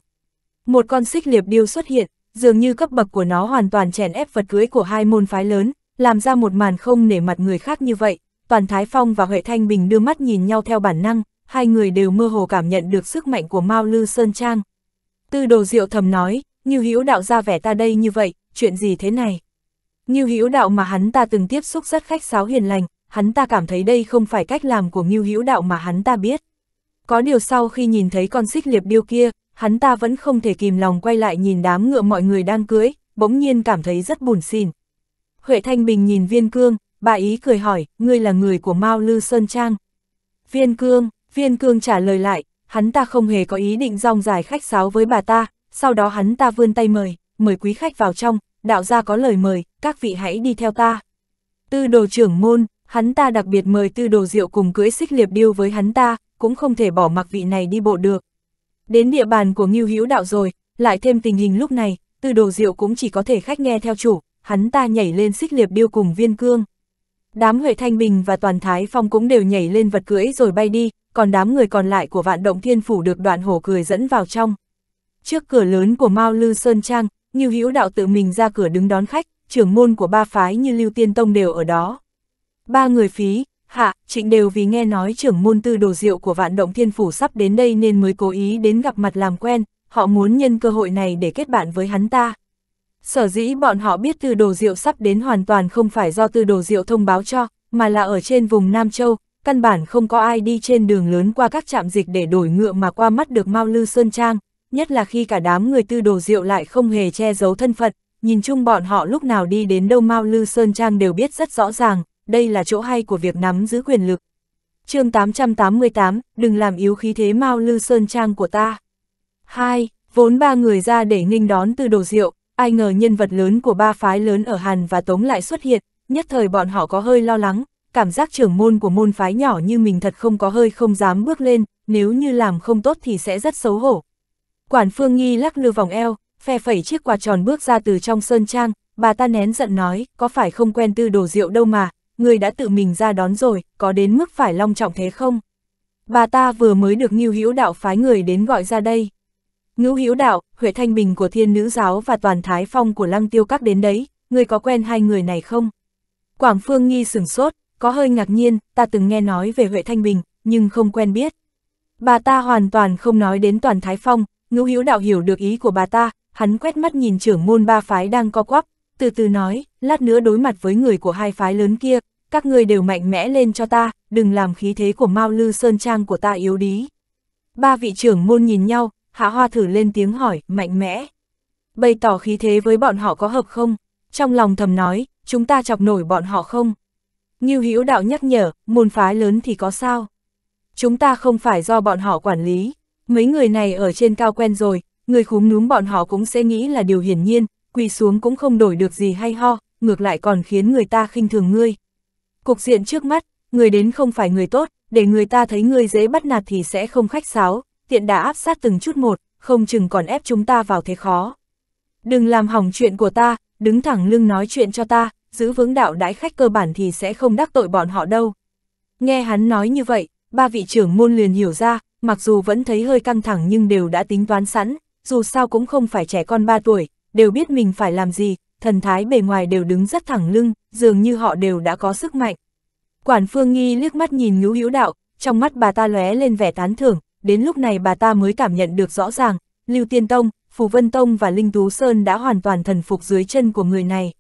Một con xích liệp điêu xuất hiện, dường như cấp bậc của nó hoàn toàn chèn ép vật cưỡi của hai môn phái lớn, làm ra một màn không nể mặt người khác như vậy. Toàn Thái Phong và Huệ Thanh Bình đưa mắt nhìn nhau theo bản năng, hai người đều mơ hồ cảm nhận được sức mạnh của Mao Lư Sơn Trang. Tư đồ diệu thầm nói, như hữu đạo ra vẻ ta đây như vậy, chuyện gì thế này? Như hữu đạo mà hắn ta từng tiếp xúc rất khách sáo hiền lành, hắn ta cảm thấy đây không phải cách làm của Ngưu Hữu Đạo mà hắn ta biết. Có điều sau khi nhìn thấy con xích liệp điêu kia, hắn ta vẫn không thể kìm lòng quay lại nhìn đám ngựa mọi người đang cưới, bỗng nhiên cảm thấy rất buồn xỉn. Huệ Thanh Bình nhìn Viên Cương, bà ý cười hỏi, ngươi là người của Mao Lư Sơn Trang. Viên Cương, Viên cương trả lời lại, hắn ta không hề có ý định rong dài khách sáo với bà ta, sau đó hắn ta vươn tay mời, mời quý khách vào trong, đạo gia có lời mời, các vị hãy đi theo ta. Tư đồ trưởng môn, hắn ta đặc biệt mời tư đồ rượu cùng cưỡi xích liệp điêu với hắn ta, cũng không thể bỏ mặc vị này đi bộ được. Đến địa bàn của Ngưu Hữu Đạo rồi, lại thêm tình hình lúc này, tư đồ rượu cũng chỉ có thể khách nghe theo chủ, hắn ta nhảy lên xích liệp điêu cùng viên cương. Đám Huệ Thanh Bình và Toàn Thái Phong cũng đều nhảy lên vật cưỡi rồi bay đi, còn đám người còn lại của vạn động thiên phủ được đoạn hổ cười dẫn vào trong. Trước cửa lớn của Mao Lư Sơn Trang, Như Hữu Đạo tự mình ra cửa đứng đón khách, trưởng môn của ba phái như Lưu Tiên Tông đều ở đó. Ba người phí, hạ, trịnh đều vì nghe nói trưởng môn tư đồ diệu của vạn động thiên phủ sắp đến đây nên mới cố ý đến gặp mặt làm quen, họ muốn nhân cơ hội này để kết bạn với hắn ta. Sở dĩ bọn họ biết từ đồ diệu sắp đến hoàn toàn không phải do từ đồ diệu thông báo cho, mà là ở trên vùng Nam Châu, căn bản không có ai đi trên đường lớn qua các trạm dịch để đổi ngựa mà qua mắt được Mao Lư Sơn Trang, nhất là khi cả đám người tư đồ diệu lại không hề che giấu thân phận, nhìn chung bọn họ lúc nào đi đến đâu Mao Lư Sơn Trang đều biết rất rõ ràng, đây là chỗ hay của việc nắm giữ quyền lực. chương 888, đừng làm yếu khí thế Mao Lư Sơn Trang của ta. 2. Vốn ba người ra để nghinh đón tư đồ diệu, ai ngờ nhân vật lớn của ba phái lớn ở Hàn và Tống lại xuất hiện, nhất thời bọn họ có hơi lo lắng, cảm giác trưởng môn của môn phái nhỏ như mình thật không có hơi không dám bước lên, nếu như làm không tốt thì sẽ rất xấu hổ. Quản Phương Nghi lắc lư vòng eo, phe phẩy chiếc quạt tròn bước ra từ trong sơn trang, bà ta nén giận nói, có phải không quen tư đồ rượu đâu mà, người đã tự mình ra đón rồi, có đến mức phải long trọng thế không? Bà ta vừa mới được Ngưu Hữu Đạo phái người đến gọi ra đây. Ngữ Hữu Đạo, Huệ Thanh Bình của Thiên Nữ Giáo và Toàn Thái Phong của Lăng Tiêu Các đến đấy, Ngươi có quen hai người này không? Quảng Phương Nghi sửng sốt, có hơi ngạc nhiên, ta từng nghe nói về Huệ Thanh Bình, nhưng không quen biết. Bà ta hoàn toàn không nói đến Toàn Thái Phong, Ngữ Hữu Đạo hiểu được ý của bà ta, hắn quét mắt nhìn trưởng môn ba phái đang co quắp, từ từ nói, lát nữa đối mặt với người của hai phái lớn kia, các ngươi đều mạnh mẽ lên cho ta, đừng làm khí thế của Mao Lư Sơn Trang của ta yếu đi. Ba vị trưởng môn nhìn nhau, Hạ Hoa thử lên tiếng hỏi, mạnh mẽ. Bày tỏ khí thế với bọn họ có hợp không? Trong lòng thầm nói, chúng ta chọc nổi bọn họ không? Ngưu Hữu Đạo nhắc nhở, môn phái lớn thì có sao? Chúng ta không phải do bọn họ quản lý, mấy người này ở trên cao quen rồi, người khúm núm bọn họ cũng sẽ nghĩ là điều hiển nhiên, quỳ xuống cũng không đổi được gì hay ho, ngược lại còn khiến người ta khinh thường ngươi. Cục diện trước mắt, người đến không phải người tốt, để người ta thấy ngươi dễ bắt nạt thì sẽ không khách sáo, hiện đã áp sát từng chút một, không chừng còn ép chúng ta vào thế khó. Đừng làm hỏng chuyện của ta, đứng thẳng lưng nói chuyện cho ta, giữ vững đạo đãi khách cơ bản thì sẽ không đắc tội bọn họ đâu. Nghe hắn nói như vậy, ba vị trưởng môn liền hiểu ra, mặc dù vẫn thấy hơi căng thẳng nhưng đều đã tính toán sẵn, dù sao cũng không phải trẻ con 3 tuổi, đều biết mình phải làm gì, thần thái bề ngoài đều đứng rất thẳng lưng, dường như họ đều đã có sức mạnh. Quản Phương Nghi liếc mắt nhìn Ngũ Hữu Đạo, trong mắt bà ta lóe lên vẻ tán thưởng, đến lúc này bà ta mới cảm nhận được rõ ràng, Lưu Tiên Tông, Phù Vân Tông và Linh Tú Sơn đã hoàn toàn thần phục dưới chân của người này.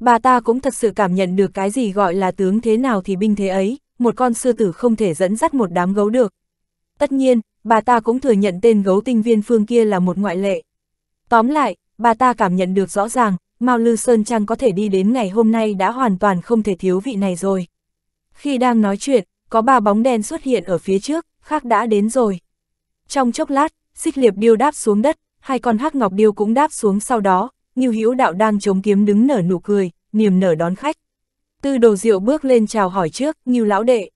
Bà ta cũng thật sự cảm nhận được cái gì gọi là tướng thế nào thì binh thế ấy, một con sư tử không thể dẫn dắt một đám gấu được. Tất nhiên, bà ta cũng thừa nhận tên gấu tinh viên phương kia là một ngoại lệ. Tóm lại, bà ta cảm nhận được rõ ràng, Mao Lư Sơn Trang có thể đi đến ngày hôm nay đã hoàn toàn không thể thiếu vị này rồi. Khi đang nói chuyện, có ba bóng đen xuất hiện ở phía trước, khác đã đến rồi. Trong chốc lát, xích liệp điêu đáp xuống đất, hai con hắc ngọc điêu cũng đáp xuống sau đó, Ngưu Hữu Đạo đang chống kiếm đứng nở nụ cười, niềm nở đón khách. Tư đồ diệu bước lên chào hỏi trước, Ngưu lão đệ.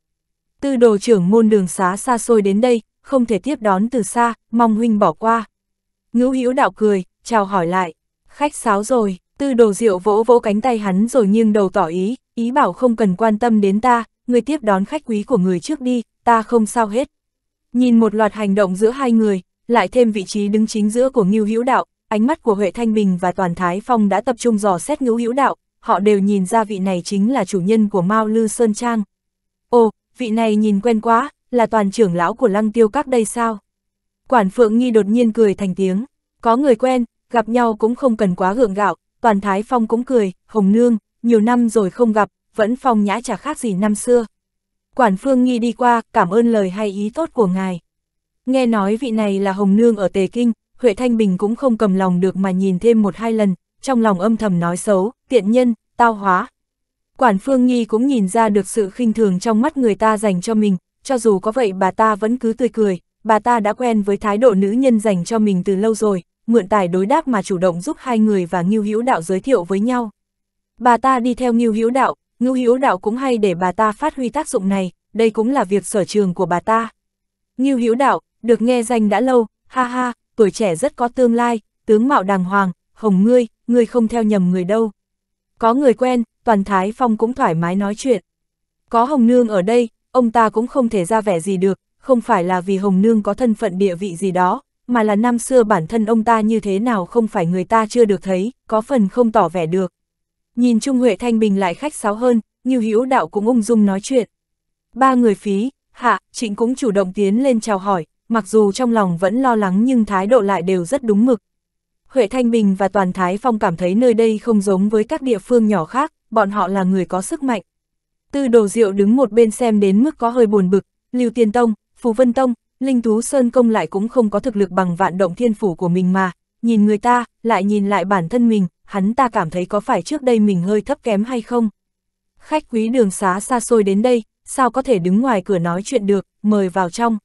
Tư đồ trưởng môn đường xá xa xôi đến đây, không thể tiếp đón từ xa, mong huynh bỏ qua. Ngưu Hữu Đạo cười, chào hỏi lại, khách sáo rồi, tư đồ diệu vỗ vỗ cánh tay hắn rồi nghiêng đầu tỏ ý, ý bảo không cần quan tâm đến ta, người tiếp đón khách quý của người trước đi, ta không sao hết. Nhìn một loạt hành động giữa hai người, lại thêm vị trí đứng chính giữa của Ngưu Hữu Đạo, ánh mắt của Huệ Thanh Bình và Toàn Thái Phong đã tập trung dò xét Ngưu Hữu Đạo, họ đều nhìn ra vị này chính là chủ nhân của Mao Lư Sơn Trang. Ồ, vị này nhìn quen quá, là toàn trưởng lão của Lăng Tiêu Các đây sao? Quản Phượng Nghi đột nhiên cười thành tiếng, có người quen, gặp nhau cũng không cần quá gượng gạo, Toàn Thái Phong cũng cười, Hồng Nương, nhiều năm rồi không gặp, vẫn phong nhã chả khác gì năm xưa. Quản Phương Nghi đi qua, cảm ơn lời hay ý tốt của ngài. Nghe nói vị này là Hồng Nương ở Tề Kinh, Huệ Thanh Bình cũng không cầm lòng được mà nhìn thêm một hai lần, trong lòng âm thầm nói xấu, tiện nhân, tao hóa. Quản Phương Nghi cũng nhìn ra được sự khinh thường trong mắt người ta dành cho mình, cho dù có vậy bà ta vẫn cứ tươi cười, bà ta đã quen với thái độ nữ nhân dành cho mình từ lâu rồi, mượn tài đối đáp mà chủ động giúp hai người và Ngưu Hữu Đạo giới thiệu với nhau. Bà ta đi theo Ngưu Hữu Đạo, ngưu Hiếu đạo cũng hay để bà ta phát huy tác dụng này, đây cũng là việc sở trường của bà ta. ngưu Hiếu đạo, được nghe danh đã lâu, ha ha, tuổi trẻ rất có tương lai, tướng mạo đàng hoàng, hồng ngươi, ngươi không theo nhầm người đâu. Có người quen, toàn Thái Phong cũng thoải mái nói chuyện. Có Hồng Nương ở đây, ông ta cũng không thể ra vẻ gì được, không phải là vì Hồng Nương có thân phận địa vị gì đó, mà là năm xưa bản thân ông ta như thế nào không phải người ta chưa được thấy, có phần không tỏ vẻ được. Nhìn Trung Huệ Thanh Bình lại khách sáo hơn, như hữu đạo cũng ung dung nói chuyện. Ba người phí, hạ, trịnh cũng chủ động tiến lên chào hỏi, mặc dù trong lòng vẫn lo lắng nhưng thái độ lại đều rất đúng mực. Huệ Thanh Bình và Toàn Thái Phong cảm thấy nơi đây không giống với các địa phương nhỏ khác, bọn họ là người có sức mạnh. Tư đồ diệu đứng một bên xem đến mức có hơi buồn bực, Lưu Tiên Tông, Phù Vân Tông, Linh Tú Sơn Công lại cũng không có thực lực bằng vạn động thiên phủ của mình mà, nhìn người ta, lại nhìn lại bản thân mình, hắn ta cảm thấy có phải trước đây mình hơi thấp kém hay không. Khách quý đường xá xa xôi đến đây, sao có thể đứng ngoài cửa nói chuyện được, mời vào trong.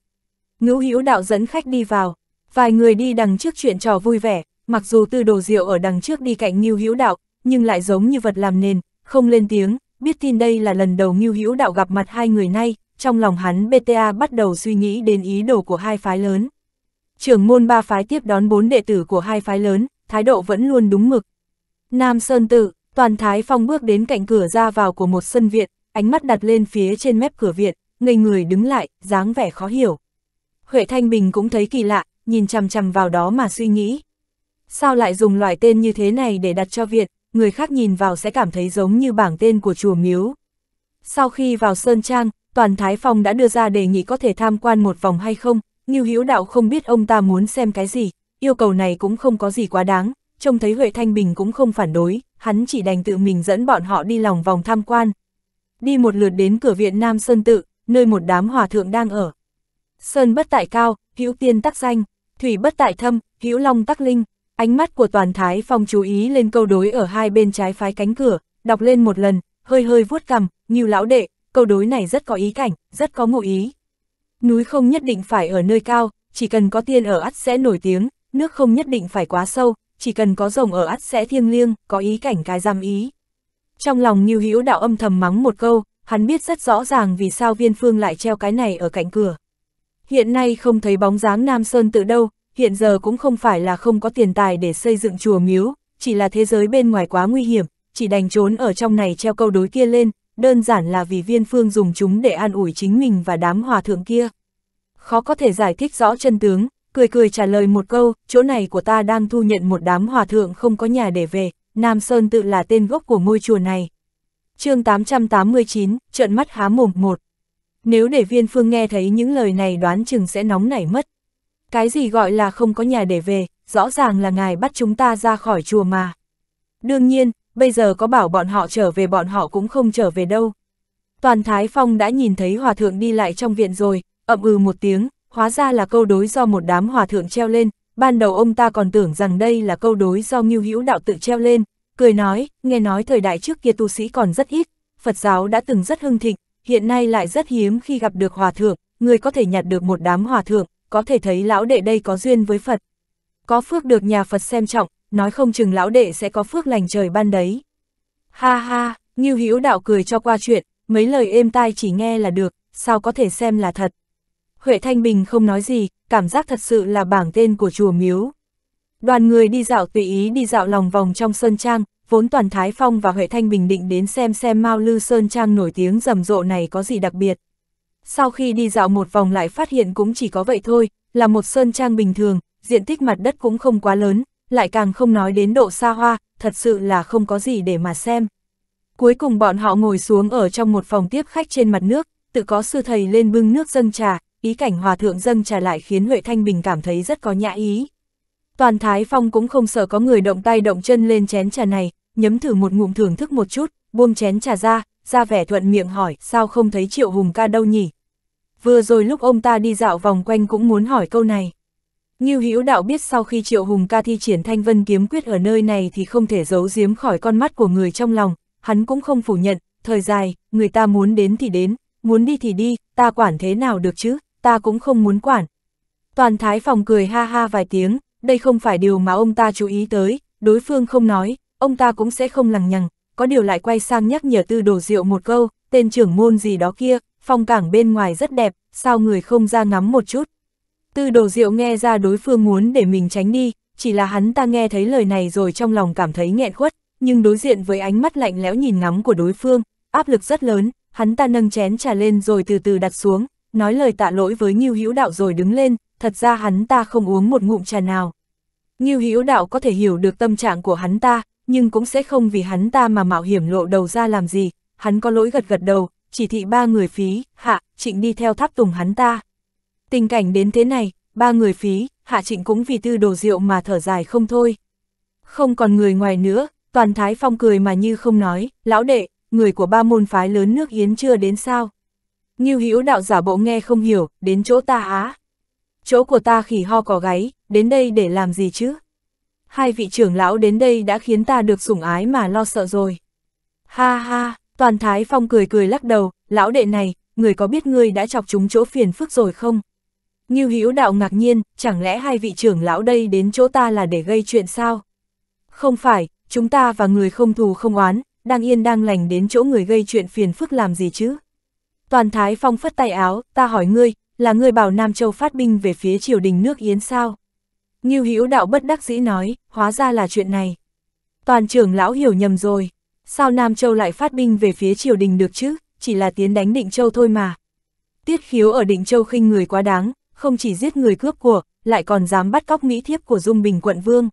Ngữ hữu đạo dẫn khách đi vào, vài người đi đằng trước chuyện trò vui vẻ, mặc dù tư đồ diệu ở đằng trước đi cạnh Ngưu hữu đạo, nhưng lại giống như vật làm nền, không lên tiếng, biết tin đây là lần đầu Ngưu hữu đạo gặp mặt hai người nay, trong lòng hắn BTA bắt đầu suy nghĩ đến ý đồ của hai phái lớn. Trưởng môn ba phái tiếp đón bốn đệ tử của hai phái lớn, thái độ vẫn luôn đúng mực, Nam Sơn Tự, toàn Thái Phong bước đến cạnh cửa ra vào của một sân viện, ánh mắt đặt lên phía trên mép cửa viện, ngây người đứng lại, dáng vẻ khó hiểu. Huệ Thanh Bình cũng thấy kỳ lạ, nhìn chằm chằm vào đó mà suy nghĩ. Sao lại dùng loại tên như thế này để đặt cho viện, người khác nhìn vào sẽ cảm thấy giống như bảng tên của chùa miếu. Sau khi vào Sơn Trang, toàn Thái Phong đã đưa ra đề nghị có thể tham quan một vòng hay không, Ngưu Hữu Đạo không biết ông ta muốn xem cái gì, yêu cầu này cũng không có gì quá đáng, trông thấy Huệ Thanh Bình cũng không phản đối, hắn chỉ đành tự mình dẫn bọn họ đi lòng vòng tham quan. Đi một lượt đến cửa viện Nam Sơn Tự, nơi một đám hòa thượng đang ở. Sơn bất tại cao, hữu tiên tắc danh, thủy bất tại thâm, hữu long tắc linh. Ánh mắt của toàn thái phong chú ý lên câu đối ở hai bên trái phái cánh cửa, đọc lên một lần, hơi hơi vuốt cằm, như lão đệ, câu đối này rất có ý cảnh, rất có ngụ ý. Núi không nhất định phải ở nơi cao, chỉ cần có tiên ở ắt sẽ nổi tiếng, nước không nhất định phải quá sâu, chỉ cần có rồng ở ắt sẽ thiêng liêng, có ý cảnh cái giam ý. Trong lòng Nhiêu Hữu đạo âm thầm mắng một câu, hắn biết rất rõ ràng vì sao viên phương lại treo cái này ở cạnh cửa. Hiện nay không thấy bóng dáng Nam Sơn tự đâu, hiện giờ cũng không phải là không có tiền tài để xây dựng chùa miếu, chỉ là thế giới bên ngoài quá nguy hiểm, chỉ đành trốn ở trong này treo câu đối kia lên, đơn giản là vì viên phương dùng chúng để an ủi chính mình và đám hòa thượng kia. Khó có thể giải thích rõ chân tướng, cười cười trả lời một câu, chỗ này của ta đang thu nhận một đám hòa thượng không có nhà để về, Nam Sơn tự là tên gốc của ngôi chùa này. chương 889, trợn mắt há mồm một. Nếu để viên phương nghe thấy những lời này đoán chừng sẽ nóng nảy mất. Cái gì gọi là không có nhà để về, rõ ràng là ngài bắt chúng ta ra khỏi chùa mà. Đương nhiên, bây giờ có bảo bọn họ trở về bọn họ cũng không trở về đâu. Toàn Thái Phong đã nhìn thấy Hòa Thượng đi lại trong viện rồi, ậm ừ một tiếng, hóa ra là câu đối do một đám hòa thượng treo lên, ban đầu ông ta còn tưởng rằng đây là câu đối do Ngưu Hữu đạo tự treo lên, cười nói, nghe nói thời đại trước kia tu sĩ còn rất ít, Phật giáo đã từng rất hưng thịnh, hiện nay lại rất hiếm khi gặp được hòa thượng, người có thể nhặt được một đám hòa thượng, có thể thấy lão đệ đây có duyên với Phật. Có phước được nhà Phật xem trọng, nói không chừng lão đệ sẽ có phước lành trời ban đấy. Ha ha, Ngưu Hữu đạo cười cho qua chuyện, mấy lời êm tai chỉ nghe là được, sao có thể xem là thật. Huệ Thanh Bình không nói gì, cảm giác thật sự là bảng tên của chùa miếu. Đoàn người đi dạo tùy ý đi dạo lòng vòng trong Sơn Trang, vốn Toàn Thái Phong và Huệ Thanh Bình định đến xem xem Mao Lư Sơn Trang nổi tiếng rầm rộ này có gì đặc biệt. Sau khi đi dạo một vòng lại phát hiện cũng chỉ có vậy thôi, là một Sơn Trang bình thường, diện tích mặt đất cũng không quá lớn, lại càng không nói đến độ xa hoa, thật sự là không có gì để mà xem. Cuối cùng bọn họ ngồi xuống ở trong một phòng tiếp khách trên mặt nước, tự có sư thầy lên bưng nước dâng trà, ý cảnh hòa thượng dâng trả lại khiến Huệ Thanh Bình cảm thấy rất có nhã ý. Toàn Thái Phong cũng không sợ có người động tay động chân lên chén trà này, nhấm thử một ngụm thưởng thức một chút, buông chén trà ra, ra vẻ thuận miệng hỏi sao không thấy Triệu Hùng ca đâu nhỉ. Vừa rồi lúc ông ta đi dạo vòng quanh cũng muốn hỏi câu này. như Hữu Đạo biết sau khi Triệu Hùng ca thi triển Thanh Vân kiếm quyết ở nơi này thì không thể giấu giếm khỏi con mắt của người trong lòng, hắn cũng không phủ nhận, thời dài, người ta muốn đến thì đến, muốn đi thì đi, ta quản thế nào được chứ, ta cũng không muốn quản. Toàn thái phòng cười ha ha vài tiếng, đây không phải điều mà ông ta chú ý tới, đối phương không nói, ông ta cũng sẽ không lằng nhằng, có điều lại quay sang nhắc nhở tư đồ rượu một câu, tên trưởng môn gì đó kia, phong cảng bên ngoài rất đẹp, sao người không ra ngắm một chút. Tư đồ rượu nghe ra đối phương muốn để mình tránh đi, chỉ là hắn ta nghe thấy lời này rồi trong lòng cảm thấy nghẹn khuất, nhưng đối diện với ánh mắt lạnh lẽo nhìn ngắm của đối phương, áp lực rất lớn, hắn ta nâng chén trà lên rồi từ từ đặt xuống, nói lời tạ lỗi với Ngưu Hữu Đạo rồi đứng lên, thật ra hắn ta không uống một ngụm trà nào. Ngưu Hữu Đạo có thể hiểu được tâm trạng của hắn ta, nhưng cũng sẽ không vì hắn ta mà mạo hiểm lộ đầu ra làm gì, hắn có lỗi gật gật đầu, chỉ thị ba người phí, hạ, trịnh đi theo tháp tùng hắn ta. Tình cảnh đến thế này, ba người phí, hạ trịnh cũng vì tư đồ rượu mà thở dài không thôi. Không còn người ngoài nữa, toàn thái phong cười mà như không nói, lão đệ, người của ba môn phái lớn nước Yến chưa đến sao? Ngưu Hữu đạo giả bộ nghe không hiểu, đến chỗ ta á. Chỗ của ta khỉ ho cỏ gáy, đến đây để làm gì chứ? Hai vị trưởng lão đến đây đã khiến ta được sủng ái mà lo sợ rồi. Ha ha, toàn thái phong cười cười lắc đầu, lão đệ này, người có biết ngươi đã chọc chúng chỗ phiền phức rồi không? Ngưu Hữu đạo ngạc nhiên, chẳng lẽ hai vị trưởng lão đây đến chỗ ta là để gây chuyện sao? Không phải, chúng ta và người không thù không oán, đang yên đang lành đến chỗ người gây chuyện phiền phức làm gì chứ? Toàn Thái Phong phất tay áo, ta hỏi ngươi, là ngươi bảo Nam Châu phát binh về phía triều đình nước Yến sao? Ngưu Hữu đạo bất đắc dĩ nói, hóa ra là chuyện này. Toàn trưởng lão hiểu nhầm rồi, sao Nam Châu lại phát binh về phía triều đình được chứ, chỉ là tiến đánh Định Châu thôi mà. Tiết khiếu ở Định Châu khinh người quá đáng, không chỉ giết người cướp của, lại còn dám bắt cóc mỹ thiếp của Dung Bình quận vương.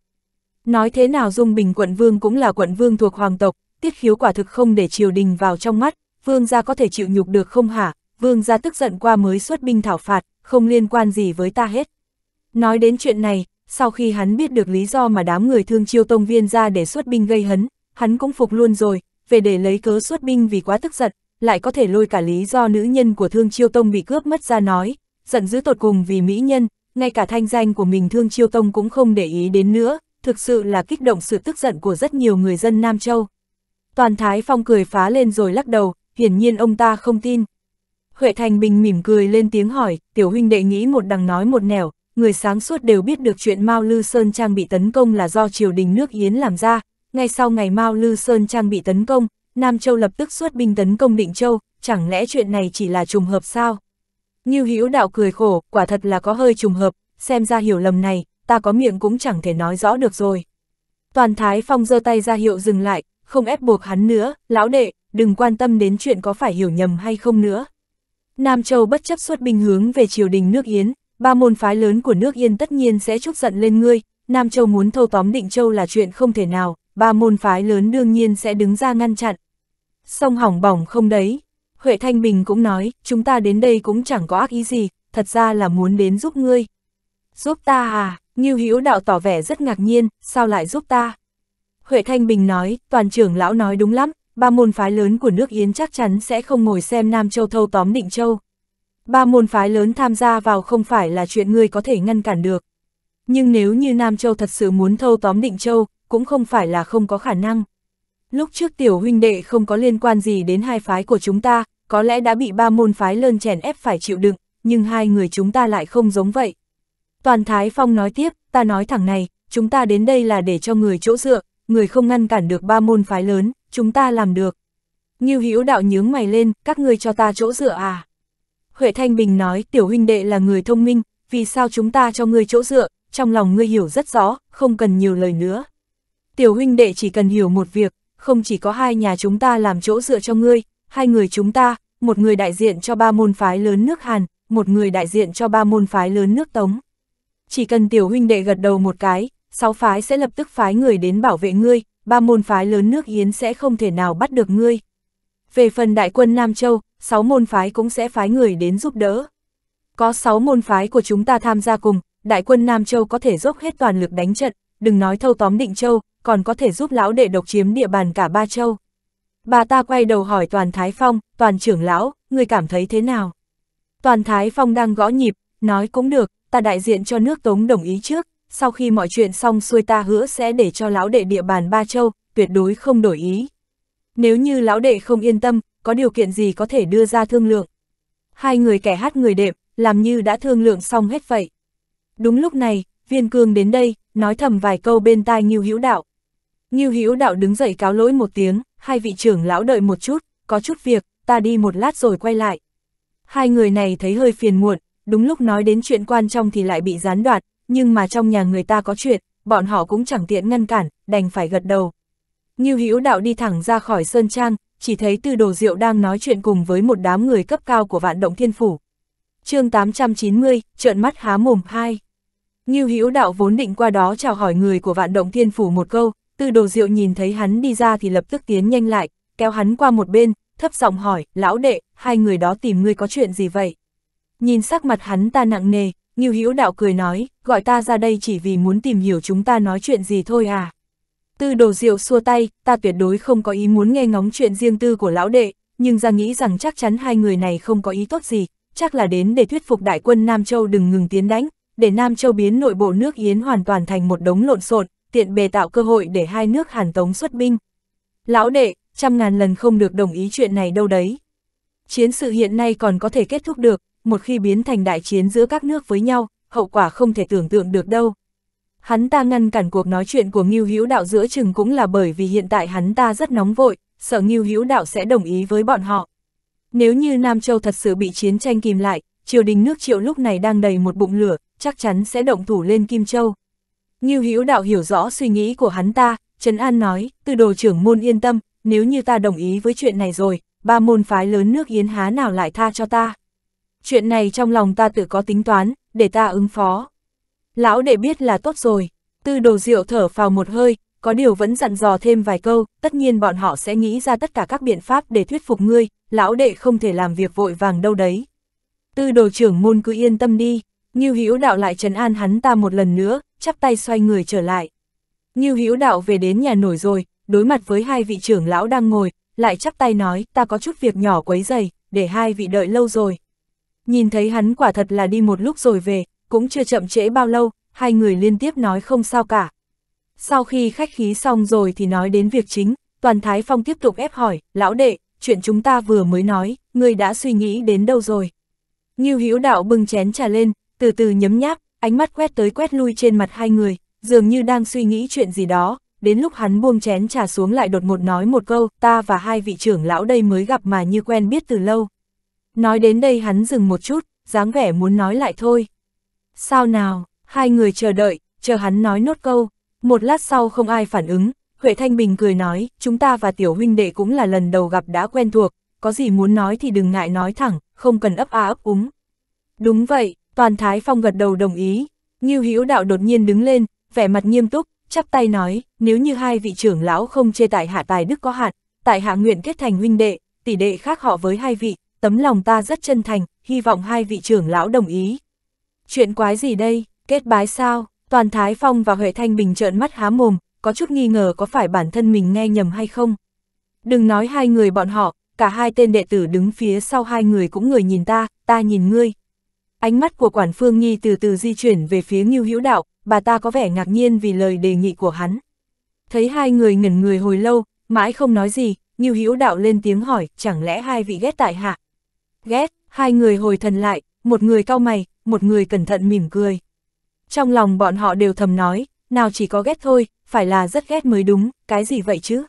Nói thế nào Dung Bình quận vương cũng là quận vương thuộc hoàng tộc, tiết khiếu quả thực không để triều đình vào trong mắt, vương gia có thể chịu nhục được không hả, vương gia tức giận qua mới xuất binh thảo phạt, không liên quan gì với ta hết. Nói đến chuyện này, sau khi hắn biết được lý do mà đám người thương chiêu tông viên ra để xuất binh gây hấn, hắn cũng phục luôn rồi, về để lấy cớ xuất binh vì quá tức giận, lại có thể lôi cả lý do nữ nhân của thương chiêu tông bị cướp mất ra nói, giận dữ tột cùng vì mỹ nhân, ngay cả thanh danh của mình thương chiêu tông cũng không để ý đến nữa, thực sự là kích động sự tức giận của rất nhiều người dân Nam Châu. Toàn Thái Phong cười phá lên rồi lắc đầu, hiển nhiên ông ta không tin. Huệ Thành Bình mỉm cười lên tiếng hỏi, tiểu huynh đệ nghĩ một đằng nói một nẻo, người sáng suốt đều biết được chuyện Mao Lư Sơn Trang bị tấn công là do triều đình nước Yến làm ra, ngay sau ngày Mao Lư Sơn Trang bị tấn công, Nam Châu lập tức xuất binh tấn công Định Châu, chẳng lẽ chuyện này chỉ là trùng hợp sao? Như Hữu Đạo cười khổ, quả thật là có hơi trùng hợp, xem ra hiểu lầm này, ta có miệng cũng chẳng thể nói rõ được rồi. Toàn Thái Phong giơ tay ra hiệu dừng lại, không ép buộc hắn nữa, lão đệ, đừng quan tâm đến chuyện có phải hiểu nhầm hay không nữa. Nam Châu bất chấp xuất binh hướng về triều đình nước Yến, ba môn phái lớn của nước Yên tất nhiên sẽ trúc giận lên ngươi, Nam Châu muốn thâu tóm Định Châu là chuyện không thể nào, ba môn phái lớn đương nhiên sẽ đứng ra ngăn chặn. Song hỏng bỏng không đấy. Huệ Thanh Bình cũng nói, chúng ta đến đây cũng chẳng có ác ý gì, thật ra là muốn đến giúp ngươi. Giúp ta à, Ngưu Hữu Đạo tỏ vẻ rất ngạc nhiên, sao lại giúp ta? Huệ Thanh Bình nói, toàn trưởng lão nói đúng lắm, ba môn phái lớn của nước Yến chắc chắn sẽ không ngồi xem Nam Châu thâu tóm Định Châu. Ba môn phái lớn tham gia vào không phải là chuyện ngươi có thể ngăn cản được. Nhưng nếu như Nam Châu thật sự muốn thâu tóm Định Châu, cũng không phải là không có khả năng. Lúc trước tiểu huynh đệ không có liên quan gì đến hai phái của chúng ta, có lẽ đã bị ba môn phái lớn chèn ép phải chịu đựng, nhưng hai người chúng ta lại không giống vậy. Toàn Thái Phong nói tiếp, ta nói thẳng này, chúng ta đến đây là để cho người chỗ dựa, người không ngăn cản được ba môn phái lớn, chúng ta làm được. Ngưu Hữu đạo nhướng mày lên, các ngươi cho ta chỗ dựa à? Huệ Thanh Bình nói, tiểu huynh đệ là người thông minh, vì sao chúng ta cho ngươi chỗ dựa, trong lòng ngươi hiểu rất rõ, không cần nhiều lời nữa. Tiểu huynh đệ chỉ cần hiểu một việc, không chỉ có hai nhà chúng ta làm chỗ dựa cho ngươi, hai người chúng ta, một người đại diện cho ba môn phái lớn nước Hàn, một người đại diện cho ba môn phái lớn nước Tống. Chỉ cần tiểu huynh đệ gật đầu một cái, sáu phái sẽ lập tức phái người đến bảo vệ ngươi, ba môn phái lớn nước Yến sẽ không thể nào bắt được ngươi. Về phần đại quân Nam Châu, sáu môn phái cũng sẽ phái người đến giúp đỡ. Có sáu môn phái của chúng ta tham gia cùng, đại quân Nam Châu có thể dốc hết toàn lực đánh trận, đừng nói thâu tóm định Châu, còn có thể giúp lão đệ độc chiếm địa bàn cả ba Châu. Bà ta quay đầu hỏi toàn Thái Phong, toàn trưởng lão, người cảm thấy thế nào? Toàn Thái Phong đang gõ nhịp, nói cũng được, ta đại diện cho nước Tống đồng ý trước, sau khi mọi chuyện xong xuôi ta hứa sẽ để cho lão đệ địa bàn Ba Châu, tuyệt đối không đổi ý. Nếu như lão đệ không yên tâm, có điều kiện gì có thể đưa ra thương lượng. Hai người kẻ hát người đệm, làm như đã thương lượng xong hết vậy. Đúng lúc này, viên cương đến đây, nói thầm vài câu bên tai Ngưu Hữu Đạo. Ngưu Hữu Đạo đứng dậy cáo lỗi một tiếng, hai vị trưởng lão đợi một chút, có chút việc, ta đi một lát rồi quay lại. Hai người này thấy hơi phiền muộn, đúng lúc nói đến chuyện quan trọng thì lại bị gián đoạt, nhưng mà trong nhà người ta có chuyện, bọn họ cũng chẳng tiện ngăn cản, đành phải gật đầu. Như Hữu Đạo đi thẳng ra khỏi Sơn Trang, chỉ thấy Tư Đồ Diệu đang nói chuyện cùng với một đám người cấp cao của vạn động thiên phủ. chương 890, trợn mắt há mồm 2. Như Hữu Đạo vốn định qua đó chào hỏi người của vạn động thiên phủ một câu, Tư Đồ Diệu nhìn thấy hắn đi ra thì lập tức tiến nhanh lại, kéo hắn qua một bên, thấp giọng hỏi, lão đệ, hai người đó tìm ngươi có chuyện gì vậy? Nhìn sắc mặt hắn ta nặng nề, Ngưu Hữu Đạo cười nói, gọi ta ra đây chỉ vì muốn tìm hiểu chúng ta nói chuyện gì thôi à. Tư đồ diệu xua tay, ta tuyệt đối không có ý muốn nghe ngóng chuyện riêng tư của lão đệ, nhưng ra nghĩ rằng chắc chắn hai người này không có ý tốt gì, chắc là đến để thuyết phục đại quân Nam Châu đừng ngừng tiến đánh, để Nam Châu biến nội bộ nước Yến hoàn toàn thành một đống lộn xộn, tiện bề tạo cơ hội để hai nước Hàn Tống xuất binh. Lão đệ, trăm ngàn lần không được đồng ý chuyện này đâu đấy. Chiến sự hiện nay còn có thể kết thúc được, một khi biến thành đại chiến giữa các nước với nhau, hậu quả không thể tưởng tượng được đâu. Hắn ta ngăn cản cuộc nói chuyện của Ngưu Hữu Đạo giữa chừng cũng là bởi vì hiện tại hắn ta rất nóng vội, sợ Ngưu Hữu Đạo sẽ đồng ý với bọn họ. Nếu như Nam Châu thật sự bị chiến tranh kìm lại, triều đình nước Triệu lúc này đang đầy một bụng lửa, chắc chắn sẽ động thủ lên Kim Châu. Ngưu Hữu Đạo hiểu rõ suy nghĩ của hắn ta, Trấn An nói, từ đồ trưởng môn yên tâm, nếu như ta đồng ý với chuyện này rồi, ba môn phái lớn nước Yến há nào lại tha cho ta chuyện này trong lòng ta tự có tính toán, để ta ứng phó. Lão đệ biết là tốt rồi, tư đồ diệu thở vào một hơi, có điều vẫn dặn dò thêm vài câu, tất nhiên bọn họ sẽ nghĩ ra tất cả các biện pháp để thuyết phục ngươi, lão đệ không thể làm việc vội vàng đâu đấy. Tư đồ trưởng môn cứ yên tâm đi, như Hữu Đạo lại trấn an hắn ta một lần nữa, chắp tay xoay người trở lại. như Hữu Đạo về đến nhà nổi rồi, đối mặt với hai vị trưởng lão đang ngồi, lại chắp tay nói, ta có chút việc nhỏ quấy giày, để hai vị đợi lâu rồi. Nhìn thấy hắn quả thật là đi một lúc rồi về, cũng chưa chậm trễ bao lâu, hai người liên tiếp nói không sao cả. Sau khi khách khí xong rồi thì nói đến việc chính, Toàn Thái Phong tiếp tục ép hỏi, lão đệ, chuyện chúng ta vừa mới nói, ngươi đã suy nghĩ đến đâu rồi. Nghiêu Hữu đạo bưng chén trà lên, từ từ nhấm nháp, ánh mắt quét tới quét lui trên mặt hai người, dường như đang suy nghĩ chuyện gì đó, đến lúc hắn buông chén trà xuống lại đột một nói một câu, ta và hai vị trưởng lão đây mới gặp mà như quen biết từ lâu. Nói đến đây hắn dừng một chút, dáng vẻ muốn nói lại thôi. Sao nào, hai người chờ đợi, chờ hắn nói nốt câu. Một lát sau không ai phản ứng, Huệ Thanh Bình cười nói, chúng ta và tiểu huynh đệ cũng là lần đầu gặp đã quen thuộc, có gì muốn nói thì đừng ngại nói thẳng, không cần ấp a ấp úng. Đúng vậy, toàn Thái Phong gật đầu đồng ý, Ngưu Hữu Đạo đột nhiên đứng lên, vẻ mặt nghiêm túc, chắp tay nói, nếu như hai vị trưởng lão không chê tại hạ tài đức có hạn, tại hạ nguyện kết thành huynh đệ, tỷ đệ khác họ với hai vị, tấm lòng ta rất chân thành, hy vọng hai vị trưởng lão đồng ý. Chuyện quái gì đây, kết bái sao, toàn Thái Phong và Huệ Thanh Bình trợn mắt há mồm, có chút nghi ngờ có phải bản thân mình nghe nhầm hay không. Đừng nói hai người bọn họ, cả hai tên đệ tử đứng phía sau hai người cũng người nhìn ta, ta nhìn ngươi. Ánh mắt của quản phương nhi từ từ di chuyển về phía nghiêu hữu đạo, bà ta có vẻ ngạc nhiên vì lời đề nghị của hắn. Thấy hai người ngẩn người hồi lâu, mãi không nói gì, nghiêu hữu đạo lên tiếng hỏi, chẳng lẽ hai vị ghét tại hạ, ghét, hai người hồi thần lại, một người cao mày, một người cẩn thận mỉm cười. Trong lòng bọn họ đều thầm nói, nào chỉ có ghét thôi, phải là rất ghét mới đúng, cái gì vậy chứ?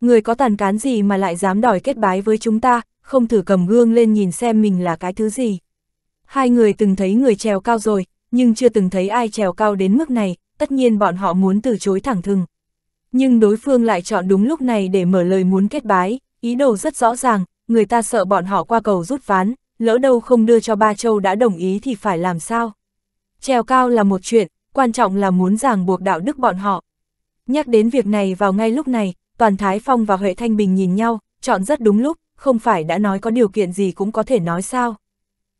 Người có tàn cán gì mà lại dám đòi kết bái với chúng ta, không thử cầm gương lên nhìn xem mình là cái thứ gì. Hai người từng thấy người trèo cao rồi, nhưng chưa từng thấy ai trèo cao đến mức này, tất nhiên bọn họ muốn từ chối thẳng thừng. Nhưng đối phương lại chọn đúng lúc này để mở lời muốn kết bái, ý đồ rất rõ ràng, người ta sợ bọn họ qua cầu rút ván, lỡ đâu không đưa cho ba châu đã đồng ý thì phải làm sao. Trèo cao là một chuyện, quan trọng là muốn ràng buộc đạo đức bọn họ. Nhắc đến việc này vào ngay lúc này, toàn Thái Phong và Huệ Thanh Bình nhìn nhau, chọn rất đúng lúc, không phải đã nói có điều kiện gì cũng có thể nói sao.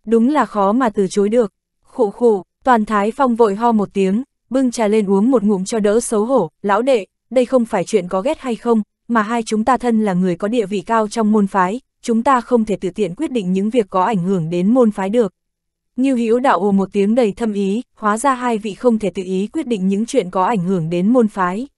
Đúng là khó mà từ chối được. Khụ khụ, toàn Thái Phong vội ho một tiếng, bưng trà lên uống một ngụm cho đỡ xấu hổ, lão đệ, đây không phải chuyện có ghét hay không, mà hai chúng ta thân là người có địa vị cao trong môn phái, chúng ta không thể tự tiện quyết định những việc có ảnh hưởng đến môn phái được. Như Hữu đạo ồ một tiếng đầy thâm ý, hóa ra hai vị không thể tự ý quyết định những chuyện có ảnh hưởng đến môn phái.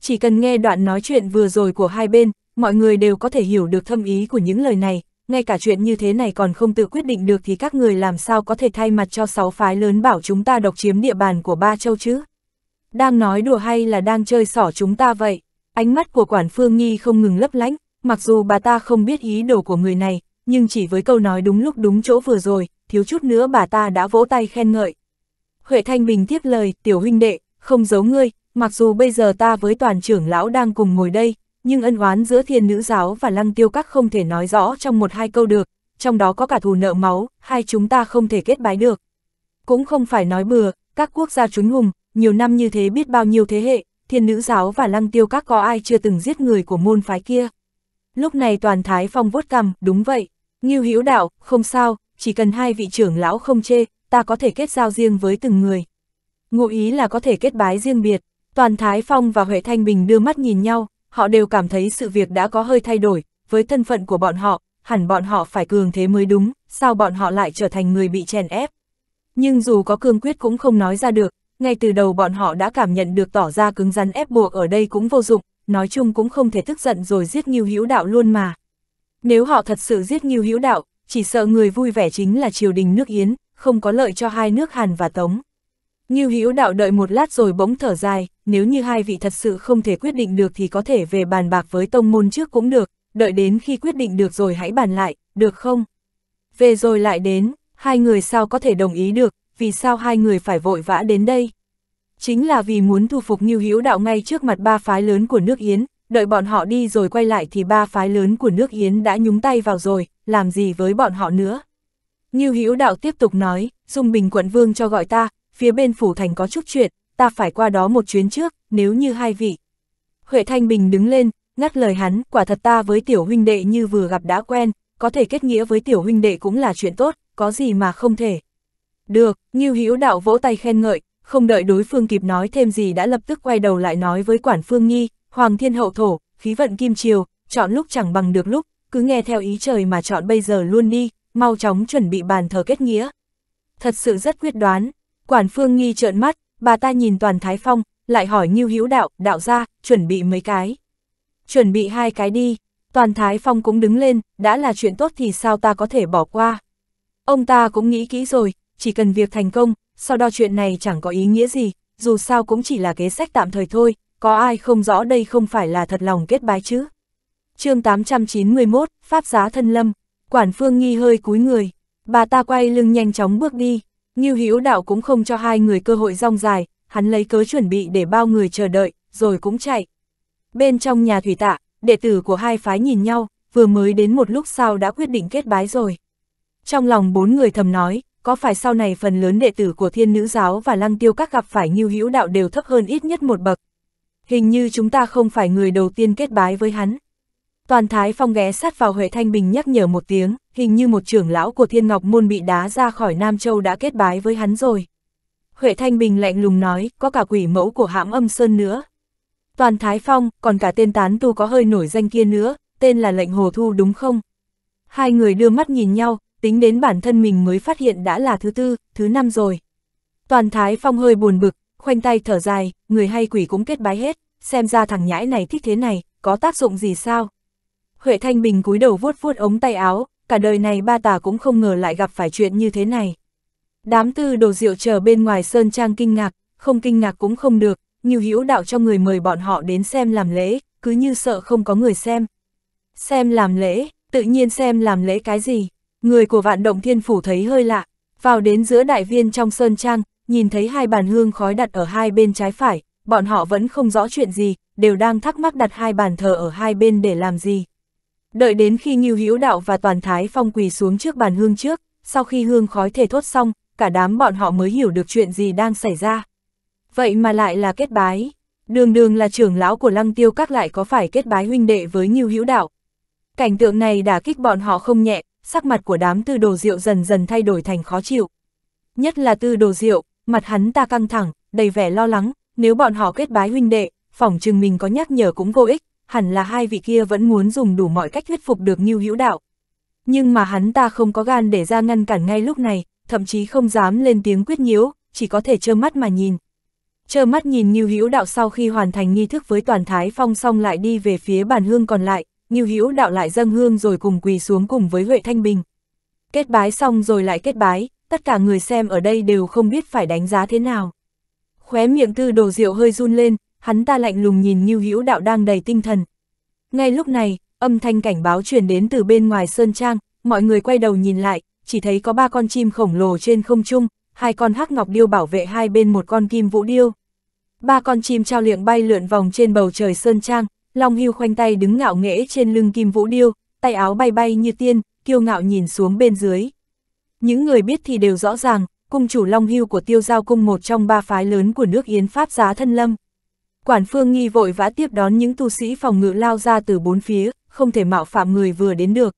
Chỉ cần nghe đoạn nói chuyện vừa rồi của hai bên, mọi người đều có thể hiểu được thâm ý của những lời này, ngay cả chuyện như thế này còn không tự quyết định được thì các người làm sao có thể thay mặt cho sáu phái lớn bảo chúng ta độc chiếm địa bàn của ba châu chứ? Đang nói đùa hay là đang chơi xỏ chúng ta vậy? Ánh mắt của quản phương nghi không ngừng lấp lánh, Mặc dù bà ta không biết ý đồ của người này, nhưng chỉ với câu nói đúng lúc đúng chỗ vừa rồi, thiếu chút nữa bà ta đã vỗ tay khen ngợi. Huệ Thanh Bình tiếp lời, tiểu huynh đệ, không giấu ngươi, mặc dù bây giờ ta với toàn trưởng lão đang cùng ngồi đây, nhưng ân oán giữa thiên nữ giáo và lăng tiêu các không thể nói rõ trong một hai câu được, trong đó có cả thù nợ máu, hai chúng ta không thể kết bái được. Cũng không phải nói bừa, các quốc gia chúng hùng, nhiều năm như thế biết bao nhiêu thế hệ, thiên nữ giáo và lăng tiêu các có ai chưa từng giết người của môn phái kia. Lúc này toàn Thái Phong vuốt cằm, đúng vậy, Ngưu hiếu Đạo, không sao, chỉ cần hai vị trưởng lão không chê, ta có thể kết giao riêng với từng người. Ngụ ý là có thể kết bái riêng biệt, toàn Thái Phong và Huệ Thanh Bình đưa mắt nhìn nhau, họ đều cảm thấy sự việc đã có hơi thay đổi, với thân phận của bọn họ, hẳn bọn họ phải cường thế mới đúng, sao bọn họ lại trở thành người bị chèn ép. Nhưng dù có cương quyết cũng không nói ra được, ngay từ đầu bọn họ đã cảm nhận được tỏ ra cứng rắn ép buộc ở đây cũng vô dụng, nói chung cũng không thể tức giận rồi giết Ngưu Hữu Đạo luôn mà. Nếu họ thật sự giết Ngưu Hữu Đạo, chỉ sợ người vui vẻ chính là triều đình nước Yến, không có lợi cho hai nước Hàn và Tống. Ngưu Hữu Đạo đợi một lát rồi bỗng thở dài, nếu như hai vị thật sự không thể quyết định được thì có thể về bàn bạc với tông môn trước cũng được, đợi đến khi quyết định được rồi hãy bàn lại, được không? Về rồi lại đến, hai người sao có thể đồng ý được, vì sao hai người phải vội vã đến đây? chính là vì muốn thu phục Ngưu Hữu Đạo ngay trước mặt ba phái lớn của nước Yến, đợi bọn họ đi rồi quay lại thì ba phái lớn của nước Yến đã nhúng tay vào rồi, làm gì với bọn họ nữa. Ngưu Hữu Đạo tiếp tục nói, Dung Bình quận vương cho gọi ta, phía bên phủ thành có chút chuyện, ta phải qua đó một chuyến trước, nếu như hai vị. Huệ Thanh Bình đứng lên, ngắt lời hắn, quả thật ta với tiểu huynh đệ như vừa gặp đã quen, có thể kết nghĩa với tiểu huynh đệ cũng là chuyện tốt, có gì mà không thể. Được, Ngưu Hữu Đạo vỗ tay khen ngợi, không đợi đối phương kịp nói thêm gì đã lập tức quay đầu lại nói với quản phương nhi, hoàng thiên hậu thổ, khí vận kim triều, chọn lúc chẳng bằng được lúc, cứ nghe theo ý trời mà chọn bây giờ luôn đi, mau chóng chuẩn bị bàn thờ kết nghĩa. Thật sự rất quyết đoán, quản phương nghi trợn mắt, bà ta nhìn toàn thái phong, lại hỏi Ngưu Hữu Đạo, đạo gia chuẩn bị mấy cái. Chuẩn bị hai cái đi, toàn thái phong cũng đứng lên, đã là chuyện tốt thì sao ta có thể bỏ qua. Ông ta cũng nghĩ kỹ rồi, chỉ cần việc thành công, sau đó chuyện này chẳng có ý nghĩa gì, dù sao cũng chỉ là kế sách tạm thời thôi, có ai không rõ đây không phải là thật lòng kết bái chứ. chương 891, Pháp giá thân lâm, quản phương nghi hơi cúi người, bà ta quay lưng nhanh chóng bước đi, như Hữu Đạo cũng không cho hai người cơ hội rong dài, hắn lấy cớ chuẩn bị để bao người chờ đợi, rồi cũng chạy. Bên trong nhà thủy tạ, đệ tử của hai phái nhìn nhau, vừa mới đến một lúc sau đã quyết định kết bái rồi. Trong lòng bốn người thầm nói, có phải sau này phần lớn đệ tử của thiên nữ giáo và lăng tiêu các gặp phải nghiêu hữu đạo đều thấp hơn ít nhất một bậc. Hình như chúng ta không phải người đầu tiên kết bái với hắn. Toàn Thái Phong ghé sát vào Huệ Thanh Bình nhắc nhở một tiếng, hình như một trưởng lão của Thiên Ngọc Môn bị đá ra khỏi Nam Châu đã kết bái với hắn rồi. Huệ Thanh Bình lạnh lùng nói, có cả quỷ mẫu của hãm âm sơn nữa. Toàn Thái Phong, còn cả tên tán tu có hơi nổi danh kia nữa, tên là lệnh hồ thu đúng không? Hai người đưa mắt nhìn nhau, tính đến bản thân mình mới phát hiện đã là thứ tư, thứ năm rồi. Toàn Thái Phong hơi buồn bực, khoanh tay thở dài, người hay quỷ cũng kết bái hết, xem ra thằng nhãi này thích thế này, có tác dụng gì sao? Huệ Thanh Bình cúi đầu vuốt vuốt ống tay áo, cả đời này ba tà cũng không ngờ lại gặp phải chuyện như thế này. Đám tư đồ rượu chờ bên ngoài Sơn Trang kinh ngạc, không kinh ngạc cũng không được, nhiều hữu đạo cho người mời bọn họ đến xem làm lễ, cứ như sợ không có người xem. Xem làm lễ, tự nhiên xem làm lễ cái gì? Người của vạn động thiên phủ thấy hơi lạ, vào đến giữa đại viên trong sơn trang, nhìn thấy hai bàn hương khói đặt ở hai bên trái phải, bọn họ vẫn không rõ chuyện gì, đều đang thắc mắc đặt hai bàn thờ ở hai bên để làm gì. Đợi đến khi Ngưu Hữu Đạo và Toàn Thái Phong quỳ xuống trước bàn hương trước, sau khi hương khói thể thốt xong, cả đám bọn họ mới hiểu được chuyện gì đang xảy ra. Vậy mà lại là kết bái. Đường đường là trưởng lão của lăng tiêu các lại có phải kết bái huynh đệ với Ngưu Hữu Đạo. Cảnh tượng này đã kích bọn họ không nhẹ, sắc mặt của đám tư đồ rượu dần dần thay đổi thành khó chịu. Nhất là tư đồ rượu, mặt hắn ta căng thẳng, đầy vẻ lo lắng, nếu bọn họ kết bái huynh đệ, phỏng chừng mình có nhắc nhở cũng vô ích, hẳn là hai vị kia vẫn muốn dùng đủ mọi cách thuyết phục được Ngưu Hữu Đạo. Nhưng mà hắn ta không có gan để ra ngăn cản ngay lúc này, thậm chí không dám lên tiếng quyết nhiễu, chỉ có thể trơ mắt mà nhìn. Trơ mắt nhìn Ngưu Hữu Đạo sau khi hoàn thành nghi thức với toàn thái phong xong lại đi về phía bàn hương còn lại, Ngưu Hữu đạo lại dâng hương rồi cùng quỳ xuống cùng với Huệ Thanh Bình. Kết bái xong rồi lại kết bái, tất cả người xem ở đây đều không biết phải đánh giá thế nào. Khóe miệng tư đồ rượu hơi run lên, hắn ta lạnh lùng nhìn Ngưu Hữu đạo đang đầy tinh thần. Ngay lúc này, âm thanh cảnh báo truyền đến từ bên ngoài sơn trang, mọi người quay đầu nhìn lại, chỉ thấy có ba con chim khổng lồ trên không trung, hai con hắc ngọc điêu bảo vệ hai bên một con kim vũ điêu. Ba con chim trao liệng bay lượn vòng trên bầu trời sơn trang, Long Hưu khoanh tay đứng ngạo nghễ trên lưng Kim Vũ Điêu, tay áo bay bay như tiên, kiêu ngạo nhìn xuống bên dưới. Những người biết thì đều rõ ràng, cung chủ Long Hưu của Tiêu Giao Cung một trong ba phái lớn của nước Yến Pháp giá thân lâm. Quản phương nghi vội vã tiếp đón những tu sĩ phòng ngự lao ra từ bốn phía, không thể mạo phạm người vừa đến được.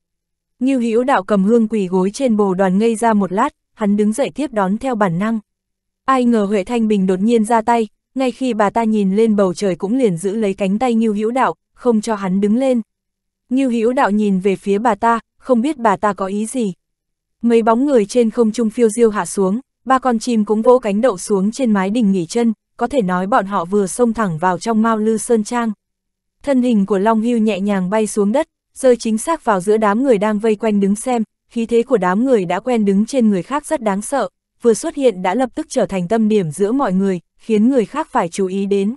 Ngưu Hữu đạo cầm hương quỳ gối trên bồ đoàn ngây ra một lát, hắn đứng dậy tiếp đón theo bản năng. Ai ngờ Huệ Thanh Bình đột nhiên ra tay, ngay khi bà ta nhìn lên bầu trời cũng liền giữ lấy cánh tay Ngưu Hữu Đạo, không cho hắn đứng lên. Ngưu Hữu Đạo nhìn về phía bà ta, không biết bà ta có ý gì. Mấy bóng người trên không trung phiêu diêu hạ xuống, ba con chim cũng vỗ cánh đậu xuống trên mái đình nghỉ chân, có thể nói bọn họ vừa xông thẳng vào trong Mao Lư Sơn Trang. Thân hình của Long Hưu nhẹ nhàng bay xuống đất, rơi chính xác vào giữa đám người đang vây quanh đứng xem, khí thế của đám người đã quen đứng trên người khác rất đáng sợ, vừa xuất hiện đã lập tức trở thành tâm điểm giữa mọi người, khiến người khác phải chú ý đến.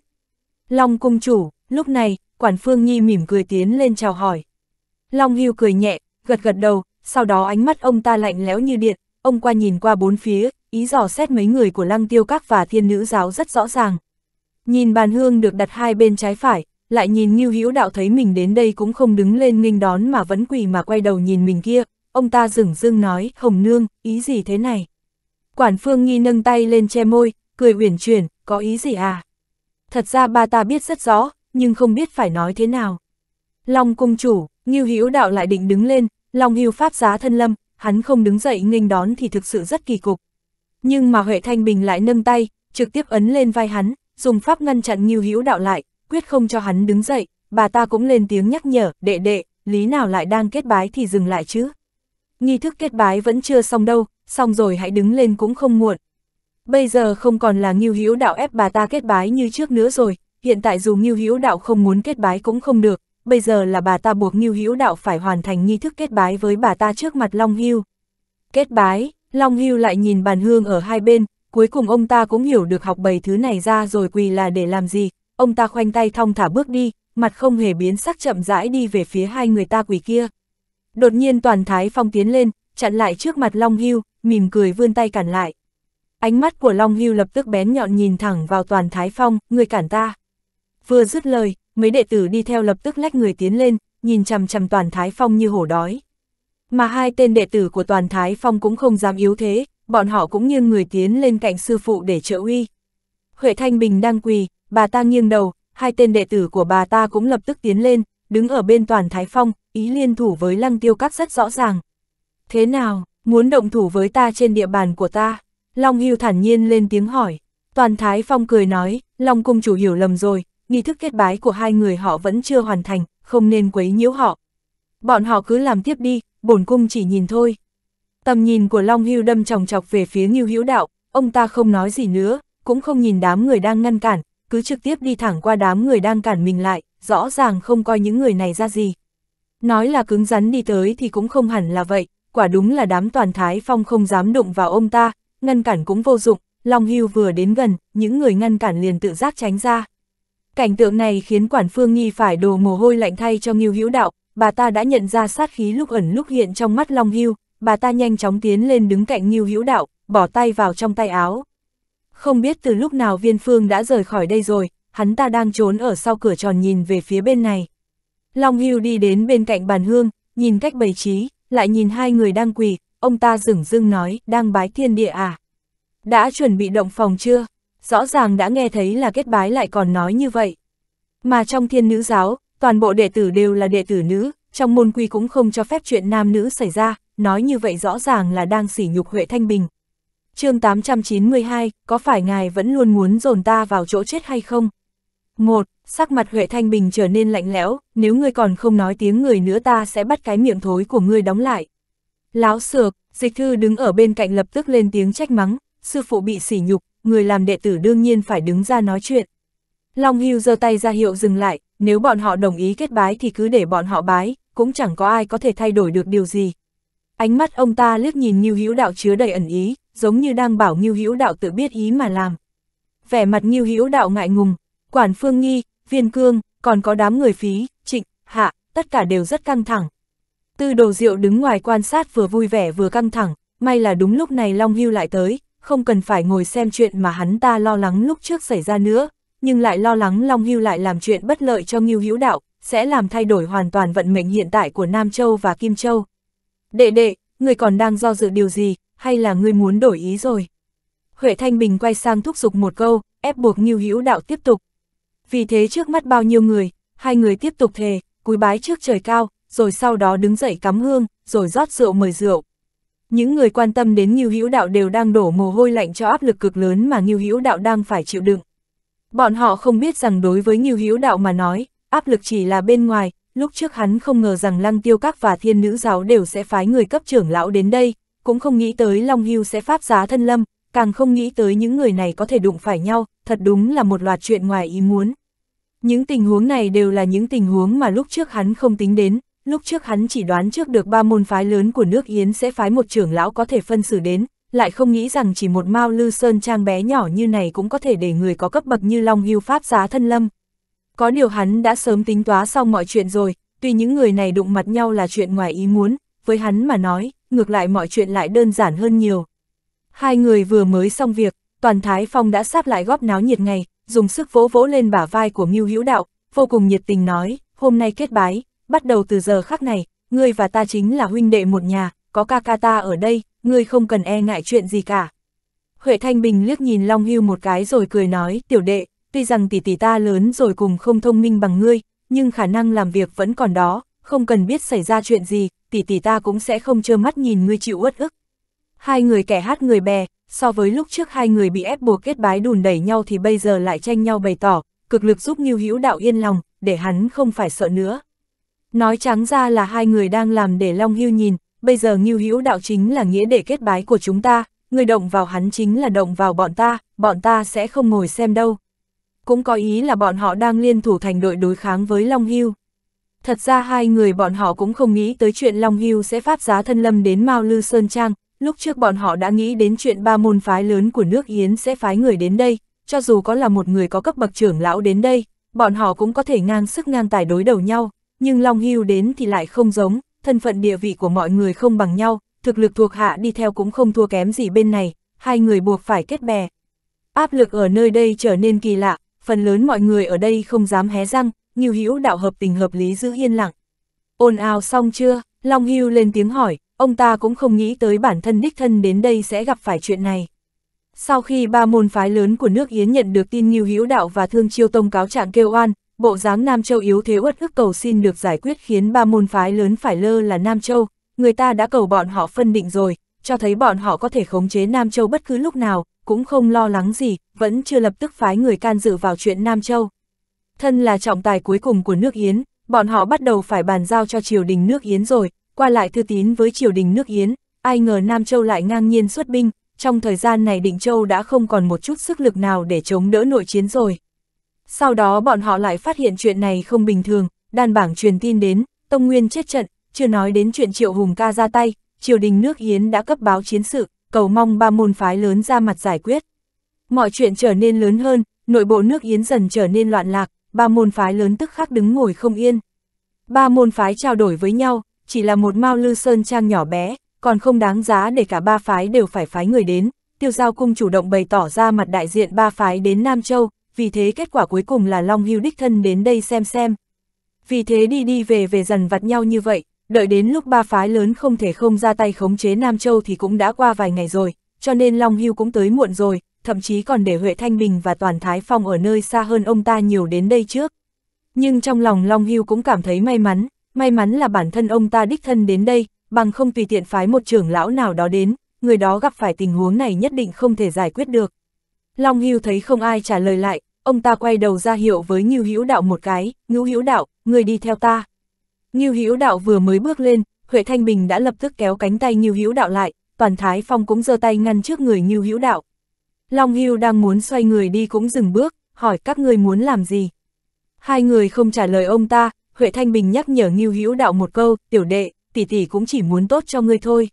Long cung chủ, lúc này, quản phương nhi mỉm cười tiến lên chào hỏi. Long hưu cười nhẹ, gật gật đầu, sau đó ánh mắt ông ta lạnh lẽo như điện, ông qua nhìn qua bốn phía, ý dò xét mấy người của lăng tiêu các và thiên nữ giáo rất rõ ràng. Nhìn bàn hương được đặt hai bên trái phải, lại nhìn Ngưu Hữu Đạo thấy mình đến đây cũng không đứng lên nghênh đón mà vẫn quỳ mà quay đầu nhìn mình kia, ông ta dửng dưng nói, "Hồng nương, ý gì thế này?" Quản Phương Nghi nâng tay lên che môi, cười uyển chuyển, có ý gì à? Thật ra ba ta biết rất rõ, nhưng không biết phải nói thế nào. Long cung chủ, Ngưu Hữu Đạo lại định đứng lên, Long Hưu pháp giá thân lâm, hắn không đứng dậy nghênh đón thì thực sự rất kỳ cục. Nhưng mà Huệ Thanh Bình lại nâng tay, trực tiếp ấn lên vai hắn, dùng pháp ngăn chặn Ngưu Hữu Đạo lại, quyết không cho hắn đứng dậy, bà ta cũng lên tiếng nhắc nhở, đệ đệ, lý nào lại đang kết bái thì dừng lại chứ. Nghi thức kết bái vẫn chưa xong đâu, xong rồi hãy đứng lên cũng không muộn. Bây giờ không còn là Ngưu Hữu Đạo ép bà ta kết bái như trước nữa rồi, hiện tại dù Ngưu Hữu Đạo không muốn kết bái cũng không được, bây giờ là bà ta buộc Ngưu Hữu Đạo phải hoàn thành nghi thức kết bái với bà ta trước mặt Long Hưu. Kết bái, Long Hưu lại nhìn bàn hương ở hai bên, cuối cùng ông ta cũng hiểu được học bầy thứ này ra rồi quỳ là để làm gì, ông ta khoanh tay thong thả bước đi, mặt không hề biến sắc chậm rãi đi về phía hai người ta quỳ kia. Đột nhiên toàn thái phong tiến lên, chặn lại trước mặt Long Hưu, mỉm cười vươn tay cản lại. Ánh mắt của Long Hưu lập tức bén nhọn nhìn thẳng vào toàn Thái Phong, người cản ta. Vừa dứt lời, mấy đệ tử đi theo lập tức lách người tiến lên, nhìn chằm chằm toàn Thái Phong như hổ đói. Mà hai tên đệ tử của toàn Thái Phong cũng không dám yếu thế, bọn họ cũng nghiêng người tiến lên cạnh sư phụ để trợ uy. Huệ Thanh Bình đang quỳ, bà ta nghiêng đầu, hai tên đệ tử của bà ta cũng lập tức tiến lên, đứng ở bên toàn Thái Phong, ý liên thủ với lăng tiêu các rất rõ ràng. Thế nào, muốn động thủ với ta trên địa bàn của ta? Long Hưu thản nhiên lên tiếng hỏi. Toàn Thái Phong cười nói, Long Cung chủ hiểu lầm rồi, nghi thức kết bái của hai người họ vẫn chưa hoàn thành, không nên quấy nhiễu họ. Bọn họ cứ làm tiếp đi, bổn cung chỉ nhìn thôi. Tầm nhìn của Long Hưu đâm chòng chọc về phía Ngưu Hữu Đạo, ông ta không nói gì nữa, cũng không nhìn đám người đang ngăn cản, cứ trực tiếp đi thẳng qua đám người đang cản mình lại, rõ ràng không coi những người này ra gì. Nói là cứng rắn đi tới thì cũng không hẳn là vậy, quả đúng là đám toàn Thái Phong không dám đụng vào ông ta, ngăn cản cũng vô dụng, Long Hưu vừa đến gần, những người ngăn cản liền tự giác tránh ra. Cảnh tượng này khiến quản phương nghi phải đồ mồ hôi lạnh thay cho Ngưu Hữu Đạo, bà ta đã nhận ra sát khí lúc ẩn lúc hiện trong mắt Long Hưu, bà ta nhanh chóng tiến lên đứng cạnh Ngưu Hữu Đạo, bỏ tay vào trong tay áo. Không biết từ lúc nào viên phương đã rời khỏi đây rồi, hắn ta đang trốn ở sau cửa tròn nhìn về phía bên này. Long Hưu đi đến bên cạnh bàn hương, nhìn cách bày trí, lại nhìn hai người đang quỳ, ông ta dửng dưng nói, đang bái thiên địa à? Đã chuẩn bị động phòng chưa? Rõ ràng đã nghe thấy là kết bái lại còn nói như vậy. Mà trong thiên nữ giáo, toàn bộ đệ tử đều là đệ tử nữ, trong môn quy cũng không cho phép chuyện nam nữ xảy ra, nói như vậy rõ ràng là đang sỉ nhục Huệ Thanh Bình. chương 892, có phải ngài vẫn luôn muốn dồn ta vào chỗ chết hay không? một Sắc mặt Huệ Thanh Bình trở nên lạnh lẽo, nếu ngươi còn không nói tiếng người nữa ta sẽ bắt cái miệng thối của ngươi đóng lại. Láo sược, dịch thư đứng ở bên cạnh lập tức lên tiếng trách mắng, sư phụ bị sỉ nhục, người làm đệ tử đương nhiên phải đứng ra nói chuyện. Long Hưu giơ tay ra hiệu dừng lại, nếu bọn họ đồng ý kết bái thì cứ để bọn họ bái, cũng chẳng có ai có thể thay đổi được điều gì. Ánh mắt ông ta liếc nhìn Ngưu Hữu Đạo chứa đầy ẩn ý, giống như đang bảo Ngưu Hữu Đạo tự biết ý mà làm. Vẻ mặt Ngưu Hữu Đạo ngại ngùng, Quản Phương Nghi, Viên Cương, còn có đám người phí, Trịnh, Hạ, tất cả đều rất căng thẳng, Tư đồ diệu đứng ngoài quan sát vừa vui vẻ vừa căng thẳng, may là đúng lúc này Long Hưu lại tới, không cần phải ngồi xem chuyện mà hắn ta lo lắng lúc trước xảy ra nữa, nhưng lại lo lắng Long Hưu lại làm chuyện bất lợi cho Ngưu Hữu Đạo, sẽ làm thay đổi hoàn toàn vận mệnh hiện tại của Nam Châu và Kim Châu. Đệ đệ, người còn đang do dự điều gì, hay là người muốn đổi ý rồi? Huệ Thanh Bình quay sang thúc giục một câu, ép buộc Ngưu Hữu Đạo tiếp tục. Vì thế trước mắt bao nhiêu người, hai người tiếp tục thề, cúi bái trước trời cao, rồi sau đó đứng dậy cắm hương, rồi rót rượu mời rượu. Những người quan tâm đến Ngưu Hữu Đạo đều đang đổ mồ hôi lạnh cho áp lực cực lớn mà Ngưu Hữu Đạo đang phải chịu đựng. Bọn họ không biết rằng đối với Ngưu Hữu Đạo mà nói, áp lực chỉ là bên ngoài, lúc trước hắn không ngờ rằng Lăng Tiêu Các và Thiên Nữ Giáo đều sẽ phái người cấp trưởng lão đến đây, cũng không nghĩ tới Long Hưu sẽ pháp giá thân lâm, càng không nghĩ tới những người này có thể đụng phải nhau, thật đúng là một loạt chuyện ngoài ý muốn. Những tình huống này đều là những tình huống mà lúc trước hắn không tính đến, lúc trước hắn chỉ đoán trước được ba môn phái lớn của nước Yến sẽ phái một trưởng lão có thể phân xử đến, lại không nghĩ rằng chỉ một Mao Lư Sơn Trang bé nhỏ như này cũng có thể để người có cấp bậc như Long Hưu Pháp giá thân lâm. Có điều hắn đã sớm tính toán xong mọi chuyện rồi, tuy những người này đụng mặt nhau là chuyện ngoài ý muốn, với hắn mà nói, ngược lại mọi chuyện lại đơn giản hơn nhiều. Hai người vừa mới xong việc, toàn Thái Phong đã sắp lại góp náo nhiệt ngày, dùng sức vỗ vỗ lên bả vai của Mưu Hữu Đạo, vô cùng nhiệt tình nói, hôm nay kết bái, bắt đầu từ giờ khác này, ngươi và ta chính là huynh đệ một nhà, có ca ca ta ở đây, ngươi không cần e ngại chuyện gì cả. Huệ Thanh Bình liếc nhìn Long Hưu một cái rồi cười nói, tiểu đệ, tuy rằng tỷ tỷ ta lớn rồi cùng không thông minh bằng ngươi, nhưng khả năng làm việc vẫn còn đó, không cần biết xảy ra chuyện gì, tỷ tỷ ta cũng sẽ không trơ mắt nhìn ngươi chịu uất ức. Hai người kẻ hát người bè, so với lúc trước hai người bị ép buộc kết bái đùn đẩy nhau thì bây giờ lại tranh nhau bày tỏ, cực lực giúp Ngưu Hữu Đạo yên lòng, để hắn không phải sợ nữa. Nói trắng ra là hai người đang làm để Long Hưu nhìn, bây giờ Ngưu Hữu đạo chính là nghĩa để kết bái của chúng ta, người động vào hắn chính là động vào bọn ta, bọn ta sẽ không ngồi xem đâu. Cũng có ý là bọn họ đang liên thủ thành đội đối kháng với Long Hưu. Thật ra hai người bọn họ cũng không nghĩ tới chuyện Long Hưu sẽ phát giá thân lâm đến Mao Lư Sơn Trang, lúc trước bọn họ đã nghĩ đến chuyện ba môn phái lớn của nước Yến sẽ phái người đến đây, cho dù có là một người có cấp bậc trưởng lão đến đây, bọn họ cũng có thể ngang sức ngang tài đối đầu nhau, nhưng Long Hưu đến thì lại không giống, thân phận địa vị của mọi người không bằng nhau, thực lực thuộc hạ đi theo cũng không thua kém gì bên này, hai người buộc phải kết bè. Áp lực ở nơi đây trở nên kỳ lạ, phần lớn mọi người ở đây không dám hé răng, Ngưu Hữu đạo hợp tình hợp lý giữ yên lặng. Ồn ào xong chưa? Long Hưu lên tiếng hỏi, ông ta cũng không nghĩ tới bản thân đích thân đến đây sẽ gặp phải chuyện này. Sau khi ba môn phái lớn của nước Yến nhận được tin Ngưu Hữu Đạo và Thương Chiêu Tông cáo trạng kêu oan, bộ dáng Nam Châu yếu thế uất ức cầu xin được giải quyết khiến ba môn phái lớn phải lơ là Nam Châu, người ta đã cầu bọn họ phân định rồi, cho thấy bọn họ có thể khống chế Nam Châu bất cứ lúc nào, cũng không lo lắng gì, vẫn chưa lập tức phái người can dự vào chuyện Nam Châu. Thân là trọng tài cuối cùng của nước Yến, bọn họ bắt đầu phải bàn giao cho triều đình nước Yến rồi, qua lại thư tín với triều đình nước Yến, ai ngờ Nam Châu lại ngang nhiên xuất binh, trong thời gian này Định Châu đã không còn một chút sức lực nào để chống đỡ nội chiến rồi. Sau đó bọn họ lại phát hiện chuyện này không bình thường, đàn bảng truyền tin đến, Tông Nguyên chết trận, chưa nói đến chuyện Triệu Hùng ca ra tay, triều đình nước Yến đã cấp báo chiến sự, cầu mong ba môn phái lớn ra mặt giải quyết. Mọi chuyện trở nên lớn hơn, nội bộ nước Yến dần trở nên loạn lạc, ba môn phái lớn tức khắc đứng ngồi không yên. Ba môn phái trao đổi với nhau, chỉ là một Mao Lư Sơn Trang nhỏ bé, còn không đáng giá để cả ba phái đều phải phái người đến. Tiêu Giao Cung chủ động bày tỏ ra mặt đại diện ba phái đến Nam Châu, vì thế kết quả cuối cùng là Long Hưu đích thân đến đây xem xem. Vì thế đi đi về về dần vặt nhau như vậy, đợi đến lúc ba phái lớn không thể không ra tay khống chế Nam Châu thì cũng đã qua vài ngày rồi, cho nên Long Hưu cũng tới muộn rồi, thậm chí còn để Huệ Thanh Bình và Toàn Thái Phong ở nơi xa hơn ông ta nhiều đến đây trước. Nhưng trong lòng Long Hưu cũng cảm thấy may mắn, may mắn là bản thân ông ta đích thân đến đây, bằng không tùy tiện phái một trưởng lão nào đó đến, người đó gặp phải tình huống này nhất định không thể giải quyết được. Long Hưu thấy không ai trả lời lại, ông ta quay đầu ra hiệu với Ngưu Hữu Đạo một cái, "Ngưu Hữu Đạo, người đi theo ta." Ngưu Hữu Đạo vừa mới bước lên, Huệ Thanh Bình đã lập tức kéo cánh tay Ngưu Hữu Đạo lại, Toàn Thái Phong cũng giơ tay ngăn trước người Ngưu Hữu Đạo. Long Hưu đang muốn xoay người đi cũng dừng bước, hỏi các người muốn làm gì. Hai người không trả lời ông ta, Huệ Thanh Bình nhắc nhở Ngưu Hữu Đạo một câu, "Tiểu đệ, tỷ tỷ cũng chỉ muốn tốt cho ngươi thôi."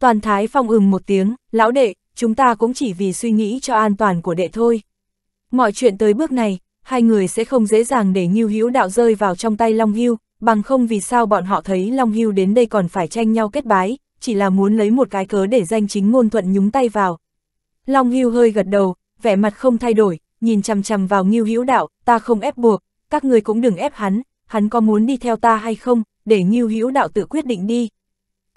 Toàn Thái Phong ừm một tiếng, "Lão đệ, chúng ta cũng chỉ vì suy nghĩ cho an toàn của đệ thôi. Mọi chuyện tới bước này, hai người sẽ không dễ dàng để Ngưu Hữu Đạo rơi vào trong tay Long Hưu, bằng không vì sao bọn họ thấy Long Hưu đến đây còn phải tranh nhau kết bái, chỉ là muốn lấy một cái cớ để danh chính ngôn thuận nhúng tay vào. Long Hưu hơi gật đầu, vẻ mặt không thay đổi, nhìn chằm chằm vào Ngưu Hữu Đạo, ta không ép buộc, các người cũng đừng ép hắn, hắn có muốn đi theo ta hay không, để Ngưu Hữu Đạo tự quyết định đi.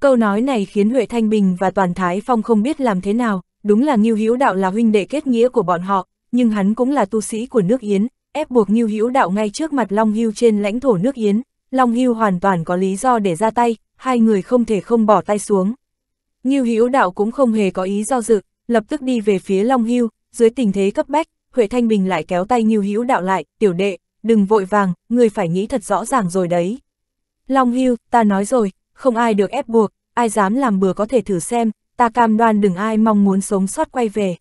Câu nói này khiến Huệ Thanh Bình và Toàn Thái Phong không biết làm thế nào, đúng là Ngưu Hữu Đạo là huynh đệ kết nghĩa của bọn họ, nhưng hắn cũng là tu sĩ của nước Yến, ép buộc Ngưu Hữu Đạo ngay trước mặt Long Hưu trên lãnh thổ nước Yến, Long Hưu hoàn toàn có lý do để ra tay, hai người không thể không bỏ tay xuống. Ngưu Hữu Đạo cũng không hề có ý do dự, lập tức đi về phía Long Hưu, dưới tình thế cấp bách, Huệ Thanh Bình lại kéo tay Ngưu Hữu Đạo lại, "Tiểu đệ, đừng vội vàng, người phải nghĩ thật rõ ràng rồi đấy." Long Hưu, ta nói rồi, không ai được ép buộc, ai dám làm bừa có thể thử xem, ta cam đoan đừng ai mong muốn sống sót quay về.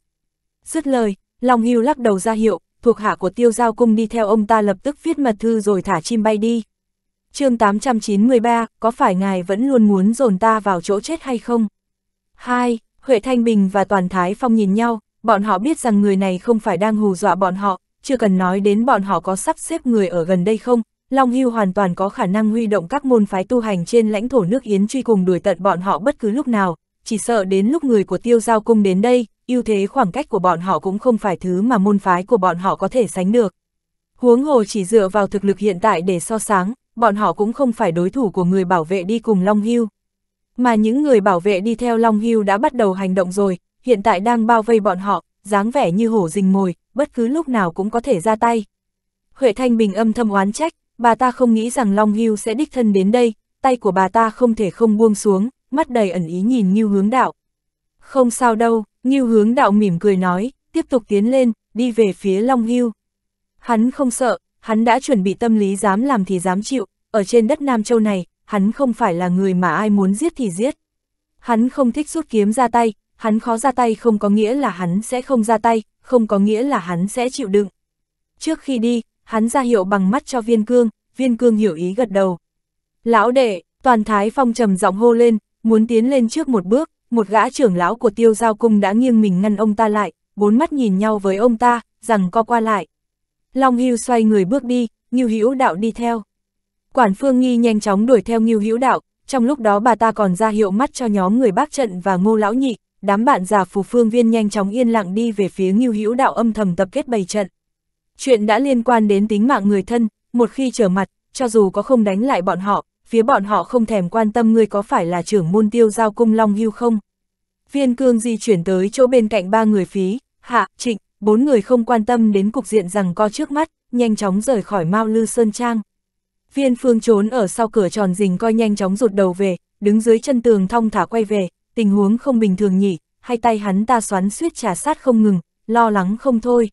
Dứt lời, Long Hưu lắc đầu ra hiệu, thuộc hạ của tiêu giao cung đi theo ông ta lập tức viết mật thư rồi thả chim bay đi. chương 893, có phải ngài vẫn luôn muốn dồn ta vào chỗ chết hay không? 2. Huệ Thanh Bình và Toàn Thái Phong nhìn nhau, bọn họ biết rằng người này không phải đang hù dọa bọn họ, chưa cần nói đến bọn họ có sắp xếp người ở gần đây không, Long Hưu hoàn toàn có khả năng huy động các môn phái tu hành trên lãnh thổ nước Yến truy cùng đuổi tận bọn họ bất cứ lúc nào, chỉ sợ đến lúc người của tiêu giao cung đến đây, ưu thế khoảng cách của bọn họ cũng không phải thứ mà môn phái của bọn họ có thể sánh được. Huống hồ chỉ dựa vào thực lực hiện tại để so sáng, bọn họ cũng không phải đối thủ của người bảo vệ đi cùng Long Hưu. Mà những người bảo vệ đi theo Long Hưu đã bắt đầu hành động rồi, hiện tại đang bao vây bọn họ, dáng vẻ như hổ rình mồi, bất cứ lúc nào cũng có thể ra tay. Huệ Thanh Bình âm thầm oán trách, bà ta không nghĩ rằng Long Hưu sẽ đích thân đến đây, tay của bà ta không thể không buông xuống, mắt đầy ẩn ý nhìn Ngưu Hướng Đạo. Không sao đâu, Ngưu Hướng Đạo mỉm cười nói, tiếp tục tiến lên, đi về phía Long Hưu. Hắn không sợ, hắn đã chuẩn bị tâm lý dám làm thì dám chịu, ở trên đất Nam Châu này, hắn không phải là người mà ai muốn giết thì giết. Hắn không thích rút kiếm ra tay, hắn khó ra tay không có nghĩa là hắn sẽ không ra tay, không có nghĩa là hắn sẽ chịu đựng. Trước khi đi, hắn ra hiệu bằng mắt cho viên cương, viên cương hiểu ý gật đầu. Lão đệ, toàn thái phong trầm giọng hô lên, Muốn tiến lên trước một bước, một gã trưởng lão của tiêu giao cung đã nghiêng mình ngăn ông ta lại, bốn mắt nhìn nhau với ông ta, rằng co qua lại. Long Hưu xoay người bước đi, Ngưu Hữu Đạo đi theo. Quản Phương Nghi nhanh chóng đuổi theo Ngưu Hữu Đạo, trong lúc đó bà ta còn ra hiệu mắt cho nhóm người bác trận và ngô lão nhị, đám bạn già phù phương viên nhanh chóng yên lặng đi về phía Ngưu Hữu Đạo âm thầm tập kết bày trận. Chuyện đã liên quan đến tính mạng người thân, một khi trở mặt, cho dù có không đánh lại bọn họ, phía bọn họ không thèm quan tâm ngươi có phải là trưởng môn tiêu giao cung Long Hưu không. Viên cương di chuyển tới chỗ bên cạnh ba người phí, hạ, trịnh, bốn người không quan tâm đến cục diện rằng co trước mắt, nhanh chóng rời khỏi Mao Lư Sơn Trang. Viên phương trốn ở sau cửa tròn rình coi nhanh chóng rụt đầu về, đứng dưới chân tường thong thả quay về, tình huống không bình thường nhỉ, hai tay hắn ta xoắn suýt trà sát không ngừng, lo lắng không thôi.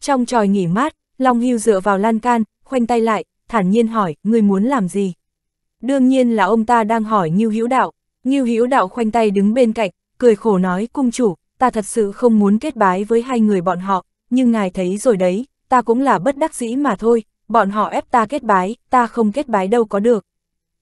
Trong tròi nghỉ mát, Long Hưu dựa vào lan can, khoanh tay lại, thản nhiên hỏi, ngươi muốn làm gì? Đương nhiên là ông ta đang hỏi Ngưu Hữu Đạo, Ngưu Hữu Đạo khoanh tay đứng bên cạnh, cười khổ nói cung chủ, ta thật sự không muốn kết bái với hai người bọn họ, nhưng ngài thấy rồi đấy, ta cũng là bất đắc dĩ mà thôi, bọn họ ép ta kết bái, ta không kết bái đâu có được.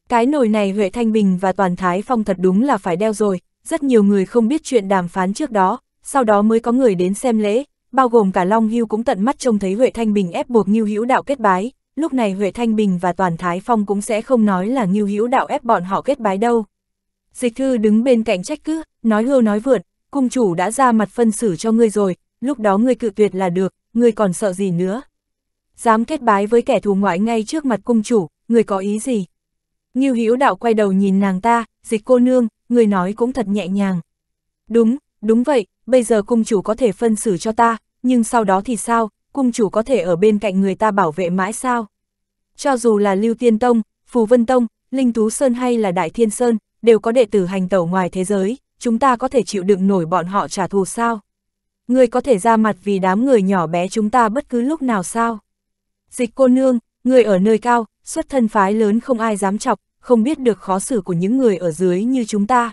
Cái nồi này Huệ Thanh Bình và Toàn Thái Phong thật đúng là phải đeo rồi, rất nhiều người không biết chuyện đàm phán trước đó, sau đó mới có người đến xem lễ, bao gồm cả Long Hưu cũng tận mắt trông thấy Huệ Thanh Bình ép buộc Ngưu Hữu Đạo kết bái, lúc này Huệ Thanh Bình và Toàn Thái Phong cũng sẽ không nói là Ngưu Hữu Đạo ép bọn họ kết bái đâu. Dịch thư đứng bên cạnh trách cứ, nói hưu nói vượt, cung chủ đã ra mặt phân xử cho ngươi rồi, lúc đó ngươi cự tuyệt là được, ngươi còn sợ gì nữa. Dám kết bái với kẻ thù ngoại ngay trước mặt cung chủ, ngươi có ý gì? Ngưu Hữu Đạo quay đầu nhìn nàng ta, dịch cô nương, ngươi nói cũng thật nhẹ nhàng. Đúng, đúng vậy, bây giờ cung chủ có thể phân xử cho ta, nhưng sau đó thì sao, cung chủ có thể ở bên cạnh người ta bảo vệ mãi sao? Cho dù là Lưu Tiên Tông, Phù Vân Tông, Linh Tú Sơn hay là Đại Thiên Sơn, đều có đệ tử hành tẩu ngoài thế giới, chúng ta có thể chịu đựng nổi bọn họ trả thù sao? Ngươi có thể ra mặt vì đám người nhỏ bé chúng ta bất cứ lúc nào sao? Dịch cô nương, người ở nơi cao, xuất thân phái lớn không ai dám chọc, không biết được khó xử của những người ở dưới như chúng ta.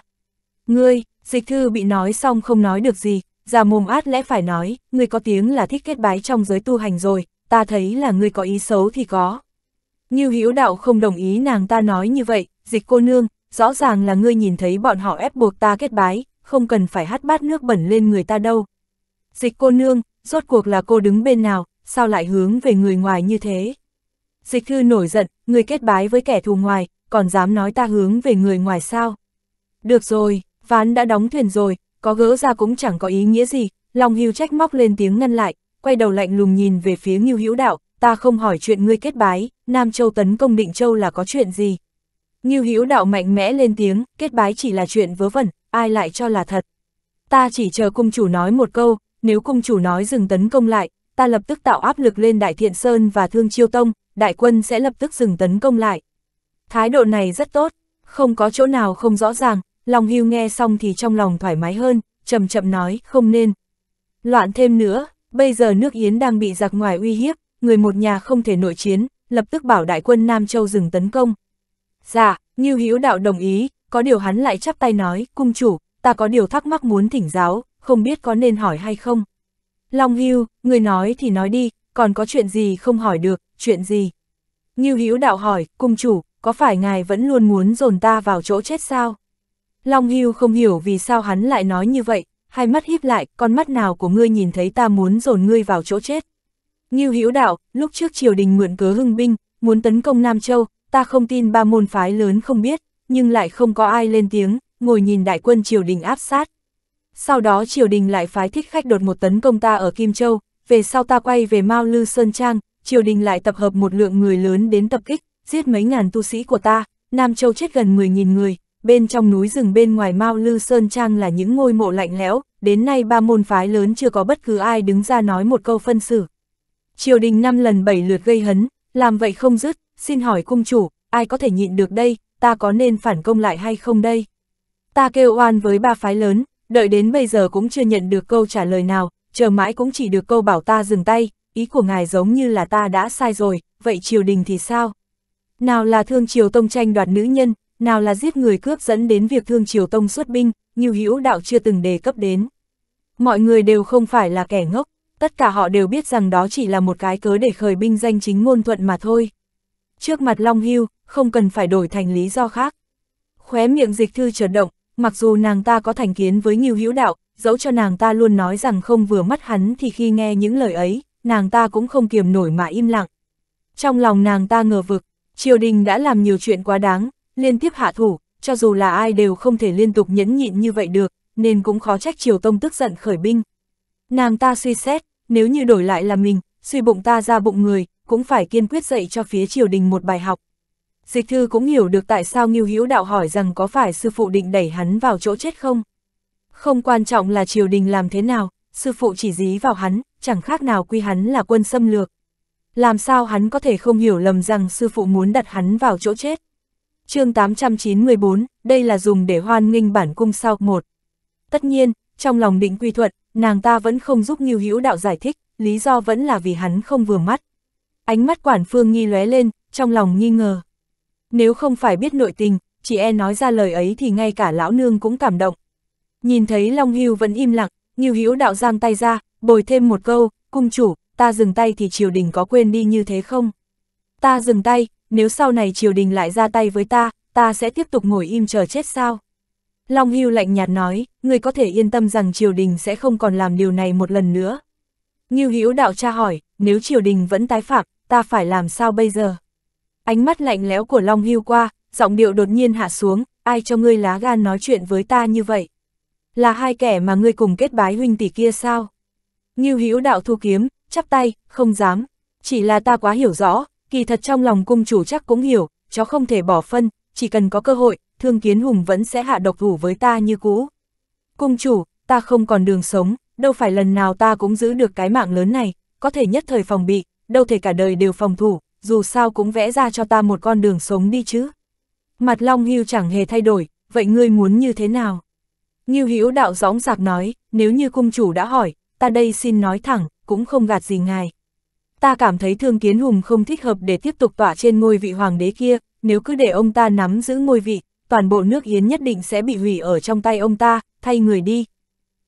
Ngươi, dịch thư bị nói xong không nói được gì, ra mồm át lẽ phải nói, ngươi có tiếng là thích kết bái trong giới tu hành rồi, ta thấy là ngươi có ý xấu thì có. Như Hữu đạo không đồng ý nàng ta nói như vậy, dịch cô nương, rõ ràng là ngươi nhìn thấy bọn họ ép buộc ta kết bái, không cần phải hát bát nước bẩn lên người ta đâu. Dịch cô nương, rốt cuộc là cô đứng bên nào, sao lại hướng về người ngoài như thế? Dịch thư nổi giận, ngươi kết bái với kẻ thù ngoài, còn dám nói ta hướng về người ngoài sao? Được rồi, ván đã đóng thuyền rồi, có gỡ ra cũng chẳng có ý nghĩa gì, Long Hưu trách móc lên tiếng ngăn lại, quay đầu lạnh lùng nhìn về phía Ngưu Hữu Đạo, ta không hỏi chuyện ngươi kết bái, Nam Châu tấn công Định Châu là có chuyện gì. Ngưu Hữu Đạo mạnh mẽ lên tiếng, kết bái chỉ là chuyện vớ vẩn, ai lại cho là thật. Ta chỉ chờ cung chủ nói một câu, nếu cung chủ nói dừng tấn công lại, ta lập tức tạo áp lực lên Đại Thiện Sơn và Thương Chiêu Tông, đại quân sẽ lập tức dừng tấn công lại. Thái độ này rất tốt, không có chỗ nào không rõ ràng, Long Hưu nghe xong thì trong lòng thoải mái hơn, chậm chậm nói, không nên. Loạn thêm nữa, bây giờ nước Yến đang bị giặc ngoài uy hiếp, người một nhà không thể nội chiến, lập tức bảo đại quân Nam Châu dừng tấn công. Dạ, Ngưu Hữu Đạo đồng ý, có điều hắn lại chắp tay nói, cung chủ, ta có điều thắc mắc muốn thỉnh giáo, không biết có nên hỏi hay không. Long Hưu, người nói thì nói đi, còn có chuyện gì không hỏi được, chuyện gì? Ngưu Hữu Đạo hỏi, cung chủ, có phải ngài vẫn luôn muốn dồn ta vào chỗ chết sao? Long Hưu không hiểu vì sao hắn lại nói như vậy, hai mắt híp lại, con mắt nào của ngươi nhìn thấy ta muốn dồn ngươi vào chỗ chết. Ngưu Hữu đạo, lúc trước triều đình mượn cớ hưng binh, muốn tấn công Nam Châu, ta không tin ba môn phái lớn không biết, nhưng lại không có ai lên tiếng, ngồi nhìn đại quân triều đình áp sát. Sau đó triều đình lại phái thích khách đột một tấn công ta ở Kim Châu, về sau ta quay về Mao Lư Sơn Trang, triều đình lại tập hợp một lượng người lớn đến tập kích, giết mấy ngàn tu sĩ của ta, Nam Châu chết gần 10.000 người, bên trong núi rừng bên ngoài Mao Lư Sơn Trang là những ngôi mộ lạnh lẽo, đến nay ba môn phái lớn chưa có bất cứ ai đứng ra nói một câu phân xử. Triều đình năm lần bảy lượt gây hấn, làm vậy không dứt, xin hỏi cung chủ, ai có thể nhịn được đây, ta có nên phản công lại hay không đây? Ta kêu oan với ba phái lớn, đợi đến bây giờ cũng chưa nhận được câu trả lời nào, chờ mãi cũng chỉ được câu bảo ta dừng tay, ý của ngài giống như là ta đã sai rồi, vậy triều đình thì sao? Nào là thương triều tông tranh đoạt nữ nhân, nào là giết người cướp dẫn đến việc Thương Triều Tông xuất binh, như hữu đạo chưa từng đề cấp đến. Mọi người đều không phải là kẻ ngốc, tất cả họ đều biết rằng đó chỉ là một cái cớ để khởi binh danh chính ngôn thuận mà thôi. Trước mặt Long Hưu, không cần phải đổi thành lý do khác. Khóe miệng dịch thư chợt động, mặc dù nàng ta có thành kiến với Nghiêu Hữu Đạo, dẫu cho nàng ta luôn nói rằng không vừa mắt hắn thì khi nghe những lời ấy, nàng ta cũng không kiềm nổi mà im lặng. Trong lòng nàng ta ngờ vực, triều đình đã làm nhiều chuyện quá đáng, liên tiếp hạ thủ, cho dù là ai đều không thể liên tục nhẫn nhịn như vậy được, nên cũng khó trách Triều Tông tức giận khởi binh. Nàng ta suy xét, nếu như đổi lại là mình, suy bụng ta ra bụng người, cũng phải kiên quyết dạy cho phía triều đình một bài học. Dịch thư cũng hiểu được tại sao Ngưu Hữu Đạo hỏi rằng có phải sư phụ định đẩy hắn vào chỗ chết không? Không quan trọng là triều đình làm thế nào, sư phụ chỉ dí vào hắn, chẳng khác nào quy hắn là quân xâm lược. Làm sao hắn có thể không hiểu lầm rằng sư phụ muốn đặt hắn vào chỗ chết? chương 894, đây là dùng để hoan nghênh bản cung sau một. Tất nhiên, trong lòng định quy thuận, nàng ta vẫn không giúp Ngưu Hữu Đạo giải thích, lý do vẫn là vì hắn không vừa mắt. Ánh mắt quản phương nghi lóe lên, trong lòng nghi ngờ. Nếu không phải biết nội tình, chị e nói ra lời ấy thì ngay cả lão nương cũng cảm động. Nhìn thấy Long Hưu vẫn im lặng, Ngưu Hữu Đạo giang tay ra, bồi thêm một câu, cung chủ, ta dừng tay thì triều đình có quên đi như thế không? Ta dừng tay, nếu sau này triều đình lại ra tay với ta, ta sẽ tiếp tục ngồi im chờ chết sao? Long Hưu lạnh nhạt nói, người có thể yên tâm rằng triều đình sẽ không còn làm điều này một lần nữa. Ngưu Hữu đạo cha hỏi, nếu triều đình vẫn tái phạm, ta phải làm sao bây giờ? Ánh mắt lạnh lẽo của Long Hưu qua, giọng điệu đột nhiên hạ xuống, ai cho ngươi lá gan nói chuyện với ta như vậy? Là hai kẻ mà ngươi cùng kết bái huynh tỷ kia sao? Ngưu Hữu đạo thu kiếm, chắp tay, không dám, chỉ là ta quá hiểu rõ, Kỳ thật trong lòng cung chủ chắc cũng hiểu, cháu không thể bỏ phân, chỉ cần có cơ hội, thương kiến hùng vẫn sẽ hạ độc thủ với ta như cũ. Cung chủ, ta không còn đường sống, đâu phải lần nào ta cũng giữ được cái mạng lớn này, có thể nhất thời phòng bị, đâu thể cả đời đều phòng thủ, dù sao cũng vẽ ra cho ta một con đường sống đi chứ. Mặt Long Hưu chẳng hề thay đổi, vậy ngươi muốn như thế nào? Ngưu Hữu đạo gióng giạc nói, nếu như cung chủ đã hỏi, ta đây xin nói thẳng, cũng không gạt gì ngài ta cảm thấy thương kiến hùng không thích hợp để tiếp tục tỏa trên ngôi vị hoàng đế kia, nếu cứ để ông ta nắm giữ ngôi vị, toàn bộ nước Yến nhất định sẽ bị hủy ở trong tay ông ta, thay người đi.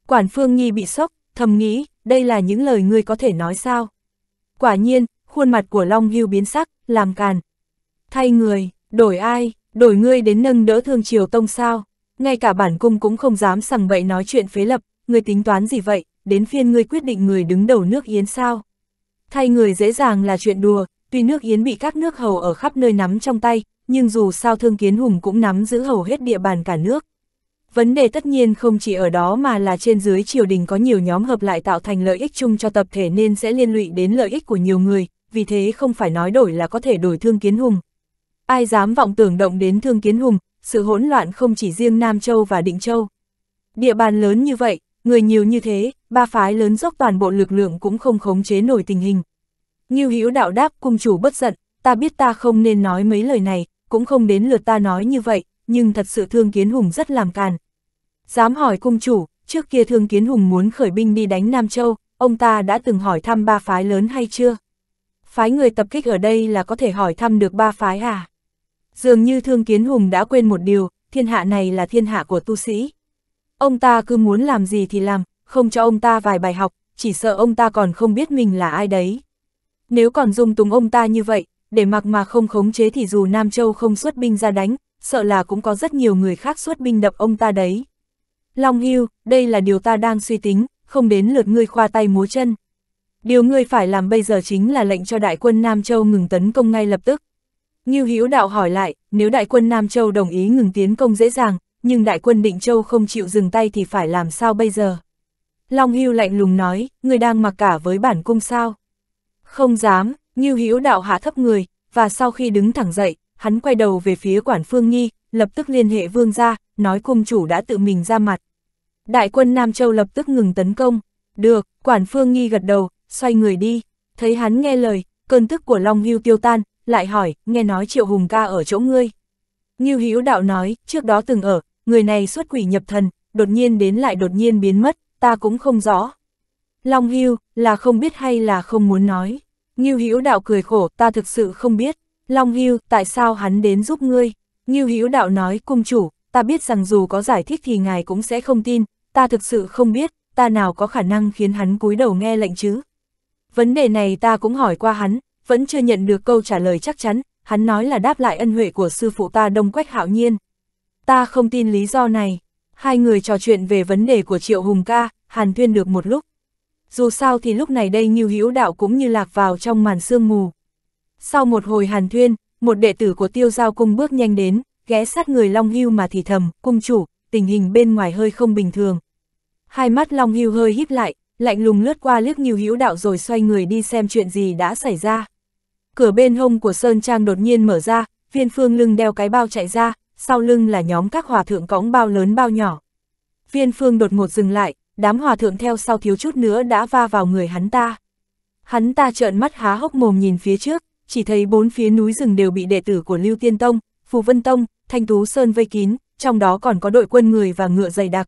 Quản Phương Nhi bị sốc, thầm nghĩ, đây là những lời ngươi có thể nói sao. Quả nhiên, khuôn mặt của Long Hưu biến sắc, làm càn. Thay người, đổi ai, đổi ngươi đến nâng đỡ thương triều tông sao, ngay cả bản cung cũng không dám sằng bậy nói chuyện phế lập, ngươi tính toán gì vậy, đến phiên ngươi quyết định người đứng đầu nước Yến sao. Thay người dễ dàng là chuyện đùa, tuy nước Yến bị các nước hầu ở khắp nơi nắm trong tay, nhưng dù sao Thương Kiến Hùng cũng nắm giữ hầu hết địa bàn cả nước. Vấn đề tất nhiên không chỉ ở đó mà là trên dưới triều đình có nhiều nhóm hợp lại tạo thành lợi ích chung cho tập thể nên sẽ liên lụy đến lợi ích của nhiều người, vì thế không phải nói đổi là có thể đổi Thương Kiến Hùng. Ai dám vọng tưởng động đến Thương Kiến Hùng, sự hỗn loạn không chỉ riêng Nam Châu và Định Châu. Địa bàn lớn như vậy, người nhiều như thế, ba phái lớn dốc toàn bộ lực lượng cũng không khống chế nổi tình hình. Như Hữu đạo đáp cung chủ bất giận, ta biết ta không nên nói mấy lời này, cũng không đến lượt ta nói như vậy, nhưng thật sự Thương Kiến Hùng rất làm càn. Dám hỏi cung chủ, trước kia Thương Kiến Hùng muốn khởi binh đi đánh Nam Châu, ông ta đã từng hỏi thăm ba phái lớn hay chưa? Phái người tập kích ở đây là có thể hỏi thăm được ba phái à? Dường như Thương Kiến Hùng đã quên một điều, thiên hạ này là thiên hạ của tu sĩ. Ông ta cứ muốn làm gì thì làm, không cho ông ta vài bài học, chỉ sợ ông ta còn không biết mình là ai đấy. Nếu còn dung túng ông ta như vậy, để mặc mà không khống chế thì dù Nam Châu không xuất binh ra đánh, sợ là cũng có rất nhiều người khác xuất binh đập ông ta đấy. Long Hưu, đây là điều ta đang suy tính, không đến lượt ngươi khoa tay múa chân. Điều ngươi phải làm bây giờ chính là lệnh cho đại quân Nam Châu ngừng tấn công ngay lập tức. Ngưu Hữu Đạo hỏi lại, nếu đại quân Nam Châu đồng ý ngừng tiến công dễ dàng, nhưng đại quân Định Châu không chịu dừng tay thì phải làm sao bây giờ? Long Hưu lạnh lùng nói, người đang mặc cả với bản cung sao? Không dám, Như Hữu đạo hạ thấp người, và sau khi đứng thẳng dậy, hắn quay đầu về phía quản phương Nhi, lập tức liên hệ vương gia, nói cung chủ đã tự mình ra mặt. Đại quân Nam Châu lập tức ngừng tấn công. Được, quản phương nghi gật đầu, xoay người đi. Thấy hắn nghe lời, cơn tức của Long Hưu tiêu tan, lại hỏi, nghe nói Triệu Hùng ca ở chỗ ngươi. Như Hữu đạo nói, trước đó từng ở, người này xuất quỷ nhập thần, đột nhiên đến lại đột nhiên biến mất, ta cũng không rõ. Long Hưu, là không biết hay là không muốn nói. Ngưu Hữu Đạo cười khổ, ta thực sự không biết. Long Hưu, tại sao hắn đến giúp ngươi? Ngưu Hữu Đạo nói, cung chủ, ta biết rằng dù có giải thích thì ngài cũng sẽ không tin, ta thực sự không biết, ta nào có khả năng khiến hắn cúi đầu nghe lệnh chứ. Vấn đề này ta cũng hỏi qua hắn, vẫn chưa nhận được câu trả lời chắc chắn, hắn nói là đáp lại ân huệ của sư phụ ta Đông Quách Hạo Nhiên. Ta không tin lý do này, hai người trò chuyện về vấn đề của Triệu Hùng ca, Hàn thuyên được một lúc. Dù sao thì lúc này đây Ngưu Hữu Đạo cũng như lạc vào trong màn sương mù. Sau một hồi Hàn thuyên một đệ tử của Tiêu Giao Cung bước nhanh đến, ghé sát người Long Hưu mà thì thầm, cung chủ, tình hình bên ngoài hơi không bình thường. Hai mắt Long Hưu hơi híp lại, lạnh lùng lướt qua liếc Ngưu Hữu Đạo rồi xoay người đi xem chuyện gì đã xảy ra. Cửa bên hông của Sơn Trang đột nhiên mở ra, viên phương lưng đeo cái bao chạy ra, sau lưng là nhóm các hòa thượng cõng bao lớn bao nhỏ. Viên phương đột ngột dừng lại, đám hòa thượng theo sau thiếu chút nữa đã va vào người hắn ta. Hắn ta trợn mắt há hốc mồm nhìn phía trước, chỉ thấy bốn phía núi rừng đều bị đệ tử của Lưu Tiên Tông, Phù Vân Tông, Thanh Tú Sơn vây kín, trong đó còn có đội quân người và ngựa dày đặc.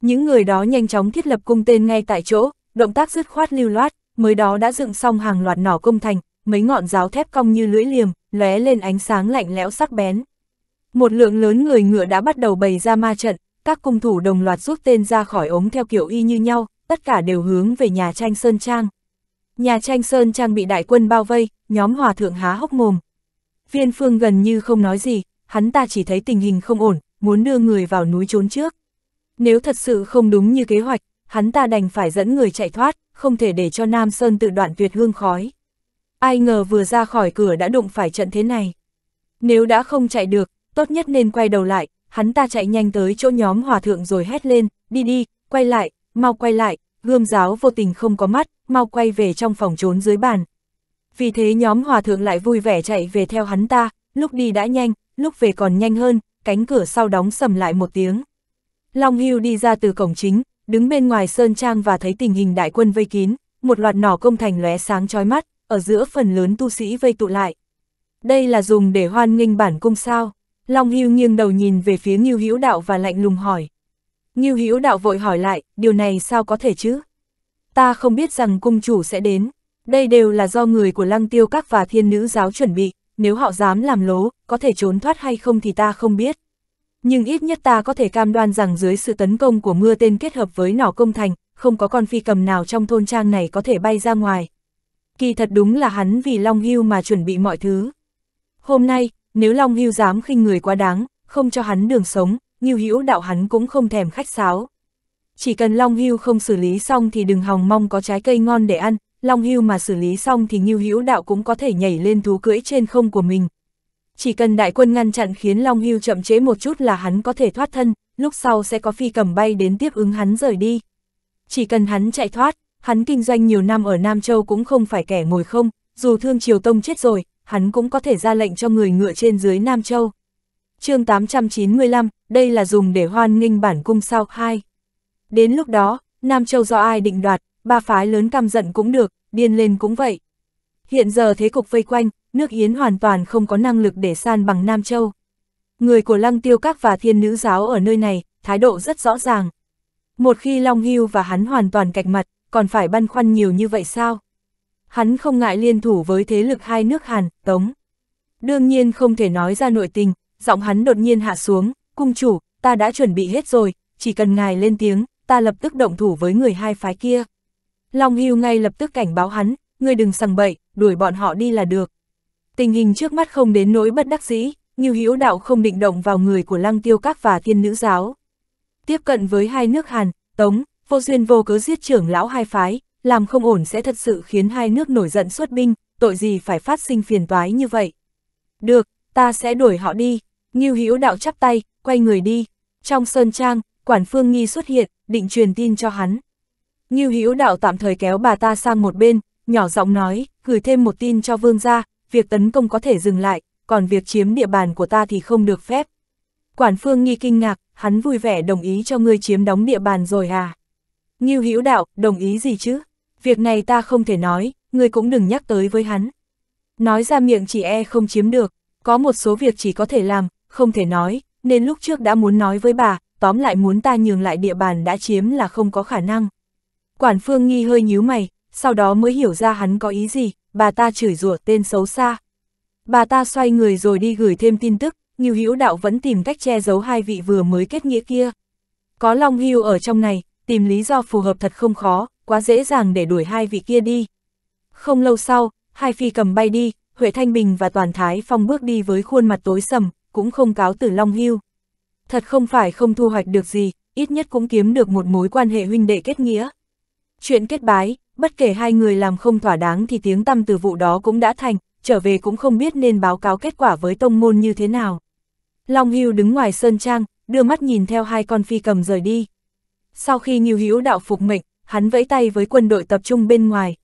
Những người đó nhanh chóng thiết lập cung tên ngay tại chỗ, động tác dứt khoát lưu loát, mới đó đã dựng xong hàng loạt nỏ công thành, mấy ngọn giáo thép cong như lưỡi liềm, lóe lên ánh sáng lạnh lẽo sắc bén. Một lượng lớn người ngựa đã bắt đầu bày ra ma trận, các cung thủ đồng loạt rút tên ra khỏi ống theo kiểu y như nhau, tất cả đều hướng về nhà tranh Sơn Trang. Nhà tranh Sơn Trang bị đại quân bao vây, nhóm hòa thượng há hốc mồm. Viên phương gần như không nói gì, hắn ta chỉ thấy tình hình không ổn, muốn đưa người vào núi trốn trước. Nếu thật sự không đúng như kế hoạch, hắn ta đành phải dẫn người chạy thoát, không thể để cho Nam Sơn tự đoạn tuyệt hương khói. Ai ngờ vừa ra khỏi cửa đã đụng phải trận thế này. Nếu đã không chạy được, tốt nhất nên quay đầu lại, hắn ta chạy nhanh tới chỗ nhóm hòa thượng rồi hét lên, đi đi, quay lại, mau quay lại, gươm giáo vô tình không có mắt, mau quay về trong phòng trốn dưới bàn. Vì thế nhóm hòa thượng lại vui vẻ chạy về theo hắn ta, lúc đi đã nhanh, lúc về còn nhanh hơn, cánh cửa sau đóng sầm lại một tiếng. Long Hưu đi ra từ cổng chính, đứng bên ngoài sơn trang và thấy tình hình đại quân vây kín, một loạt nỏ công thành lóe sáng chói mắt, ở giữa phần lớn tu sĩ vây tụ lại. Đây là dùng để hoan nghênh bản cung sao? Long Hưu nghiêng đầu nhìn về phía Ngưu Hữu Đạo và lạnh lùng hỏi. Ngưu Hữu Đạo vội hỏi lại, điều này sao có thể chứ? Ta không biết rằng cung chủ sẽ đến, đây đều là do người của Lăng Tiêu Các và Thiên Nữ Giáo chuẩn bị, nếu họ dám làm lố, có thể trốn thoát hay không thì ta không biết. Nhưng ít nhất ta có thể cam đoan rằng dưới sự tấn công của mưa tên kết hợp với nỏ công thành, không có con phi cầm nào trong thôn trang này có thể bay ra ngoài. Kỳ thật đúng là hắn vì Long Hưu mà chuẩn bị mọi thứ. Hôm nay, nếu Long Hưu dám khinh người quá đáng, không cho hắn đường sống, Ngưu Hữu đạo hắn cũng không thèm khách sáo. Chỉ cần Long Hưu không xử lý xong thì đừng hòng mong có trái cây ngon để ăn, Long Hưu mà xử lý xong thì Ngưu Hữu đạo cũng có thể nhảy lên thú cưỡi trên không của mình. Chỉ cần đại quân ngăn chặn khiến Long Hưu chậm chế một chút là hắn có thể thoát thân, lúc sau sẽ có phi cầm bay đến tiếp ứng hắn rời đi. Chỉ cần hắn chạy thoát, hắn kinh doanh nhiều năm ở Nam Châu cũng không phải kẻ ngồi không, dù Thương Triều Tông chết rồi, hắn cũng có thể ra lệnh cho người ngựa trên dưới Nam Châu. chương 895, đây là dùng để hoan nghênh bản cung sau 2. Đến lúc đó, Nam Châu do ai định đoạt, ba phái lớn căm giận cũng được, điên lên cũng vậy. Hiện giờ thế cục vây quanh, nước Yến hoàn toàn không có năng lực để san bằng Nam Châu. Người của Lăng Tiêu Các và Thiên Nữ Giáo ở nơi này, thái độ rất rõ ràng. Một khi Long Hưu và hắn hoàn toàn cạch mặt, còn phải băn khoăn nhiều như vậy sao? hắn không ngại liên thủ với thế lực hai nước Hàn, Tống. Đương nhiên không thể nói ra nội tình, giọng hắn đột nhiên hạ xuống, cung chủ, ta đã chuẩn bị hết rồi, chỉ cần ngài lên tiếng, ta lập tức động thủ với người hai phái kia. Long Hưu ngay lập tức cảnh báo hắn, ngươi đừng sằng bậy, đuổi bọn họ đi là được. Tình hình trước mắt không đến nỗi bất đắc dĩ, như hữu đạo không định động vào người của lăng tiêu các và thiên nữ giáo. Tiếp cận với hai nước Hàn, Tống, vô duyên vô cớ giết trưởng lão hai phái, làm không ổn sẽ thật sự khiến hai nước nổi giận xuất binh, tội gì phải phát sinh phiền toái như vậy. Được, ta sẽ đuổi họ đi, Ngưu Hữu Đạo chắp tay, quay người đi. Trong sơn trang, quản phương nghi xuất hiện, định truyền tin cho hắn. Ngưu Hữu Đạo tạm thời kéo bà ta sang một bên, nhỏ giọng nói, gửi thêm một tin cho vương gia, việc tấn công có thể dừng lại, còn việc chiếm địa bàn của ta thì không được phép. Quản phương nghi kinh ngạc, hắn vui vẻ đồng ý cho ngươi chiếm đóng địa bàn rồi à. Ngưu Hữu Đạo, đồng ý gì chứ? việc này ta không thể nói, ngươi cũng đừng nhắc tới với hắn. Nói ra miệng chỉ e không chiếm được, có một số việc chỉ có thể làm, không thể nói, nên lúc trước đã muốn nói với bà, tóm lại muốn ta nhường lại địa bàn đã chiếm là không có khả năng. Quản Phương Nghi hơi nhíu mày, sau đó mới hiểu ra hắn có ý gì, bà ta chửi rủa tên xấu xa. Bà ta xoay người rồi đi gửi thêm tin tức, Ngưu Hữu Đạo vẫn tìm cách che giấu hai vị vừa mới kết nghĩa kia. Có Long Hưu ở trong này, tìm lý do phù hợp thật không khó, quá dễ dàng để đuổi hai vị kia đi. Không lâu sau, hai phi cầm bay đi, Huệ Thanh Bình và Toàn Thái Phong bước đi với khuôn mặt tối sầm, cũng không cáo từ Long Hưu. Thật không phải không thu hoạch được gì, ít nhất cũng kiếm được một mối quan hệ huynh đệ kết nghĩa. Chuyện kết bái, bất kể hai người làm không thỏa đáng thì tiếng tăm từ vụ đó cũng đã thành, trở về cũng không biết nên báo cáo kết quả với tông môn như thế nào. Long Hưu đứng ngoài sơn trang, đưa mắt nhìn theo hai con phi cầm rời đi. Sau khi Ngưu Hữu đạo phục mệnh, hắn vẫy tay với quân đội tập trung bên ngoài.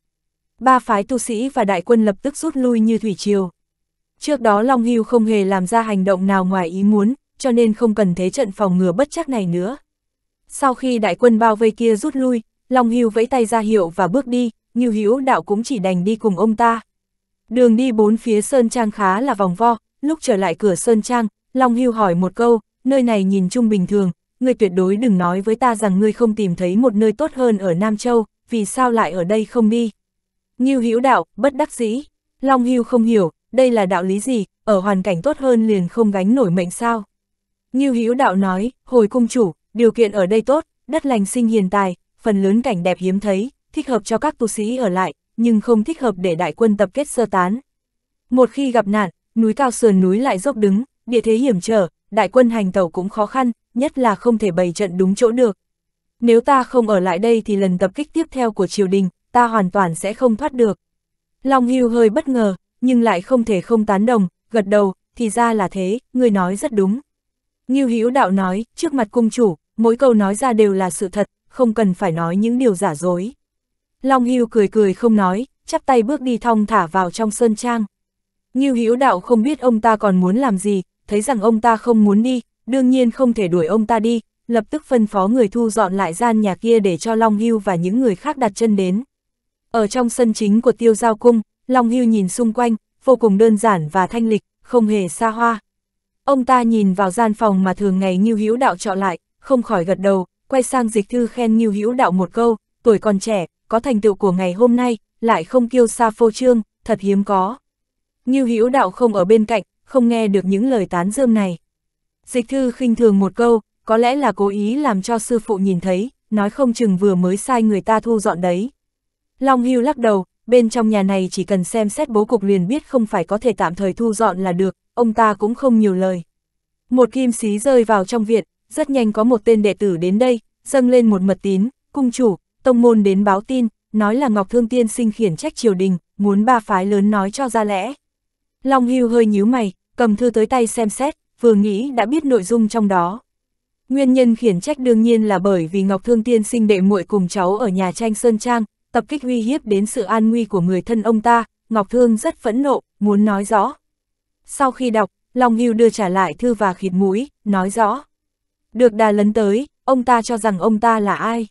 Ba phái tu sĩ và đại quân lập tức rút lui như thủy triều. Trước đó Long Hưu không hề làm ra hành động nào ngoài ý muốn, cho nên không cần thế trận phòng ngừa bất chắc này nữa. Sau khi đại quân bao vây kia rút lui, Long Hưu vẫy tay ra hiệu và bước đi, Ngưu Hữu đạo cũng chỉ đành đi cùng ông ta. Đường đi bốn phía Sơn Trang khá là vòng vo, lúc trở lại cửa Sơn Trang, Long Hưu hỏi một câu, nơi này nhìn chung bình thường, ngươi tuyệt đối đừng nói với ta rằng ngươi không tìm thấy một nơi tốt hơn ở Nam Châu, vì sao lại ở đây không đi. Ngưu hữu đạo, bất đắc dĩ. Long hưu không hiểu, đây là đạo lý gì, ở hoàn cảnh tốt hơn liền không gánh nổi mệnh sao. Ngưu hữu đạo nói, hồi cung chủ, điều kiện ở đây tốt, đất lành sinh hiền tài, phần lớn cảnh đẹp hiếm thấy, thích hợp cho các tu sĩ ở lại, nhưng không thích hợp để đại quân tập kết sơ tán. Một khi gặp nạn, núi cao sườn núi lại dốc đứng, địa thế hiểm trở, đại quân hành tàu cũng khó khăn, nhất là không thể bày trận đúng chỗ được. Nếu ta không ở lại đây thì lần tập kích tiếp theo của triều đình, ta hoàn toàn sẽ không thoát được. Long Hưu hơi bất ngờ, nhưng lại không thể không tán đồng, gật đầu, thì ra là thế, người nói rất đúng. Ngưu Hữu Đạo nói, trước mặt cung chủ, mỗi câu nói ra đều là sự thật, không cần phải nói những điều giả dối. Long Hưu cười cười không nói, chắp tay bước đi thong thả vào trong sơn trang. Ngưu Hữu Đạo không biết ông ta còn muốn làm gì, thấy rằng ông ta không muốn đi, đương nhiên không thể đuổi ông ta đi, lập tức phân phó người thu dọn lại gian nhà kia để cho Long Hưu và những người khác đặt chân đến. Ở trong sân chính của tiêu giao cung, Long Hưu nhìn xung quanh, vô cùng đơn giản và thanh lịch, không hề xa hoa. Ông ta nhìn vào gian phòng mà thường ngày Ngưu Hữu Đạo chọn lại, không khỏi gật đầu, quay sang dịch thư khen Ngưu Hữu Đạo một câu, tuổi còn trẻ, có thành tựu của ngày hôm nay, lại không kiêu xa phô trương, thật hiếm có. Ngưu Hữu Đạo không ở bên cạnh, không nghe được những lời tán dương này. Dịch thư khinh thường một câu, có lẽ là cố ý làm cho sư phụ nhìn thấy, nói không chừng vừa mới sai người ta thu dọn đấy. Long Hưu lắc đầu, bên trong nhà này chỉ cần xem xét bố cục liền biết không phải có thể tạm thời thu dọn là được, ông ta cũng không nhiều lời. Một kim xí rơi vào trong viện, rất nhanh có một tên đệ tử đến đây, dâng lên một mật tín, cung chủ, tông môn đến báo tin, nói là Ngọc Thương Tiên sinh khiển trách triều đình, muốn ba phái lớn nói cho ra lẽ. Long Hưu hơi nhíu mày, cầm thư tới tay xem xét, vừa nghĩ đã biết nội dung trong đó. Nguyên nhân khiển trách đương nhiên là bởi vì Ngọc Thương Tiên sinh đệ muội cùng cháu ở nhà tranh Sơn Trang, tập kích uy hiếp đến sự an nguy của người thân ông ta, Ngọc Thương rất phẫn nộ, muốn nói rõ. Sau khi đọc, Long Hưu đưa trả lại thư và khịt mũi, nói rõ. Được đà lấn tới, ông ta cho rằng ông ta là ai?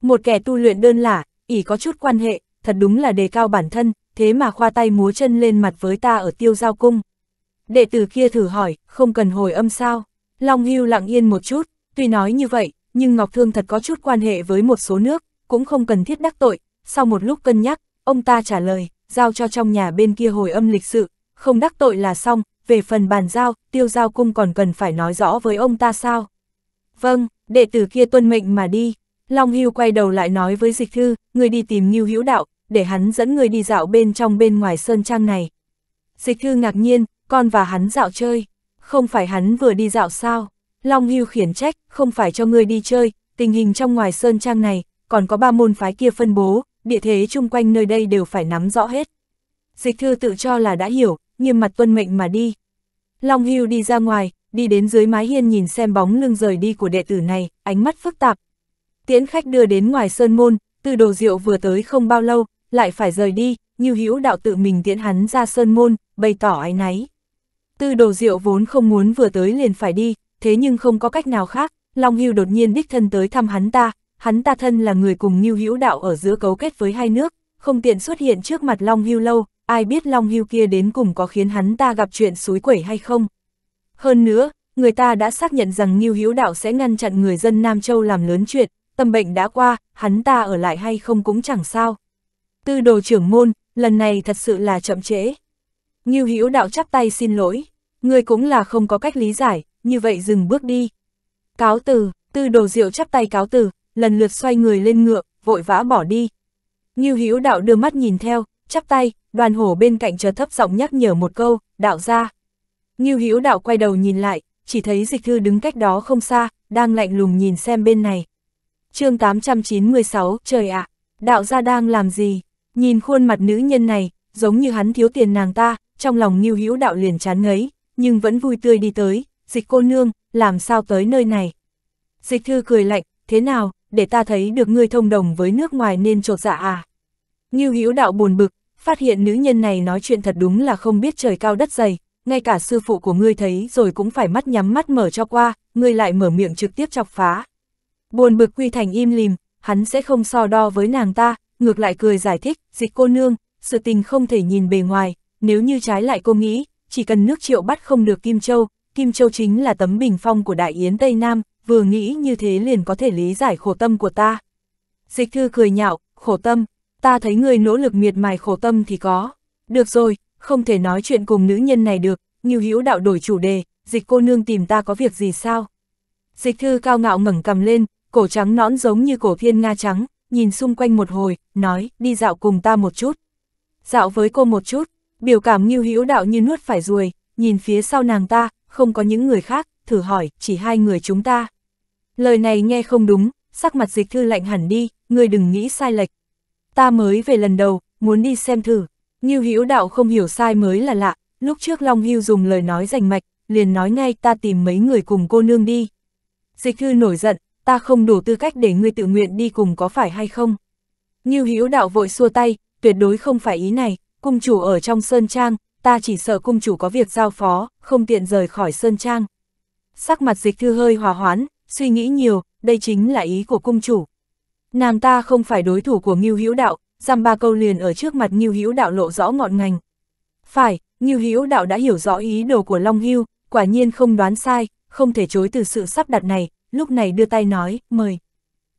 Một kẻ tu luyện đơn lả, ỉ có chút quan hệ, thật đúng là đề cao bản thân, thế mà khoa tay múa chân lên mặt với ta ở tiêu giao cung. Đệ tử kia thử hỏi, không cần hồi âm sao? Long Hưu lặng yên một chút, tuy nói như vậy, nhưng Ngọc Thương thật có chút quan hệ với một số nước, cũng không cần thiết đắc tội. Sau một lúc cân nhắc, ông ta trả lời, giao cho trong nhà bên kia hồi âm lịch sự, không đắc tội là xong, về phần bàn giao, tiêu giao cung còn cần phải nói rõ với ông ta sao? Vâng, đệ tử kia tuân mệnh mà đi. Long Hưu quay đầu lại nói với dịch thư, người đi tìm Ngưu Hữu Đạo, để hắn dẫn người đi dạo bên trong bên ngoài sơn trang này. Dịch thư ngạc nhiên, con và hắn dạo chơi, không phải hắn vừa đi dạo sao, Long Hưu khiển trách, không phải cho ngươi đi chơi, tình hình trong ngoài sơn trang này, còn có ba môn phái kia phân bố, địa thế chung quanh nơi đây đều phải nắm rõ hết. Dịch thư tự cho là đã hiểu, nghiêm mặt tuân mệnh mà đi. Long Hưu đi ra ngoài, đi đến dưới mái hiên nhìn xem bóng lưng rời đi của đệ tử này, ánh mắt phức tạp. Tiễn khách đưa đến ngoài sơn môn, từ đồ rượu vừa tới không bao lâu, lại phải rời đi, như hữu đạo tự mình tiễn hắn ra sơn môn, bày tỏ ái náy. Tư đồ diệu vốn không muốn vừa tới liền phải đi, thế nhưng không có cách nào khác, Long Hưu đột nhiên đích thân tới thăm hắn ta, hắn ta thân là người cùng Ngưu Hữu Đạo ở giữa cấu kết với hai nước, không tiện xuất hiện trước mặt Long Hưu lâu, ai biết Long Hưu kia đến cùng có khiến hắn ta gặp chuyện suối quẩy hay không. Hơn nữa, người ta đã xác nhận rằng Ngưu Hữu Đạo sẽ ngăn chặn người dân Nam Châu làm lớn chuyện, tâm bệnh đã qua, hắn ta ở lại hay không cũng chẳng sao. Tư đồ trưởng môn, lần này thật sự là chậm trễ. Như Hữu đạo chắp tay xin lỗi, người cũng là không có cách lý giải, như vậy dừng bước đi. Cáo từ, tư đồ diệu chắp tay cáo từ, lần lượt xoay người lên ngựa, vội vã bỏ đi. Như Hữu đạo đưa mắt nhìn theo, chắp tay, đoàn hổ bên cạnh chờ thấp giọng nhắc nhở một câu, đạo ra. Như Hữu đạo quay đầu nhìn lại, chỉ thấy dịch thư đứng cách đó không xa, đang lạnh lùng nhìn xem bên này. chương 896, trời ạ, đạo ra đang làm gì? Nhìn khuôn mặt nữ nhân này, giống như hắn thiếu tiền nàng ta, trong lòng Ngưu Hữu Đạo liền chán ngấy, nhưng vẫn vui tươi đi tới, dịch cô nương, làm sao tới nơi này. Dịch thư cười lạnh, thế nào, để ta thấy được ngươi thông đồng với nước ngoài nên trột dạ à. Ngưu Hữu Đạo buồn bực, phát hiện nữ nhân này nói chuyện thật đúng là không biết trời cao đất dày, ngay cả sư phụ của ngươi thấy rồi cũng phải mắt nhắm mắt mở cho qua, ngươi lại mở miệng trực tiếp chọc phá. Buồn bực quy thành im lìm, hắn sẽ không so đo với nàng ta, ngược lại cười giải thích, dịch cô nương, sự tình không thể nhìn bề ngoài, nếu như trái lại cô nghĩ, chỉ cần nước triệu bắt không được Kim Châu, Kim Châu chính là tấm bình phong của Đại Yến Tây Nam, vừa nghĩ như thế liền có thể lý giải khổ tâm của ta. Dịch thư cười nhạo, khổ tâm, ta thấy người nỗ lực miệt mài khổ tâm thì có. Được rồi, không thể nói chuyện cùng nữ nhân này được, như hữu đạo đổi chủ đề, dịch cô nương tìm ta có việc gì sao? Dịch thư cao ngạo ngẩng cầm lên, cổ trắng nõn giống như cổ thiên Nga trắng, nhìn xung quanh một hồi, nói, đi dạo cùng ta một chút. Dạo với cô một chút, biểu cảm nghiêu hữu đạo như nuốt phải ruồi, nhìn phía sau nàng ta, không có những người khác, thử hỏi, chỉ hai người chúng ta. Lời này nghe không đúng, sắc mặt dịch thư lạnh hẳn đi, người đừng nghĩ sai lệch. Ta mới về lần đầu, muốn đi xem thử. Nghiêu hữu đạo không hiểu sai mới là lạ, lúc trước Long Hưu dùng lời nói rành mạch, liền nói ngay ta tìm mấy người cùng cô nương đi. Dịch thư nổi giận, ta không đủ tư cách để ngươi tự nguyện đi cùng có phải hay không? Như Hữu đạo vội xua tay, tuyệt đối không phải ý này, cung chủ ở trong Sơn Trang, ta chỉ sợ cung chủ có việc giao phó, không tiện rời khỏi Sơn Trang. Sắc mặt dịch thư hơi hòa hoãn, suy nghĩ nhiều, đây chính là ý của cung chủ. Nàng ta không phải đối thủ của Ngưu Hữu Đạo, giam ba câu liền ở trước mặt Ngưu Hữu Đạo lộ rõ ngọn ngành. Phải, Ngưu Hữu Đạo đã hiểu rõ ý đồ của Long Hưu, quả nhiên không đoán sai, không thể chối từ sự sắp đặt này, lúc này đưa tay nói, mời.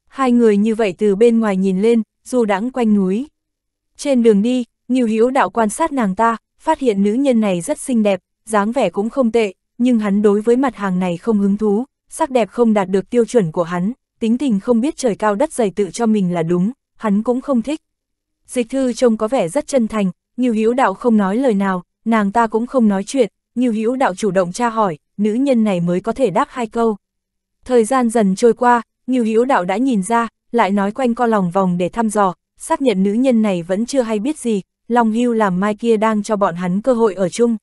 Hai người như vậy từ bên ngoài nhìn lên, dù đãng quanh núi. Trên đường đi, Nghiêu Hiếu đạo quan sát nàng ta, phát hiện nữ nhân này rất xinh đẹp, dáng vẻ cũng không tệ, nhưng hắn đối với mặt hàng này không hứng thú, sắc đẹp không đạt được tiêu chuẩn của hắn, tính tình không biết trời cao đất dày tự cho mình là đúng, hắn cũng không thích. Dịch thư trông có vẻ rất chân thành, Nghiêu Hiếu đạo không nói lời nào, nàng ta cũng không nói chuyện, Nghiêu Hiếu đạo chủ động tra hỏi, nữ nhân này mới có thể đáp hai câu. Thời gian dần trôi qua, Ngưu Hữu Đạo đã nhìn ra, lại nói quanh co lòng vòng để thăm dò, xác nhận nữ nhân này vẫn chưa hay biết gì, Long Hưu làm mai kia đang cho bọn hắn cơ hội ở chung.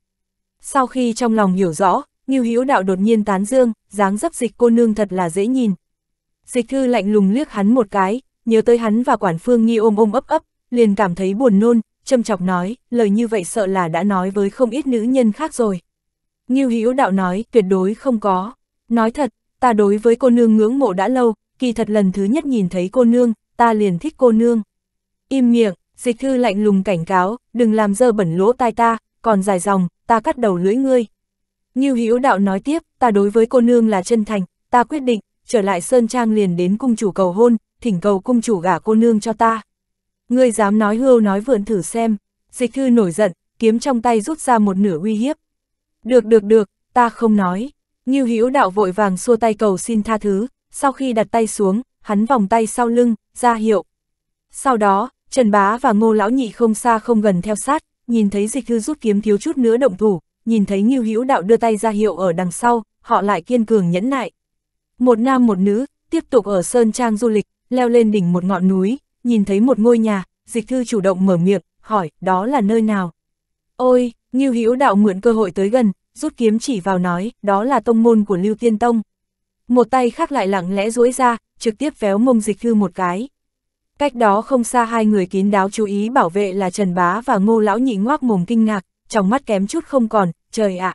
Sau khi trong lòng hiểu rõ, Ngưu Hữu Đạo đột nhiên tán dương, dáng dấp dịch cô nương thật là dễ nhìn. Dịch thư lạnh lùng liếc hắn một cái, nhớ tới hắn và quản phương nghi ôm ôm ấp ấp, liền cảm thấy buồn nôn, châm chọc nói, lời như vậy sợ là đã nói với không ít nữ nhân khác rồi. Ngưu Hữu Đạo nói, tuyệt đối không có. Nói thật, ta đối với cô nương ngưỡng mộ đã lâu, kỳ thật lần thứ nhất nhìn thấy cô nương, ta liền thích cô nương. Im miệng, dịch thư lạnh lùng cảnh cáo, đừng làm dơ bẩn lỗ tai ta, còn dài dòng, ta cắt đầu lưỡi ngươi. Như Hữu đạo nói tiếp, ta đối với cô nương là chân thành, ta quyết định, trở lại Sơn Trang liền đến cung chủ cầu hôn, thỉnh cầu cung chủ gả cô nương cho ta. Ngươi dám nói hưu nói vượn thử xem, dịch thư nổi giận, kiếm trong tay rút ra một nửa uy hiếp. Được được được, ta không nói. Ngưu Hữu Đạo vội vàng xua tay cầu xin tha thứ, sau khi đặt tay xuống, hắn vòng tay sau lưng, ra hiệu. Sau đó, Trần Bá và Ngô Lão Nhị không xa không gần theo sát, nhìn thấy dịch thư rút kiếm thiếu chút nữa động thủ, nhìn thấy Ngưu Hữu Đạo đưa tay ra hiệu ở đằng sau, họ lại kiên cường nhẫn nại. Một nam một nữ, tiếp tục ở Sơn Trang du lịch, leo lên đỉnh một ngọn núi, nhìn thấy một ngôi nhà, dịch thư chủ động mở miệng, hỏi, đó là nơi nào? Ôi, Ngưu Hữu Đạo mượn cơ hội tới gần, rút kiếm chỉ vào nói, đó là tông môn của Lưu Tiên Tông. Một tay khác lại lặng lẽ duỗi ra, trực tiếp véo mông dịch Thư một cái. Cách đó không xa hai người kín đáo chú ý bảo vệ là Trần Bá và Ngô Lão Nhị ngoác mồm kinh ngạc, trong mắt kém chút không còn, trời ạ.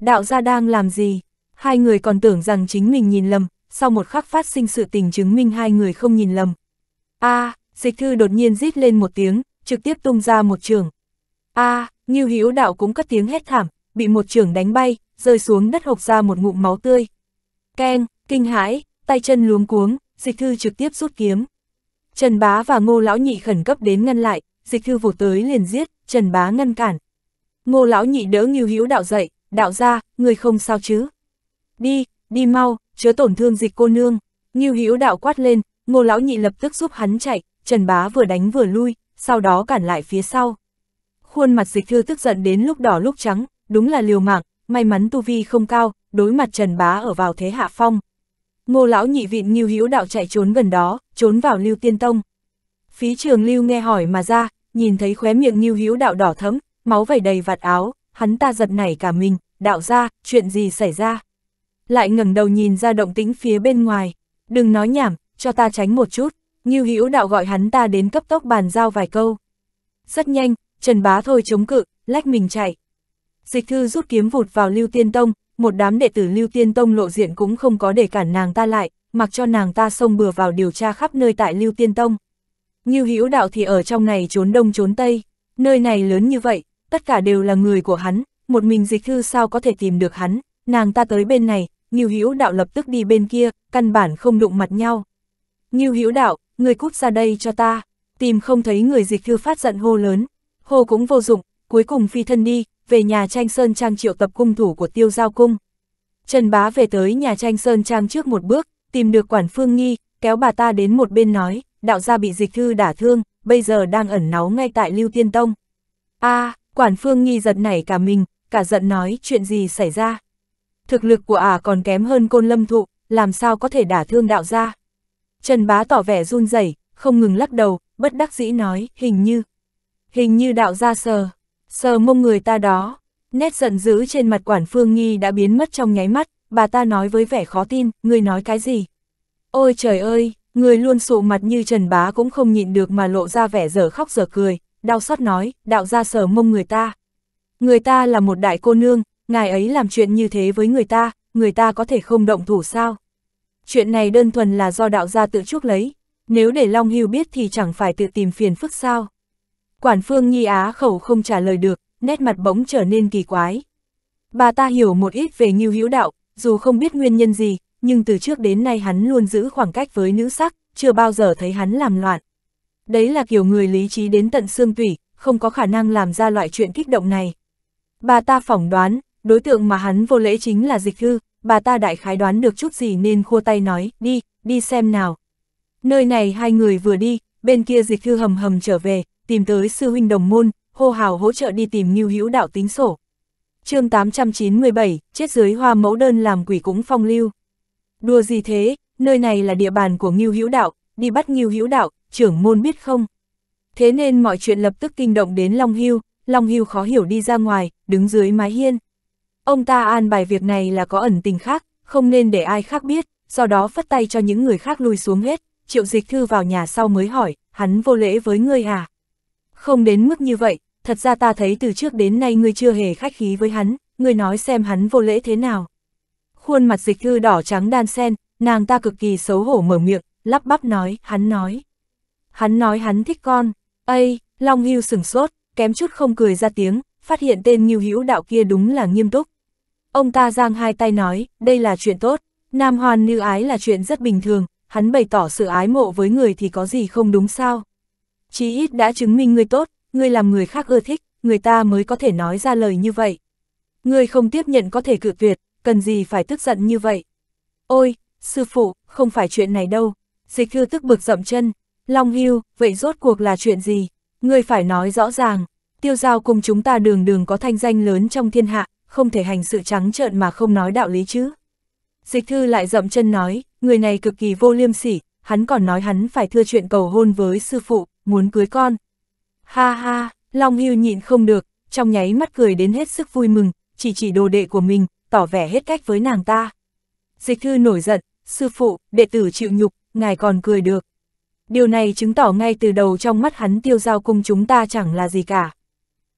Đạo gia đang làm gì? Hai người còn tưởng rằng chính mình nhìn lầm, sau một khắc phát sinh sự tình chứng minh hai người không nhìn lầm. a dịch thư đột nhiên rít lên một tiếng, trực tiếp tung ra một trường. a Như Ngưu Đạo cũng cất tiếng hét thảm, bị một trưởng đánh bay, rơi xuống đất hộc ra một ngụm máu tươi. Keng, kinh hãi, tay chân luống cuống, dịch thư trực tiếp rút kiếm. Trần Bá và Ngô Lão Nhị khẩn cấp đến ngăn lại, dịch thư vụt tới liền giết, Trần Bá ngăn cản. Ngô Lão Nhị đỡ nghiêu hữu đạo dậy, đạo ra, người không sao chứ. Đi, đi mau, chớ tổn thương dịch cô nương. Nghiêu hữu đạo quát lên, Ngô Lão Nhị lập tức giúp hắn chạy, Trần Bá vừa đánh vừa lui, sau đó cản lại phía sau. Khuôn mặt dịch thư tức giận đến lúc đỏ lúc trắng, đúng là liều mạng, may mắn tu vi không cao, đối mặt Trần Bá ở vào thế hạ phong. Ngô lão nhị vịn Ngưu Hữu đạo chạy trốn gần đó, trốn vào Lưu Tiên Tông. Phí Trường Lưu nghe hỏi mà ra, nhìn thấy khóe miệng Ngưu Hữu đạo đỏ thẫm, máu vẩy đầy vạt áo, hắn ta giật nảy cả mình, đạo ra, chuyện gì xảy ra? Lại ngẩng đầu nhìn ra động tĩnh phía bên ngoài, đừng nói nhảm, cho ta tránh một chút, Ngưu Hữu đạo gọi hắn ta đến cấp tốc bàn giao vài câu. Rất nhanh, Trần Bá thôi chống cự, lách mình chạy. Dịch thư rút kiếm vụt vào Lưu Tiên Tông, một đám đệ tử Lưu Tiên Tông lộ diện cũng không có để cản nàng ta lại, mặc cho nàng ta xông bừa vào điều tra khắp nơi tại Lưu Tiên Tông. Ngưu Hữu Đạo thì ở trong này trốn đông trốn tây, nơi này lớn như vậy, tất cả đều là người của hắn, một mình dịch thư sao có thể tìm được hắn, nàng ta tới bên này, Ngưu Hữu Đạo lập tức đi bên kia, căn bản không đụng mặt nhau. Ngưu Hữu Đạo, người cút ra đây cho ta, tìm không thấy người dịch thư phát giận hô lớn, hô cũng vô dụng, cuối cùng phi thân đi, về nhà tranh Sơn Trang triệu tập cung thủ của tiêu giao cung. Trần Bá về tới nhà tranh Sơn Trang trước một bước, tìm được quản phương nghi, kéo bà ta đến một bên nói, đạo gia bị dịch thư đả thương, bây giờ đang ẩn náu ngay tại Lưu Tiên Tông. a à, quản phương nghi giật nảy cả mình, cả giận nói chuyện gì xảy ra. Thực lực của ả à còn kém hơn côn lâm thụ, làm sao có thể đả thương đạo gia. Trần Bá tỏ vẻ run rẩy không ngừng lắc đầu, bất đắc dĩ nói, hình như, hình như đạo gia sờ sờ mông người ta đó. Nét giận dữ trên mặt quản phương nghi đã biến mất trong nháy mắt, bà ta nói với vẻ khó tin, người nói cái gì? Ôi trời ơi, người luôn sụ mặt như trần bá cũng không nhịn được mà lộ ra vẻ dở khóc dở cười, đau xót nói, đạo ra sờ mông người ta. Người ta là một đại cô nương, ngài ấy làm chuyện như thế với người ta, người ta có thể không động thủ sao? Chuyện này đơn thuần là do đạo gia tự chuốc lấy, nếu để Long Hưu biết thì chẳng phải tự tìm phiền phức sao? Quản phương nhi á khẩu không trả lời được, nét mặt bỗng trở nên kỳ quái. Bà ta hiểu một ít về nghiêu hữu đạo, dù không biết nguyên nhân gì, nhưng từ trước đến nay hắn luôn giữ khoảng cách với nữ sắc, chưa bao giờ thấy hắn làm loạn. Đấy là kiểu người lý trí đến tận xương tủy, không có khả năng làm ra loại chuyện kích động này. Bà ta phỏng đoán, đối tượng mà hắn vô lễ chính là dịch hư, bà ta đại khái đoán được chút gì nên khua tay nói, đi, đi xem nào. Nơi này hai người vừa đi, bên kia dịch hư hầm hầm trở về, tìm tới sư huynh đồng môn, hô hào hỗ trợ đi tìm Ngưu Hữu đạo tính sổ. Chương 897, chết dưới hoa mẫu đơn làm quỷ cũng phong lưu. Đùa gì thế, nơi này là địa bàn của Ngưu Hữu đạo, đi bắt Ngưu Hữu đạo, trưởng môn biết không? Thế nên mọi chuyện lập tức kinh động đến Long Hưu, Long Hưu khó hiểu đi ra ngoài, đứng dưới mái hiên. Ông ta an bài việc này là có ẩn tình khác, không nên để ai khác biết, do đó phất tay cho những người khác lui xuống hết, triệu dịch thư vào nhà sau mới hỏi, hắn vô lễ với ngươi à? Không đến mức như vậy, thật ra ta thấy từ trước đến nay ngươi chưa hề khách khí với hắn, ngươi nói xem hắn vô lễ thế nào. Khuôn mặt dịch thư đỏ trắng đan sen, nàng ta cực kỳ xấu hổ mở miệng, lắp bắp nói, hắn nói. Hắn nói hắn thích con, ây, Long Hưu sừng sốt, kém chút không cười ra tiếng, phát hiện tên Ngưu Hữu đạo kia đúng là nghiêm túc. Ông ta giang hai tay nói, đây là chuyện tốt, nam hoàn nữ ái là chuyện rất bình thường, hắn bày tỏ sự ái mộ với người thì có gì không đúng sao chí ít đã chứng minh ngươi tốt, ngươi làm người khác ưa thích, người ta mới có thể nói ra lời như vậy. Ngươi không tiếp nhận có thể cự tuyệt, cần gì phải tức giận như vậy. Ôi, sư phụ, không phải chuyện này đâu. Dịch thư tức bực dậm chân. Long hưu, vậy rốt cuộc là chuyện gì? Ngươi phải nói rõ ràng. Tiêu giao cùng chúng ta đường đường có thanh danh lớn trong thiên hạ, không thể hành sự trắng trợn mà không nói đạo lý chứ. Dịch thư lại dậm chân nói, người này cực kỳ vô liêm sỉ, hắn còn nói hắn phải thưa chuyện cầu hôn với sư phụ, muốn cưới con. Ha ha, Long Hưu nhịn không được, trong nháy mắt cười đến hết sức vui mừng, chỉ chỉ đồ đệ của mình, tỏ vẻ hết cách với nàng ta. Dịch thư nổi giận, sư phụ, đệ tử chịu nhục, ngài còn cười được. Điều này chứng tỏ ngay từ đầu trong mắt hắn tiêu giao cung chúng ta chẳng là gì cả.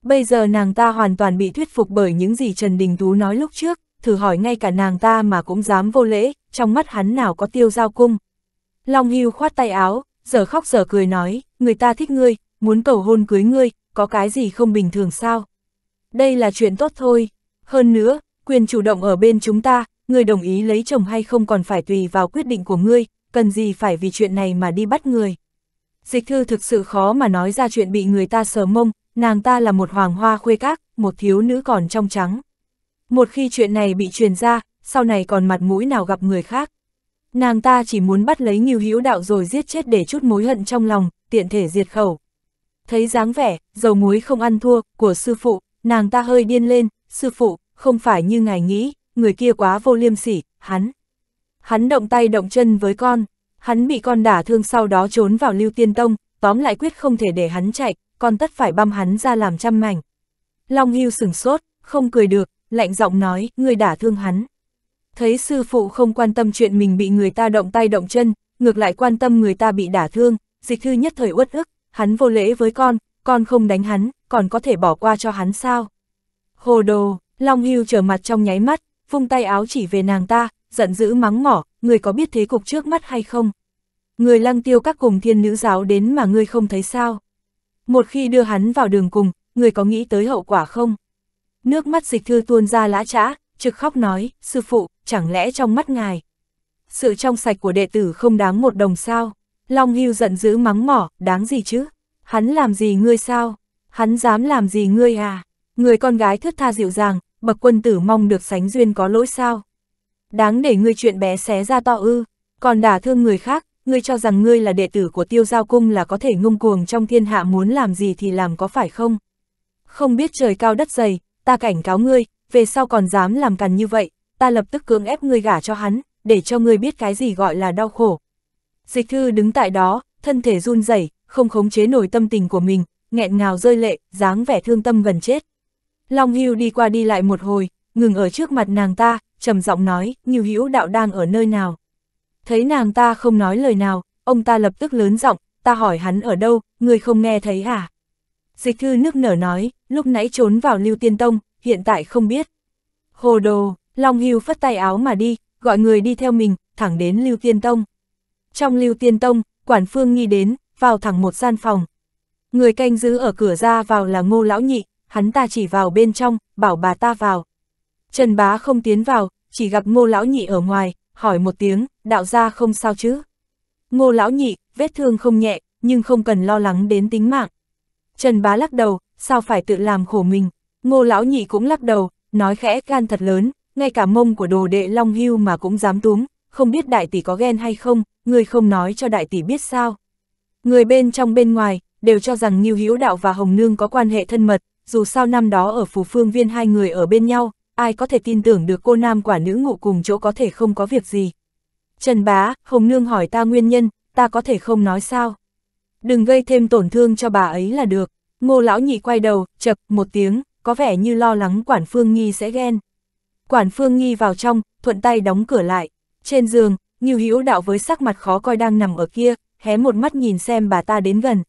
Bây giờ nàng ta hoàn toàn bị thuyết phục bởi những gì Trần Đình Tú nói lúc trước, thử hỏi ngay cả nàng ta mà cũng dám vô lễ, trong mắt hắn nào có tiêu giao cung. Long Hưu khoát tay áo, giờ khóc giờ cười nói, người ta thích ngươi, muốn cầu hôn cưới ngươi, có cái gì không bình thường sao? Đây là chuyện tốt thôi. Hơn nữa, quyền chủ động ở bên chúng ta, người đồng ý lấy chồng hay không còn phải tùy vào quyết định của ngươi, cần gì phải vì chuyện này mà đi bắt người. Dịch thư thực sự khó mà nói ra chuyện bị người ta sờ mông, nàng ta là một hoàng hoa khuê các, một thiếu nữ còn trong trắng. Một khi chuyện này bị truyền ra, sau này còn mặt mũi nào gặp người khác. Nàng ta chỉ muốn bắt lấy Ngưu Hữu Đạo rồi giết chết để chút mối hận trong lòng, tiện thể diệt khẩu. Thấy dáng vẻ, dầu muối không ăn thua, của sư phụ, nàng ta hơi điên lên, sư phụ, không phải như ngài nghĩ, người kia quá vô liêm sỉ, hắn. Hắn động tay động chân với con, hắn bị con đả thương sau đó trốn vào lưu tiên tông, tóm lại quyết không thể để hắn chạy, con tất phải băm hắn ra làm trăm mảnh. Long Hưu sửng sốt, không cười được, lạnh giọng nói, người đả thương hắn. Thấy sư phụ không quan tâm chuyện mình bị người ta động tay động chân, ngược lại quan tâm người ta bị đả thương, dịch thư nhất thời uất ức, hắn vô lễ với con, con không đánh hắn, còn có thể bỏ qua cho hắn sao. Hồ đồ, Long Hưu trở mặt trong nháy mắt, vung tay áo chỉ về nàng ta, giận dữ mắng mỏ, người có biết thế cục trước mắt hay không? Người lăng tiêu các cùng thiên nữ giáo đến mà ngươi không thấy sao? Một khi đưa hắn vào đường cùng, người có nghĩ tới hậu quả không? Nước mắt dịch thư tuôn ra lã trã, trực khóc nói, sư phụ, chẳng lẽ trong mắt ngài, sự trong sạch của đệ tử không đáng một đồng sao? Long Hưu giận dữ mắng mỏ, đáng gì chứ? Hắn làm gì ngươi sao? Hắn dám làm gì ngươi à? Người con gái thướt tha dịu dàng, bậc quân tử mong được sánh duyên có lỗi sao? Đáng để ngươi chuyện bé xé ra to ư, còn đả thương người khác, ngươi cho rằng ngươi là đệ tử của tiêu giao cung là có thể ngông cuồng trong thiên hạ muốn làm gì thì làm có phải không? Không biết trời cao đất dày, ta cảnh cáo ngươi, về sau còn dám làm cằn như vậy, ta lập tức cưỡng ép ngươi gả cho hắn, để cho ngươi biết cái gì gọi là đau khổ. Dịch thư đứng tại đó, thân thể run rẩy, không khống chế nổi tâm tình của mình, nghẹn ngào rơi lệ, dáng vẻ thương tâm gần chết. Long Hưu đi qua đi lại một hồi, ngừng ở trước mặt nàng ta, trầm giọng nói, Như Hữu đạo đang ở nơi nào. Thấy nàng ta không nói lời nào, ông ta lập tức lớn giọng, ta hỏi hắn ở đâu, người không nghe thấy à? Dịch thư nước nở nói, lúc nãy trốn vào Lưu Tiên Tông, hiện tại không biết. Hồ đồ, Long Hưu phất tay áo mà đi, gọi người đi theo mình, thẳng đến Lưu Tiên Tông. Trong Lưu Tiên Tông, quản phương nghi đến, vào thẳng một gian phòng. Người canh giữ ở cửa ra vào là ngô lão nhị, hắn ta chỉ vào bên trong, bảo bà ta vào. Trần bá không tiến vào, chỉ gặp ngô lão nhị ở ngoài, hỏi một tiếng, đạo gia không sao chứ. Ngô lão nhị, vết thương không nhẹ, nhưng không cần lo lắng đến tính mạng. Trần bá lắc đầu, sao phải tự làm khổ mình. Ngô lão nhị cũng lắc đầu, nói khẽ gan thật lớn, ngay cả mông của đồ đệ Long Hưu mà cũng dám túm, không biết đại tỷ có ghen hay không, người không nói cho đại tỷ biết sao. Người bên trong bên ngoài, đều cho rằng Nhiêu Hữu Đạo và Hồng Nương có quan hệ thân mật, dù sao năm đó ở Phù Phương Viên hai người ở bên nhau, ai có thể tin tưởng được cô nam quả nữ ngụ cùng chỗ có thể không có việc gì. Trần Bá, Hồng Nương hỏi ta nguyên nhân, ta có thể không nói sao. Đừng gây thêm tổn thương cho bà ấy là được. Ngô lão nhị quay đầu, chập một tiếng, có vẻ như lo lắng quản phương Nhi sẽ ghen. Quản Phương Nghi vào trong, thuận tay đóng cửa lại. Trên giường, Ngưu Hữu Đạo với sắc mặt khó coi đang nằm ở kia, hé một mắt nhìn xem bà ta đến gần.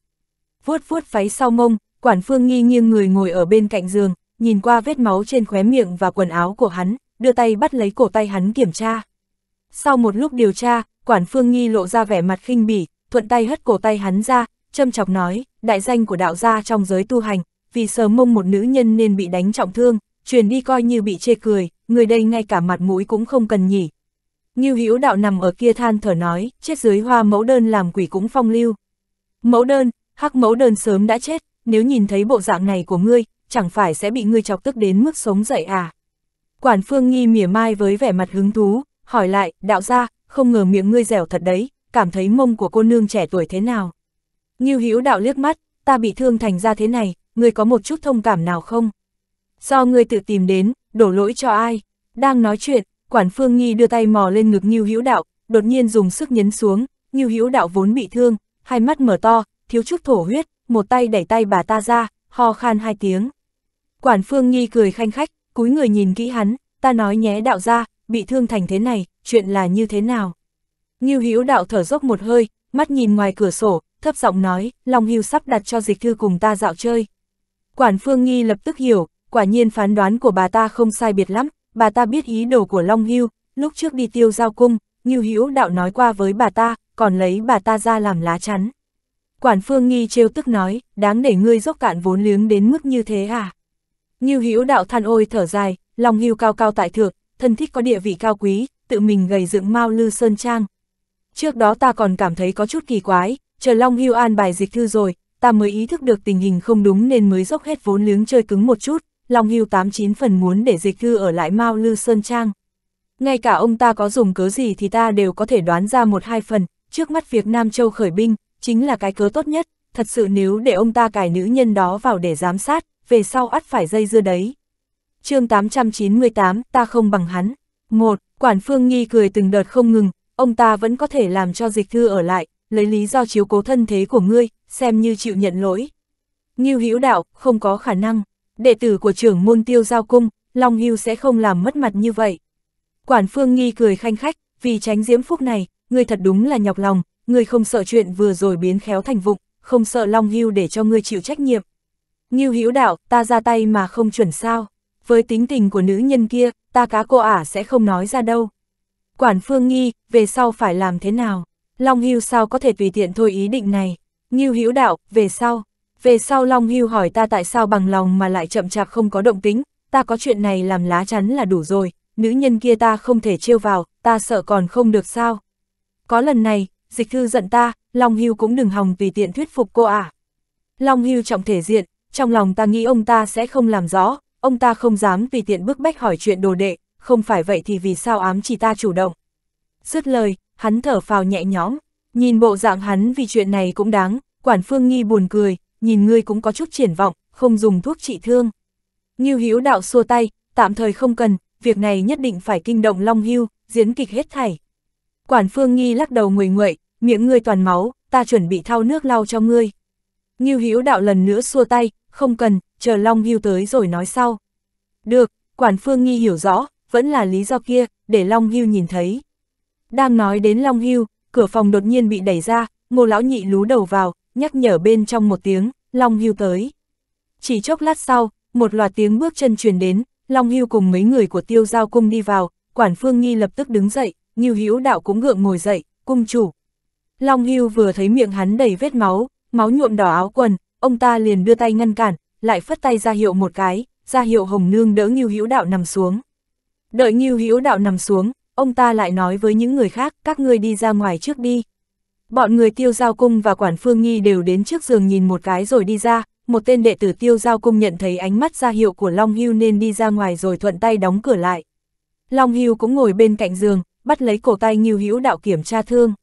Vuốt vuốt váy sau mông, Quản Phương Nghi nghiêng người ngồi ở bên cạnh giường, nhìn qua vết máu trên khóe miệng và quần áo của hắn, đưa tay bắt lấy cổ tay hắn kiểm tra. Sau một lúc điều tra, Quản Phương Nghi lộ ra vẻ mặt khinh bỉ, thuận tay hất cổ tay hắn ra, châm chọc nói, đại danh của đạo gia trong giới tu hành, vì sớm mông một nữ nhân nên bị đánh trọng thương, truyền đi coi như bị chê cười, người đây ngay cả mặt mũi cũng không cần nhỉ. Ngưu Hữu Đạo nằm ở kia than thở nói, chết dưới hoa mẫu đơn làm quỷ cũng phong lưu. Mẫu đơn, hắc mẫu đơn sớm đã chết, nếu nhìn thấy bộ dạng này của ngươi, chẳng phải sẽ bị ngươi chọc tức đến mức sống dậy à. Quản Phương Nghi mỉa mai với vẻ mặt hứng thú, hỏi lại, đạo gia, không ngờ miệng ngươi dẻo thật đấy, cảm thấy mông của cô nương trẻ tuổi thế nào. Ngưu Hữu Đạo liếc mắt, ta bị thương thành ra thế này, ngươi có một chút thông cảm nào không? Do ngươi tự tìm đến, đổ lỗi cho ai? Đang nói chuyện, quản phương nghi đưa tay mò lên ngực Nhiêu Hữu Đạo, đột nhiên dùng sức nhấn xuống, Nhiêu Hữu Đạo vốn bị thương, hai mắt mở to, thiếu chút thổ huyết, một tay đẩy tay bà ta ra, ho khan hai tiếng. Quản phương nghi cười khanh khách, cúi người nhìn kỹ hắn, ta nói nhé đạo ra, bị thương thành thế này, chuyện là như thế nào? Nhiêu Hữu Đạo thở dốc một hơi, mắt nhìn ngoài cửa sổ, thấp giọng nói, Long Hưu sắp đặt cho dịch thư cùng ta dạo chơi. Quản Phương Nghi lập tức hiểu, quả nhiên phán đoán của bà ta không sai biệt lắm, bà ta biết ý đồ của Long Hưu, lúc trước đi tiêu giao cung, Ngưu Hữu đạo nói qua với bà ta, còn lấy bà ta ra làm lá chắn. Quản Phương Nghi trêu tức nói, đáng để ngươi dốc cạn vốn liếng đến mức như thế à? Ngưu Hữu đạo than ôi thở dài, Long Hưu cao cao tại thượng, thân thích có địa vị cao quý, tự mình gầy dựng Mao Lư Sơn Trang. Trước đó ta còn cảm thấy có chút kỳ quái, chờ Long Hưu an bài dịch thư rồi, ta mới ý thức được tình hình không đúng nên mới dốc hết vốn liếng chơi cứng một chút, Long Hưu 89 phần muốn để dịch cư ở lại Mao Lư Sơn Trang. Ngay cả ông ta có dùng cớ gì thì ta đều có thể đoán ra một hai phần, trước mắt việc Nam Châu khởi binh, chính là cái cớ tốt nhất, thật sự nếu để ông ta cài nữ nhân đó vào để giám sát, về sau ắt phải dây dưa đấy. chương 898, ta không bằng hắn. một Quản Phương Nghi cười từng đợt không ngừng, ông ta vẫn có thể làm cho dịch thư ở lại, lấy lý do chiếu cố thân thế của ngươi, xem như chịu nhận lỗi. Nghiêu Hữu đạo, không có khả năng đệ tử của trưởng môn tiêu giao cung, Long Hưu sẽ không làm mất mặt như vậy. Quản Phương Nghi cười khanh khách, vì tránh diễm phúc này, ngươi thật đúng là nhọc lòng, ngươi không sợ chuyện vừa rồi biến khéo thành vụng, không sợ Long Hưu để cho ngươi chịu trách nhiệm. Ngưu Hữu đạo, ta ra tay mà không chuẩn sao? Với tính tình của nữ nhân kia, ta cá cô ả sẽ không nói ra đâu. Quản Phương Nghi, về sau phải làm thế nào? Long Hưu sao có thể tùy tiện thôi ý định này? Ngưu Hữu đạo, về sau, về sau Long Hưu hỏi ta tại sao bằng lòng mà lại chậm chạp không có động tính, ta có chuyện này làm lá chắn là đủ rồi, nữ nhân kia ta không thể trêu vào, ta sợ còn không được sao. Có lần này, dịch thư giận ta, Long Hưu cũng đừng hòng vì tiện thuyết phục cô à. Long Hưu trọng thể diện, trong lòng ta nghĩ ông ta sẽ không làm rõ, ông ta không dám vì tiện bức bách hỏi chuyện đồ đệ, không phải vậy thì vì sao ám chỉ ta chủ động. Dứt lời, hắn thở phào nhẹ nhõm, nhìn bộ dạng hắn vì chuyện này cũng đáng, quản phương nghi buồn cười, nhìn ngươi cũng có chút triển vọng, không dùng thuốc trị thương. Như Hữu đạo xua tay, tạm thời không cần, việc này nhất định phải kinh động Long Hưu, diễn kịch hết thảy. Quản Phương Nghi lắc đầu nguầy nguậy, miệng ngươi toàn máu, ta chuẩn bị thao nước lau cho ngươi. Như Hữu đạo lần nữa xua tay, không cần, chờ Long Hưu tới rồi nói sau. Được, Quản Phương Nghi hiểu rõ, vẫn là lý do kia, để Long Hưu nhìn thấy. Đang nói đến Long Hưu, cửa phòng đột nhiên bị đẩy ra, ngô lão nhị lú đầu vào, nhắc nhở bên trong một tiếng, Long Hưu tới. Chỉ chốc lát sau, một loạt tiếng bước chân truyền đến, Long Hưu cùng mấy người của tiêu giao cung đi vào, quản phương nghi lập tức đứng dậy, Ngưu Hữu đạo cũng gượng ngồi dậy, cung chủ. Long Hưu vừa thấy miệng hắn đầy vết máu, máu nhuộm đỏ áo quần, ông ta liền đưa tay ngăn cản, lại phất tay ra hiệu một cái, ra hiệu Hồng Nương đỡ Ngưu Hữu đạo nằm xuống. Đợi Ngưu Hữu đạo nằm xuống, ông ta lại nói với những người khác, các ngươi đi ra ngoài trước đi, Bọn người tiêu giao cung và quản phương nghi đều đến trước giường nhìn một cái rồi đi ra, một tên đệ tử tiêu giao cung nhận thấy ánh mắt ra hiệu của Long Hưu nên đi ra ngoài rồi thuận tay đóng cửa lại. Long Hưu cũng ngồi bên cạnh giường, bắt lấy cổ tay Ngưu Hữu đạo kiểm tra thương.